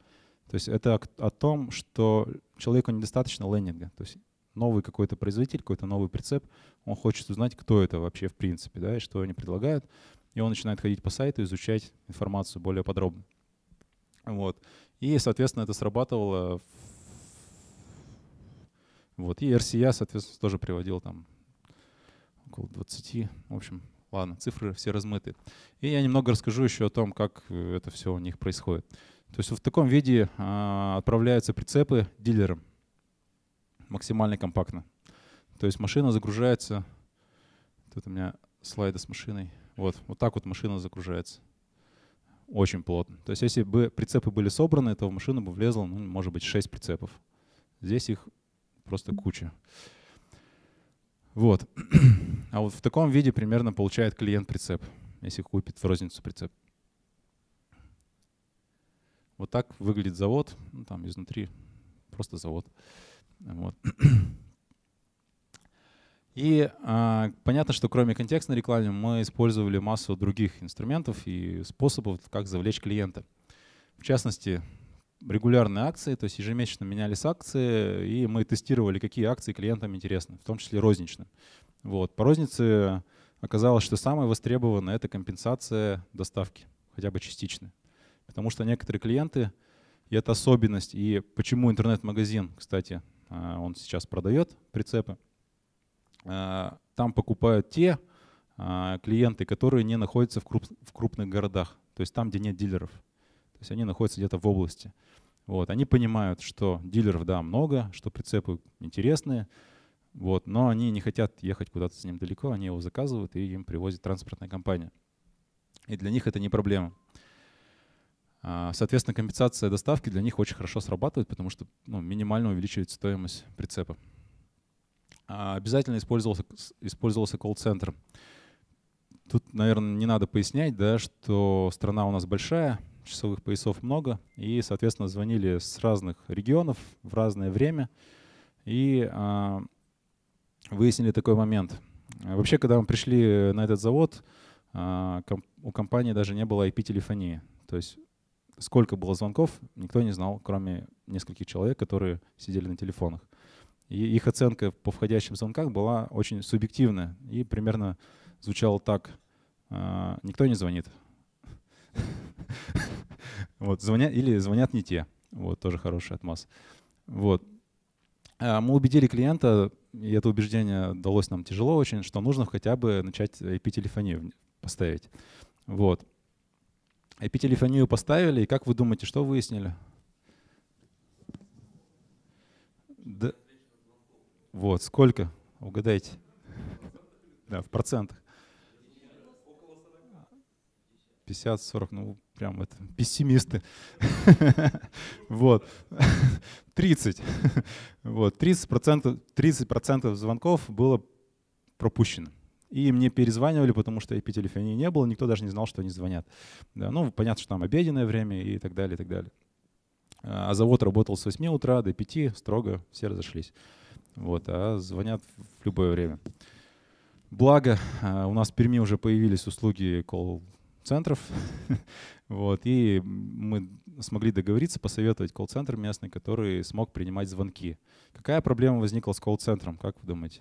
То есть это о том, что человеку недостаточно лендинга. То есть новый какой-то производитель, какой-то новый прицеп, он хочет узнать, кто это вообще в принципе, да, и что они предлагают. И он начинает ходить по сайту, изучать информацию более подробно. Вот. И, соответственно, это срабатывало в вот. И RCA, соответственно, тоже приводил там около 20. В общем, ладно, цифры все размыты. И я немного расскажу еще о том, как э, это все у них происходит. То есть в таком виде а, отправляются прицепы дилерам максимально компактно. То есть машина загружается. Тут у меня слайды с машиной. Вот, вот так вот машина загружается. Очень плотно. То есть если бы прицепы были собраны, то в машину бы влезло, ну, может быть, 6 прицепов. Здесь их просто куча. Вот. *clears throat* А вот в таком виде примерно получает клиент прицеп, если купит в розницу прицеп. Вот так выглядит завод, ну, там изнутри просто завод. Вот. *clears throat* И а, понятно, что кроме контекстной рекламы мы использовали массу других инструментов и способов, как завлечь клиента. В частности, регулярные акции, то есть ежемесячно менялись акции, и мы тестировали, какие акции клиентам интересны, в том числе розничным. Вот. По рознице оказалось, что самое востребованное — это компенсация доставки, хотя бы частично. Потому что некоторые клиенты, и это особенность, и почему интернет-магазин, кстати, а, он сейчас продает прицепы, а, там покупают те а, клиенты, которые не находятся в крупных городах, то есть там, где нет дилеров. То есть они находятся где-то в области. Вот, они понимают, что дилеров, да, много, что прицепы интересные, вот, но они не хотят ехать куда-то с ним далеко, они его заказывают и им привозит транспортная компания. И для них это не проблема. А, соответственно, компенсация доставки для них очень хорошо срабатывает, потому что ну, минимально увеличивает стоимость прицепа. А, обязательно использовался, использовался колл-центр. Тут, наверное, не надо пояснять, да, что страна у нас большая, часовых поясов много, и, соответственно, звонили с разных регионов в разное время и э, выяснили такой момент. Вообще, когда мы пришли на этот завод, э, а, комп у компании даже не было IP-телефонии. То есть сколько было звонков, никто не знал, кроме нескольких человек, которые сидели на телефонах. И их оценка по входящим звонкам была очень субъективная и примерно звучала так. Э, никто не звонит. *laughs* Вот, звонят, или звонят не те. Вот, тоже хороший отмаз. Вот. А, мы убедили клиента, и это убеждение далось нам тяжело очень, что нужно хотя бы начать IP-телефонию поставить. Вот. IP-телефонию поставили, и как вы думаете, что выяснили? Да. Вот, сколько? Угадайте. Да, в процентах. 50-40, ну, прям это, пессимисты. *laughs* вот. 30. *laughs* *laughs* вот. 30%, процентов звонков было пропущено. И мне перезванивали, потому что IP-телефонии не было, никто даже не знал, что они звонят. Да, ну, понятно, что там обеденное время и так далее, и так далее. А, а завод работал с 8 утра до 5, строго, все разошлись. Вот, а звонят в любое время. Благо, а, у нас в Перми уже появились услуги колл-центров, вот, и мы смогли договориться, посоветовать колл-центр местный, который смог принимать звонки. Какая проблема возникла с колл-центром, как вы думаете?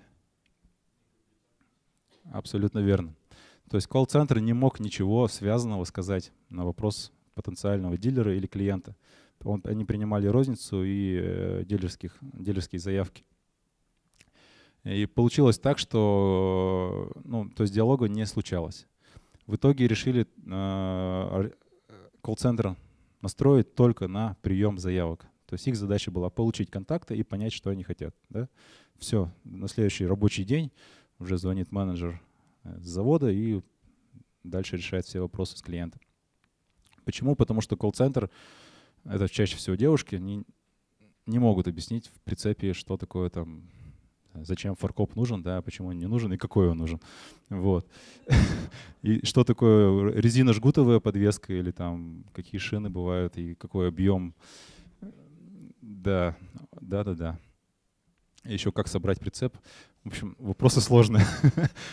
Абсолютно верно. То есть колл-центр не мог ничего связанного сказать на вопрос потенциального дилера или клиента. Он, они принимали розницу и э, дилерских, дилерские заявки. И получилось так, что ну, то есть диалога не случалось. В итоге решили э, колл-центр настроен только на прием заявок. То есть их задача была получить контакты и понять, что они хотят. Да? Все, на следующий рабочий день уже звонит менеджер э, с завода и дальше решает все вопросы с клиентом. Почему? Потому что колл-центр, это чаще всего девушки, они не могут объяснить в прицепе, что такое там зачем форкоп нужен, да, почему он не нужен и какой он нужен. Вот. *laughs* И что такое жгутовая подвеска или там какие шины бывают и какой объем. Да, да, да, да. Еще как собрать прицеп. В общем, вопросы сложные.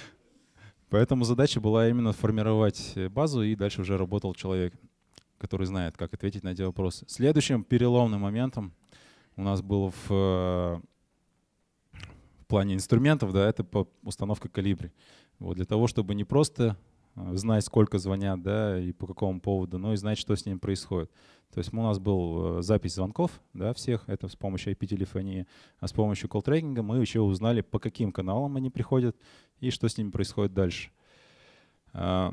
*laughs* Поэтому задача была именно формировать базу, и дальше уже работал человек, который знает, как ответить на эти вопросы. Следующим переломным моментом у нас был в э, плане инструментов, да, это по установка калибри. Вот для того, чтобы не просто э, знать, сколько звонят, да, и по какому поводу, но и знать, что с ним происходит. То есть у нас был э, запись звонков, да, всех, это с помощью IP-телефонии, а с помощью колл-трекинга мы еще узнали, по каким каналам они приходят и что с ними происходит дальше. А,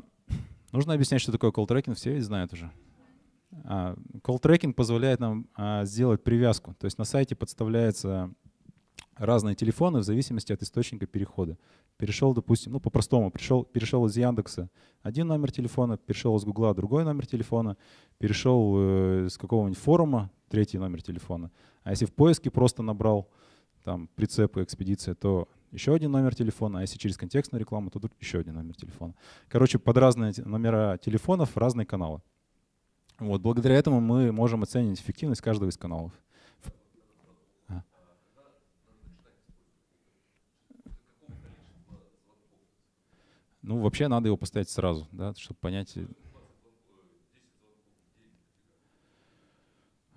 нужно объяснять, что такое колл-трекинг, все ведь знают уже. А, колл-трекинг позволяет нам а, сделать привязку, то есть на сайте подставляется разные телефоны в зависимости от источника перехода. Перешел, допустим, ну по-простому, пришел, перешел из Яндекса один номер телефона, перешел из Гугла другой номер телефона, перешел э, из какого-нибудь форума третий номер телефона. А если в поиске просто набрал там прицеп и экспедиция, то еще один номер телефона, а если через контекстную рекламу, то еще один номер телефона. Короче, под разные номера телефонов разные каналы. Вот, благодаря этому мы можем оценить эффективность каждого из каналов. Ну, вообще надо его поставить сразу, да, чтобы понять.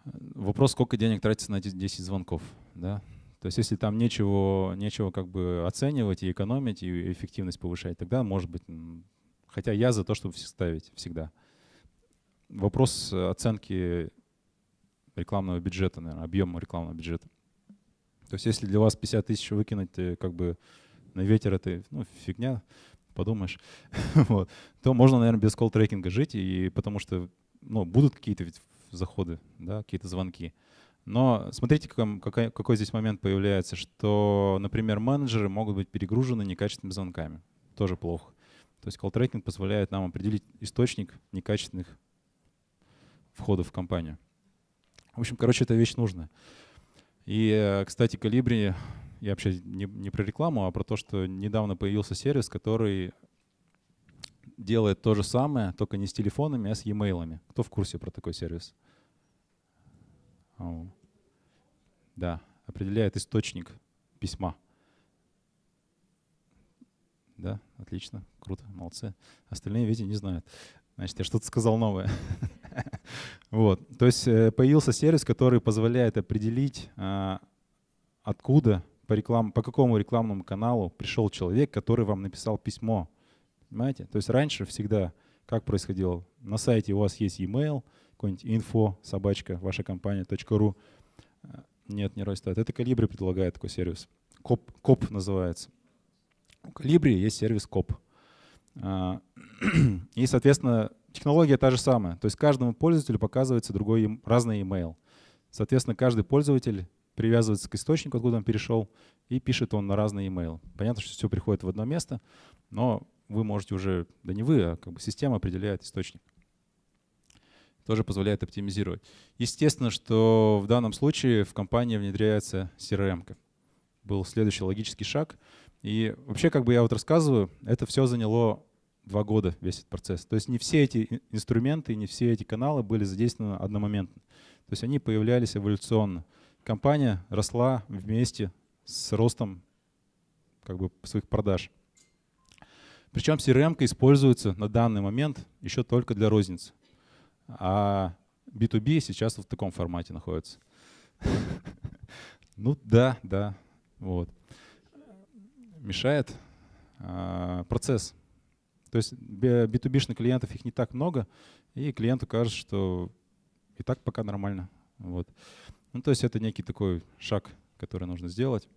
Вопрос, сколько денег тратится на эти 10 звонков, да. То есть если там нечего, нечего как бы оценивать и экономить, и эффективность повышать, тогда может быть... Хотя я за то, чтобы ставить всегда. Вопрос оценки рекламного бюджета, наверное, объема рекламного бюджета. То есть если для вас 50 тысяч выкинуть, э, как бы на ветер это ну, фигня подумаешь, *laughs* вот, то можно, наверное, без колл-трекинга жить, и потому что ну, будут какие-то ведь заходы, да, какие-то звонки. Но смотрите, какой, какой, здесь момент появляется, что, например, менеджеры могут быть перегружены некачественными звонками. Тоже плохо. То есть колл-трекинг позволяет нам определить источник некачественных входов в компанию. В общем, короче, эта вещь нужна. И, э, кстати, Калибри я вообще не, не про рекламу, а про то, что недавно появился сервис, который делает то же самое, только не с телефонами, а с e-mail. Кто в курсе про такой сервис? О. Да, определяет источник письма. Да, отлично, круто, молодцы. Остальные, видите, не знают. Значит, я что-то сказал новое. *laughs* вот. То есть э, появился сервис, который позволяет определить, а, откуда по, реклам, по какому рекламному каналу пришел человек, который вам написал письмо. Понимаете? То есть раньше всегда как происходило? На сайте у вас есть e-mail, какой-нибудь info, собачка, ваша компания, .ру. А, нет, не растет. Это Калибри предлагает такой сервис. Коп, коп называется. У Калибри есть сервис Коп. А, *clears throat* и, соответственно, технология та же самая. То есть каждому пользователю показывается другой, разный email. Соответственно, каждый пользователь привязывается к источнику, откуда он перешел, и пишет он на разные email. Понятно, что все приходит в одно место, но вы можете уже, да не вы, а как бы система определяет источник. Тоже позволяет оптимизировать. Естественно, что в данном случае в компании внедряется CRM. -ка. Был следующий логический шаг. И вообще, как бы я вот рассказываю, это все заняло два года весь этот процесс. То есть не все эти инструменты, не все эти каналы были задействованы одномоментно. То есть они появлялись эволюционно компания росла вместе с ростом как бы, своих продаж. Причем CRM эм используется на данный момент еще только для розницы. А B2B сейчас в таком формате находится. *laughs* Ну да, да, вот. Мешает а, процесс. То есть B2B-шных клиентов их не так много, и клиенту кажется, что и так пока нормально. Вот. Ну, то есть это некий такой шаг, который нужно сделать.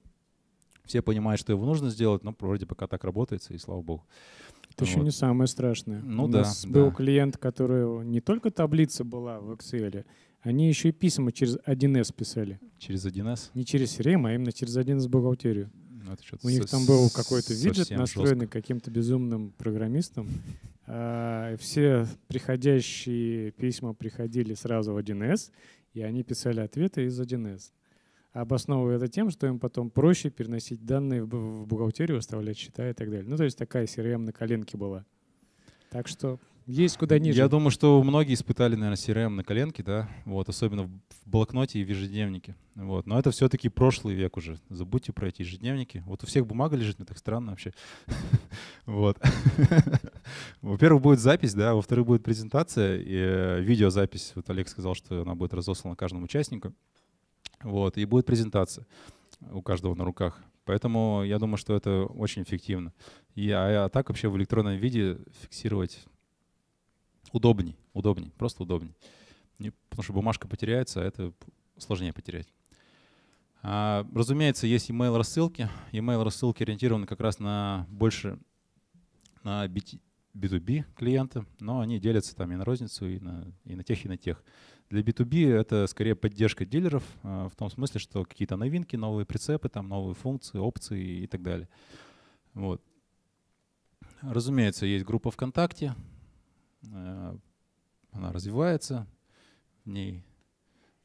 Все понимают, что его нужно сделать, но вроде пока так работается, и слава богу. Это вот. еще не самое страшное. Ну, У да, нас да. был клиент, который не только таблица была в Excel, они еще и письма через 1С писали. Через 1С? Не через CRM, а именно через 1С бухгалтерию. Ну, У них там был какой-то виджет, настроенный каким-то безумным программистом. А, все приходящие письма приходили сразу в 1С, и они писали ответы из 1С, а обосновывая это тем, что им потом проще переносить данные в бухгалтерию, выставлять счета и так далее. Ну, то есть такая CRM эм на коленке была. Так что есть куда ниже. Я думаю, что многие испытали, наверное, CRM эм на коленке, да, вот, особенно в блокноте и в ежедневнике, вот. Но это все-таки прошлый век уже. Забудьте про эти ежедневники. Вот у всех бумага лежит, мне так странно вообще. *laughs* Вот. *laughs* Во-первых, будет запись, да, во-вторых, будет презентация, и э, видеозапись. Вот Олег сказал, что она будет разослана каждому участнику. Вот, и будет презентация у каждого на руках. Поэтому я думаю, что это очень эффективно. И, а, а так вообще в электронном виде фиксировать Удобней, удобней, просто удобней. Не, потому что бумажка потеряется, а это сложнее потерять. А, разумеется, есть email рассылки. Email рассылки ориентированы как раз на больше на B2B клиенты, но они делятся там и на розницу, и на, и на тех, и на тех. Для B2B это скорее поддержка дилеров а, в том смысле, что какие-то новинки, новые прицепы, там новые функции, опции и так далее. Вот. Разумеется, есть группа ВКонтакте, Э, она развивается, в ней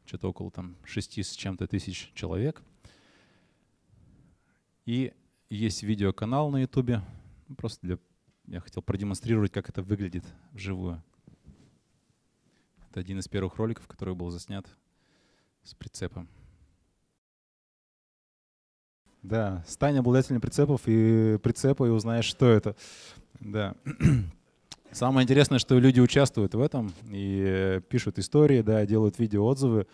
что-то около там, 6 с чем-то тысяч человек. И есть видеоканал на Ютубе, ну, просто для, я хотел продемонстрировать, как это выглядит вживую. Это один из первых роликов, который был заснят с прицепом. Да, стань обладателем прицепов и прицепа и узнаешь, что это. Да. *clears throat* Самое интересное, что люди участвуют в этом и э, пишут истории, да, делают видеоотзывы.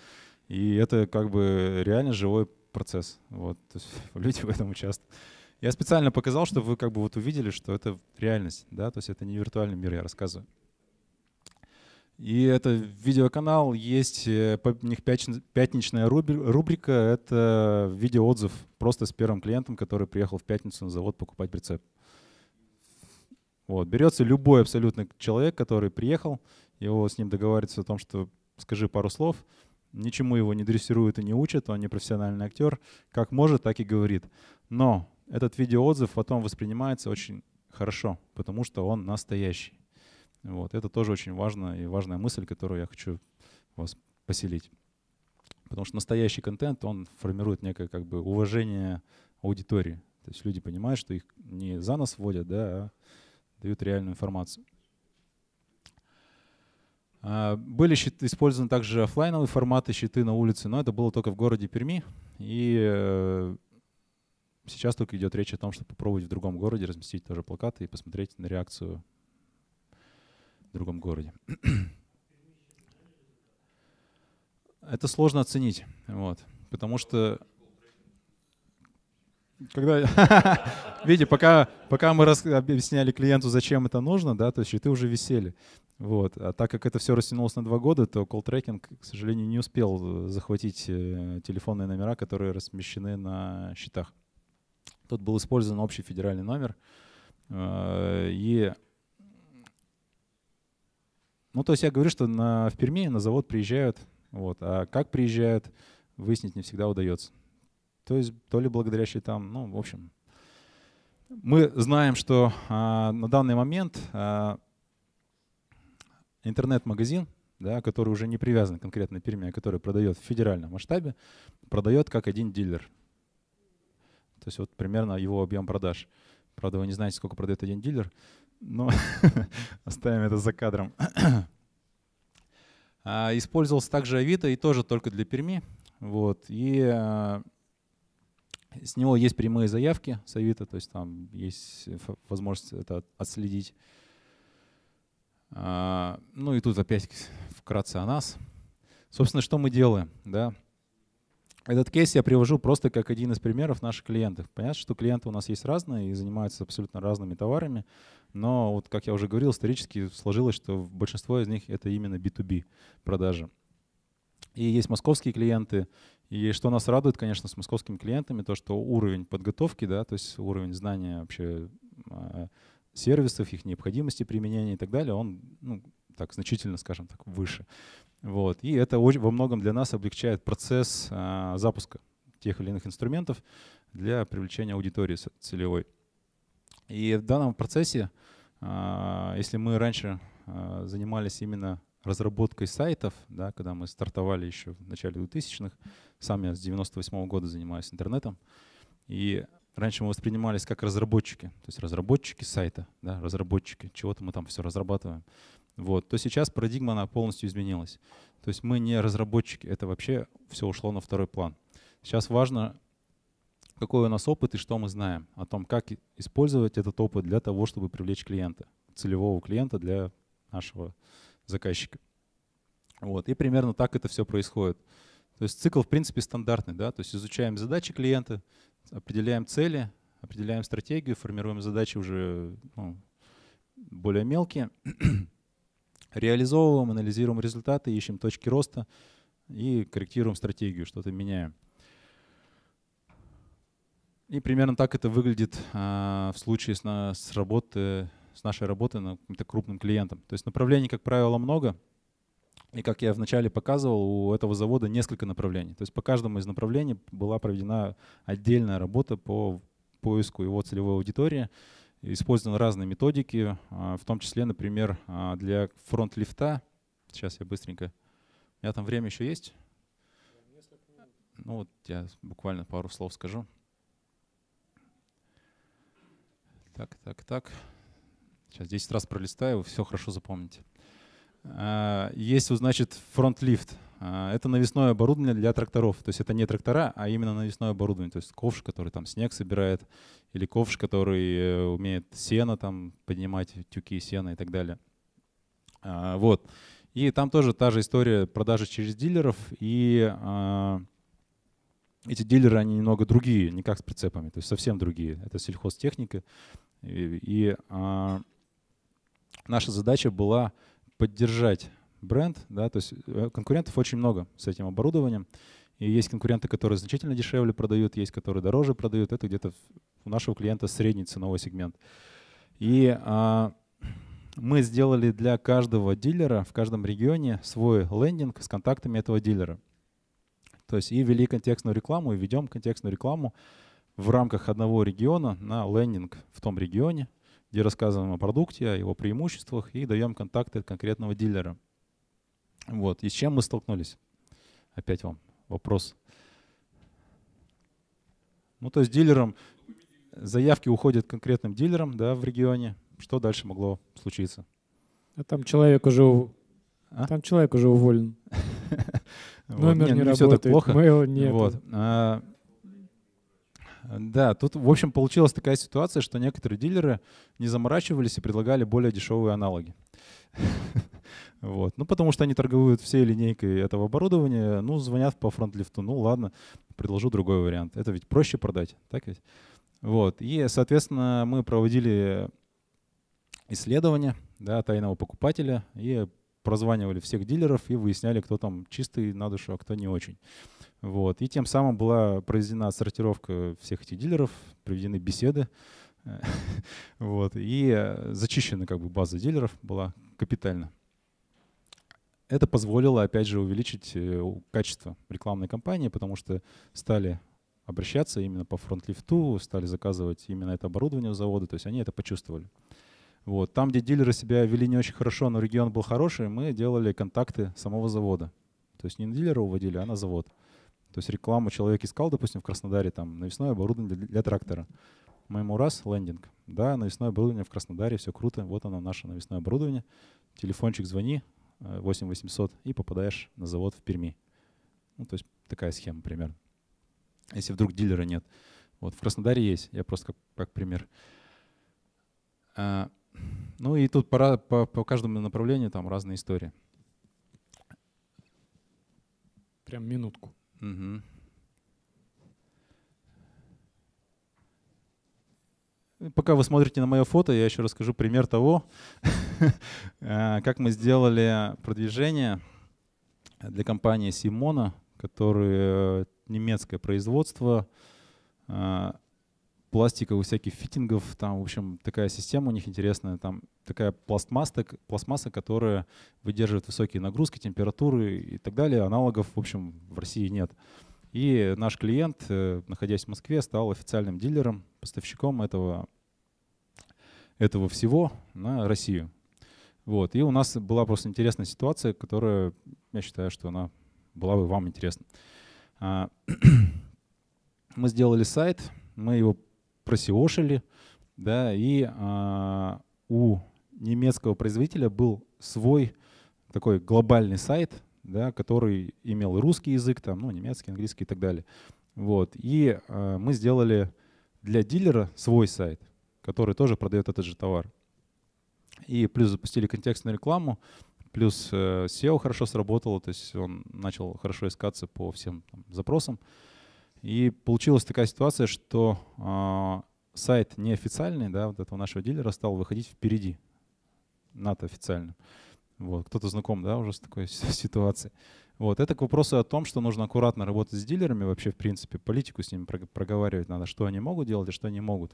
И это как бы реально живой процесс. Вот, то есть *laughs* люди в этом участвуют. Я специально показал, чтобы вы как бы вот увидели, что это реальность, да, то есть это не виртуальный мир, я рассказываю. И это видеоканал, есть э, у них пятничная рубрика, это видеоотзыв просто с первым клиентом, который приехал в пятницу на завод покупать прицеп. Вот. Берется любой абсолютно человек, который приехал, его с ним договариваются о том, что скажи пару слов, ничему его не дрессируют и не учат, он не профессиональный актер, как может, так и говорит. Но этот видеоотзыв потом воспринимается очень хорошо, потому что он настоящий. Вот. Это тоже очень важно и важная мысль, которую я хочу вас поселить. Потому что настоящий контент, он формирует некое как бы уважение аудитории. То есть люди понимают, что их не за нас вводят, да, а дают реальную информацию. А, были щиты, использованы также офлайновые форматы щиты на улице, но это было только в городе Перми. И э, сейчас только идет речь о том, чтобы попробовать в другом городе разместить тоже плакаты и посмотреть на реакцию в другом городе. *clears throat* это сложно оценить, вот, потому что когда, *laughs* видите, пока, пока мы рас... объясняли клиенту, зачем это нужно, да, то есть и ты уже висели. Вот. А так как это все растянулось на два года, то колл-трекинг, к сожалению, не успел э, захватить э, телефонные номера, которые размещены на счетах. Тут был использован общий федеральный номер. Э, и ну, то есть я говорю, что на, в Перми на завод приезжают, вот, а как приезжают, выяснить не всегда удается то есть то ли благодаря счетам, ну, в общем. Мы знаем, что а, на данный момент а, интернет-магазин, да, который уже не привязан конкретно к Перми, а который продает в федеральном масштабе, продает как один дилер. То есть вот примерно его объем продаж. Правда, вы не знаете, сколько продает один дилер, но *laughs* оставим это за кадром. А, использовался также Авито и тоже только для Перми. Вот. И а, с него есть прямые заявки с Авито, то есть там есть возможность это отследить. А, ну и тут опять вкратце о нас. Собственно, что мы делаем, да? Этот кейс я привожу просто как один из примеров наших клиентов. Понятно, что клиенты у нас есть разные и занимаются абсолютно разными товарами, но вот, как я уже говорил, исторически сложилось, что большинство из них это именно B2B продажи. И есть московские клиенты, и что нас радует, конечно, с московскими клиентами, то, что уровень подготовки, да, то есть уровень знания вообще а, сервисов, их необходимости применения и так далее, он ну, так значительно, скажем так, выше. Вот. И это очень, во многом для нас облегчает процесс а, запуска тех или иных инструментов для привлечения аудитории целевой. И в данном процессе, а, если мы раньше а, занимались именно разработкой сайтов, да, когда мы стартовали еще в начале 2000-х. Сам я с 98 -го года занимаюсь интернетом. И раньше мы воспринимались как разработчики, то есть разработчики сайта, да, разработчики, чего-то мы там все разрабатываем. Вот. То сейчас парадигма она полностью изменилась. То есть мы не разработчики, это вообще все ушло на второй план. Сейчас важно, какой у нас опыт и что мы знаем о том, как использовать этот опыт для того, чтобы привлечь клиента, целевого клиента для нашего заказчика. Вот. И примерно так это все происходит. То есть цикл, в принципе, стандартный. Да? То есть изучаем задачи клиента, определяем цели, определяем стратегию, формируем задачи уже ну, более мелкие, *clears throat* реализовываем, анализируем результаты, ищем точки роста и корректируем стратегию, что-то меняем. И примерно так это выглядит а, в случае с, на, с работы с нашей работы на каким-то крупным клиентом. То есть направлений, как правило, много. И как я вначале показывал, у этого завода несколько направлений. То есть по каждому из направлений была проведена отдельная работа по поиску его целевой аудитории. Использованы разные методики, а, в том числе, например, а, для фронт-лифта. Сейчас я быстренько. У меня там время еще есть? Ну вот я буквально пару слов скажу. Так, так, так. Сейчас 10 раз пролистаю, вы все хорошо запомните. А, есть, значит, фронт-лифт. А, это навесное оборудование для тракторов. То есть это не трактора, а именно навесное оборудование. То есть ковш, который там снег собирает, или ковш, который э, умеет сено там поднимать, тюки сена и так далее. А, вот. И там тоже та же история продажи через дилеров. И эти дилеры, они немного другие, не как с прицепами, то есть совсем другие. Это сельхозтехника. И, и наша задача была поддержать бренд, да, то есть э, конкурентов очень много с этим оборудованием, и есть конкуренты, которые значительно дешевле продают, есть, которые дороже продают, это где-то у нашего клиента средний ценовой сегмент. И а, мы сделали для каждого дилера в каждом регионе свой лендинг с контактами этого дилера. То есть и ввели контекстную рекламу, и ведем контекстную рекламу в рамках одного региона на лендинг в том регионе – где рассказываем о продукте, о его преимуществах и даем контакты конкретного дилера. Вот. И с чем мы столкнулись? Опять вам вопрос. Ну, то есть дилерам заявки уходят конкретным дилерам да, в регионе. Что дальше могло случиться? А там человек уже, а? там человек уже уволен. *laughs* Номер не, ну не работает, все так плохо. нет. А, да, тут, в общем, получилась такая ситуация, что некоторые дилеры не заморачивались и предлагали более дешевые аналоги. *laughs* Вот. Ну, потому что они торгуют всей линейкой этого оборудования, ну, звонят по фронтлифту, ну, ладно, предложу другой вариант. Это ведь проще продать, так ведь? Вот. И, соответственно, мы проводили исследование да, тайного покупателя и прозванивали всех дилеров и выясняли, кто там чистый на душу, а кто не очень. Вот. И тем самым была произведена сортировка всех этих дилеров, проведены беседы, *laughs* вот, и э, зачищена как бы база дилеров была капитально. Это позволило, опять же, увеличить э, качество рекламной кампании, потому что стали обращаться именно по фронт-лифту, стали заказывать именно это оборудование у завода, то есть они это почувствовали. Вот. Там, где дилеры себя вели не очень хорошо, но регион был хороший, мы делали контакты самого завода. То есть не на дилера уводили, а на завод. То есть рекламу человек искал, допустим, в Краснодаре, там, навесное оборудование для, для трактора. Мы ему раз, лендинг. Да, навесное оборудование в Краснодаре, все круто. Вот оно, наше навесное оборудование. Телефончик звони, 8800, э, и попадаешь на завод в Перми. Ну, то есть такая схема примерно. Если вдруг дилера нет. Вот в Краснодаре есть, я просто как, как пример. А, ну и тут по, по, по каждому направлению там разные истории. Прям минутку. Угу. Пока вы смотрите на мое фото, я еще расскажу пример того, *laughs* э, как мы сделали продвижение для компании Симона, которое немецкое производство. Э, пластиковых всяких фитингов. Там, в общем, такая система у них интересная. Там такая пластмасса, пластмасса, которая выдерживает высокие нагрузки, температуры и так далее. Аналогов, в общем, в России нет. И наш клиент, э, находясь в Москве, стал официальным дилером, поставщиком этого, этого всего на Россию. Вот. И у нас была просто интересная ситуация, которая, я считаю, что она была бы вам интересна. А, *clears throat* мы сделали сайт, мы его просиошили, да, и а, у немецкого производителя был свой такой глобальный сайт, да, который имел русский язык, там, ну, немецкий, английский и так далее. Вот. И а, мы сделали для дилера свой сайт, который тоже продает этот же товар. И плюс запустили контекстную рекламу, плюс э, SEO хорошо сработало, то есть он начал хорошо искаться по всем там, запросам. И получилась такая ситуация, что э, сайт неофициальный, да, вот этого нашего дилера стал выходить впереди над официальным. Вот, кто-то знаком, да, уже с такой *laughs* ситуацией. Вот, это к вопросу о том, что нужно аккуратно работать с дилерами, вообще, в принципе, политику с ними проговаривать надо, что они могут делать и а что они могут.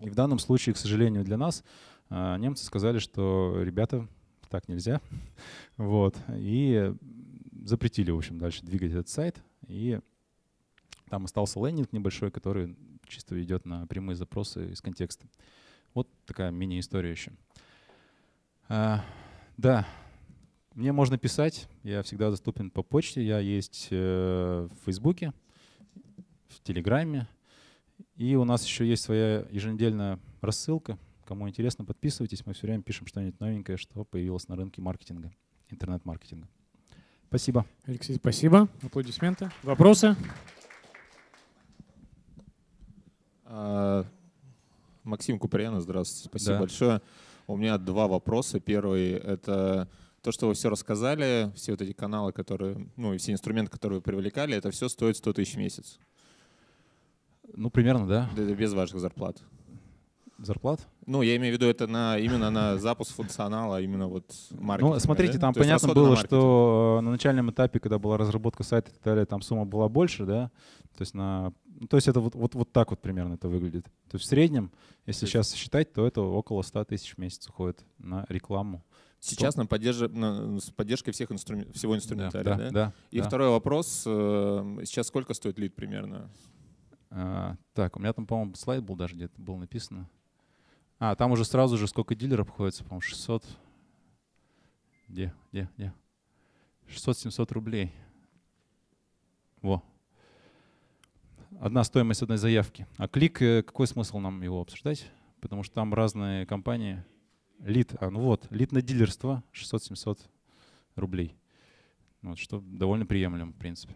И в данном случае, к сожалению, для нас э, немцы сказали, что ребята, так нельзя. *laughs* вот, и запретили, в общем, дальше двигать этот сайт. И там остался лендинг небольшой, который чисто ведет на прямые запросы из контекста. Вот такая мини-история еще. А, да, мне можно писать. Я всегда доступен по почте. Я есть э, в Фейсбуке, в Телеграме. И у нас еще есть своя еженедельная рассылка. Кому интересно, подписывайтесь. Мы все время пишем что-нибудь новенькое, что появилось на рынке маркетинга, интернет-маркетинга. Спасибо. Алексей, спасибо. Аплодисменты. Вопросы? А, Максим Куприянов, здравствуйте, спасибо да. большое. У меня два вопроса. Первый — это то, что вы все рассказали, все вот эти каналы, которые, ну и все инструменты, которые вы привлекали, это все стоит 100 тысяч в месяц. Ну, примерно, да. Это без ваших зарплат. Зарплат? Ну, я имею в виду это на, именно на запуск функционала, именно вот маркетинга. Ну, смотрите, да? там То понятно было, на что э, на начальном этапе, когда была разработка сайта и так далее, там сумма была больше, да? То есть на ну, то есть это вот, вот, вот так вот примерно это выглядит. То есть в среднем, если сейчас считать, то это около 100 тысяч в месяц уходит на рекламу. Сейчас нам поддерж... Э, с поддержкой всех инстру... всего инструментария, да? да, да? да И да. второй вопрос. Э, сейчас сколько стоит лид примерно? А, так, у меня там, по-моему, слайд был даже где-то, было написано. А, там уже сразу же сколько дилеров обходится, по-моему, 600. Где, где, где? 600-700 рублей. Во, одна стоимость одной заявки. А клик, э, какой смысл нам его обсуждать? Потому что там разные компании. Лид, а, ну вот, лид на дилерство 600-700 рублей. Ну, вот, что довольно приемлемо, в принципе.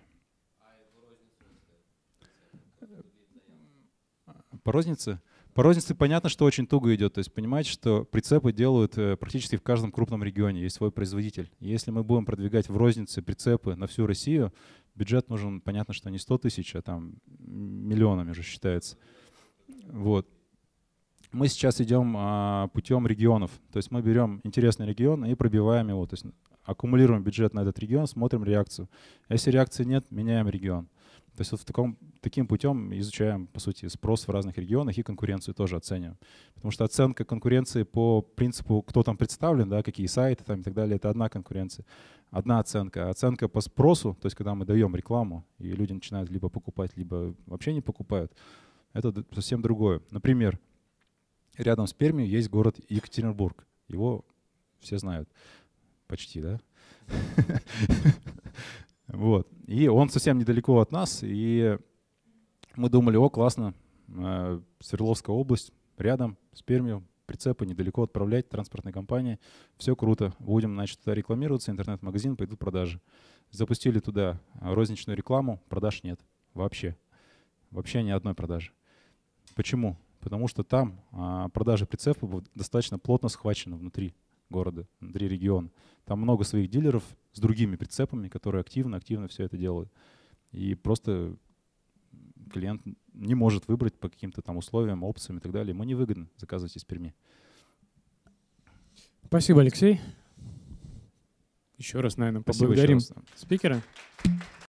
По рознице? По рознице понятно, что очень туго идет. То есть понимаете, что прицепы делают э, практически в каждом крупном регионе. Есть свой производитель. если мы будем продвигать в рознице прицепы на всю Россию, бюджет нужен, понятно, что не 100 тысяч, а там миллионами же считается. Вот. Мы сейчас идем а, путем регионов. То есть мы берем интересный регион и пробиваем его. То есть аккумулируем бюджет на этот регион, смотрим реакцию. А если реакции нет, меняем регион. То есть вот в таком, таким путем изучаем, по сути, спрос в разных регионах и конкуренцию тоже оцениваем. Потому что оценка конкуренции по принципу, кто там представлен, да, какие сайты там и так далее, это одна конкуренция, одна оценка. А оценка по спросу, то есть когда мы даем рекламу, и люди начинают либо покупать, либо вообще не покупают, это совсем другое. Например, рядом с Перми есть город Екатеринбург. Его все знают. Почти, да? *laughs* Вот. И он совсем недалеко от нас, и мы думали, о, классно, э, Свердловская область, рядом с Пермью, прицепы недалеко отправлять транспортной компании. Все круто. Будем, значит, туда рекламироваться, интернет-магазин, пойдут продажи. Запустили туда розничную рекламу, продаж нет вообще. Вообще ни одной продажи. Почему? Потому что там а, продажи прицепов достаточно плотно схвачены внутри города, Андрей региона, Там много своих дилеров с другими прицепами, которые активно-активно все это делают. И просто клиент не может выбрать по каким-то там условиям, опциям и так далее. Ему невыгодно заказывать из Перми. Спасибо, Алексей. Еще раз, наверное, поблагодарим Спасибо спикера.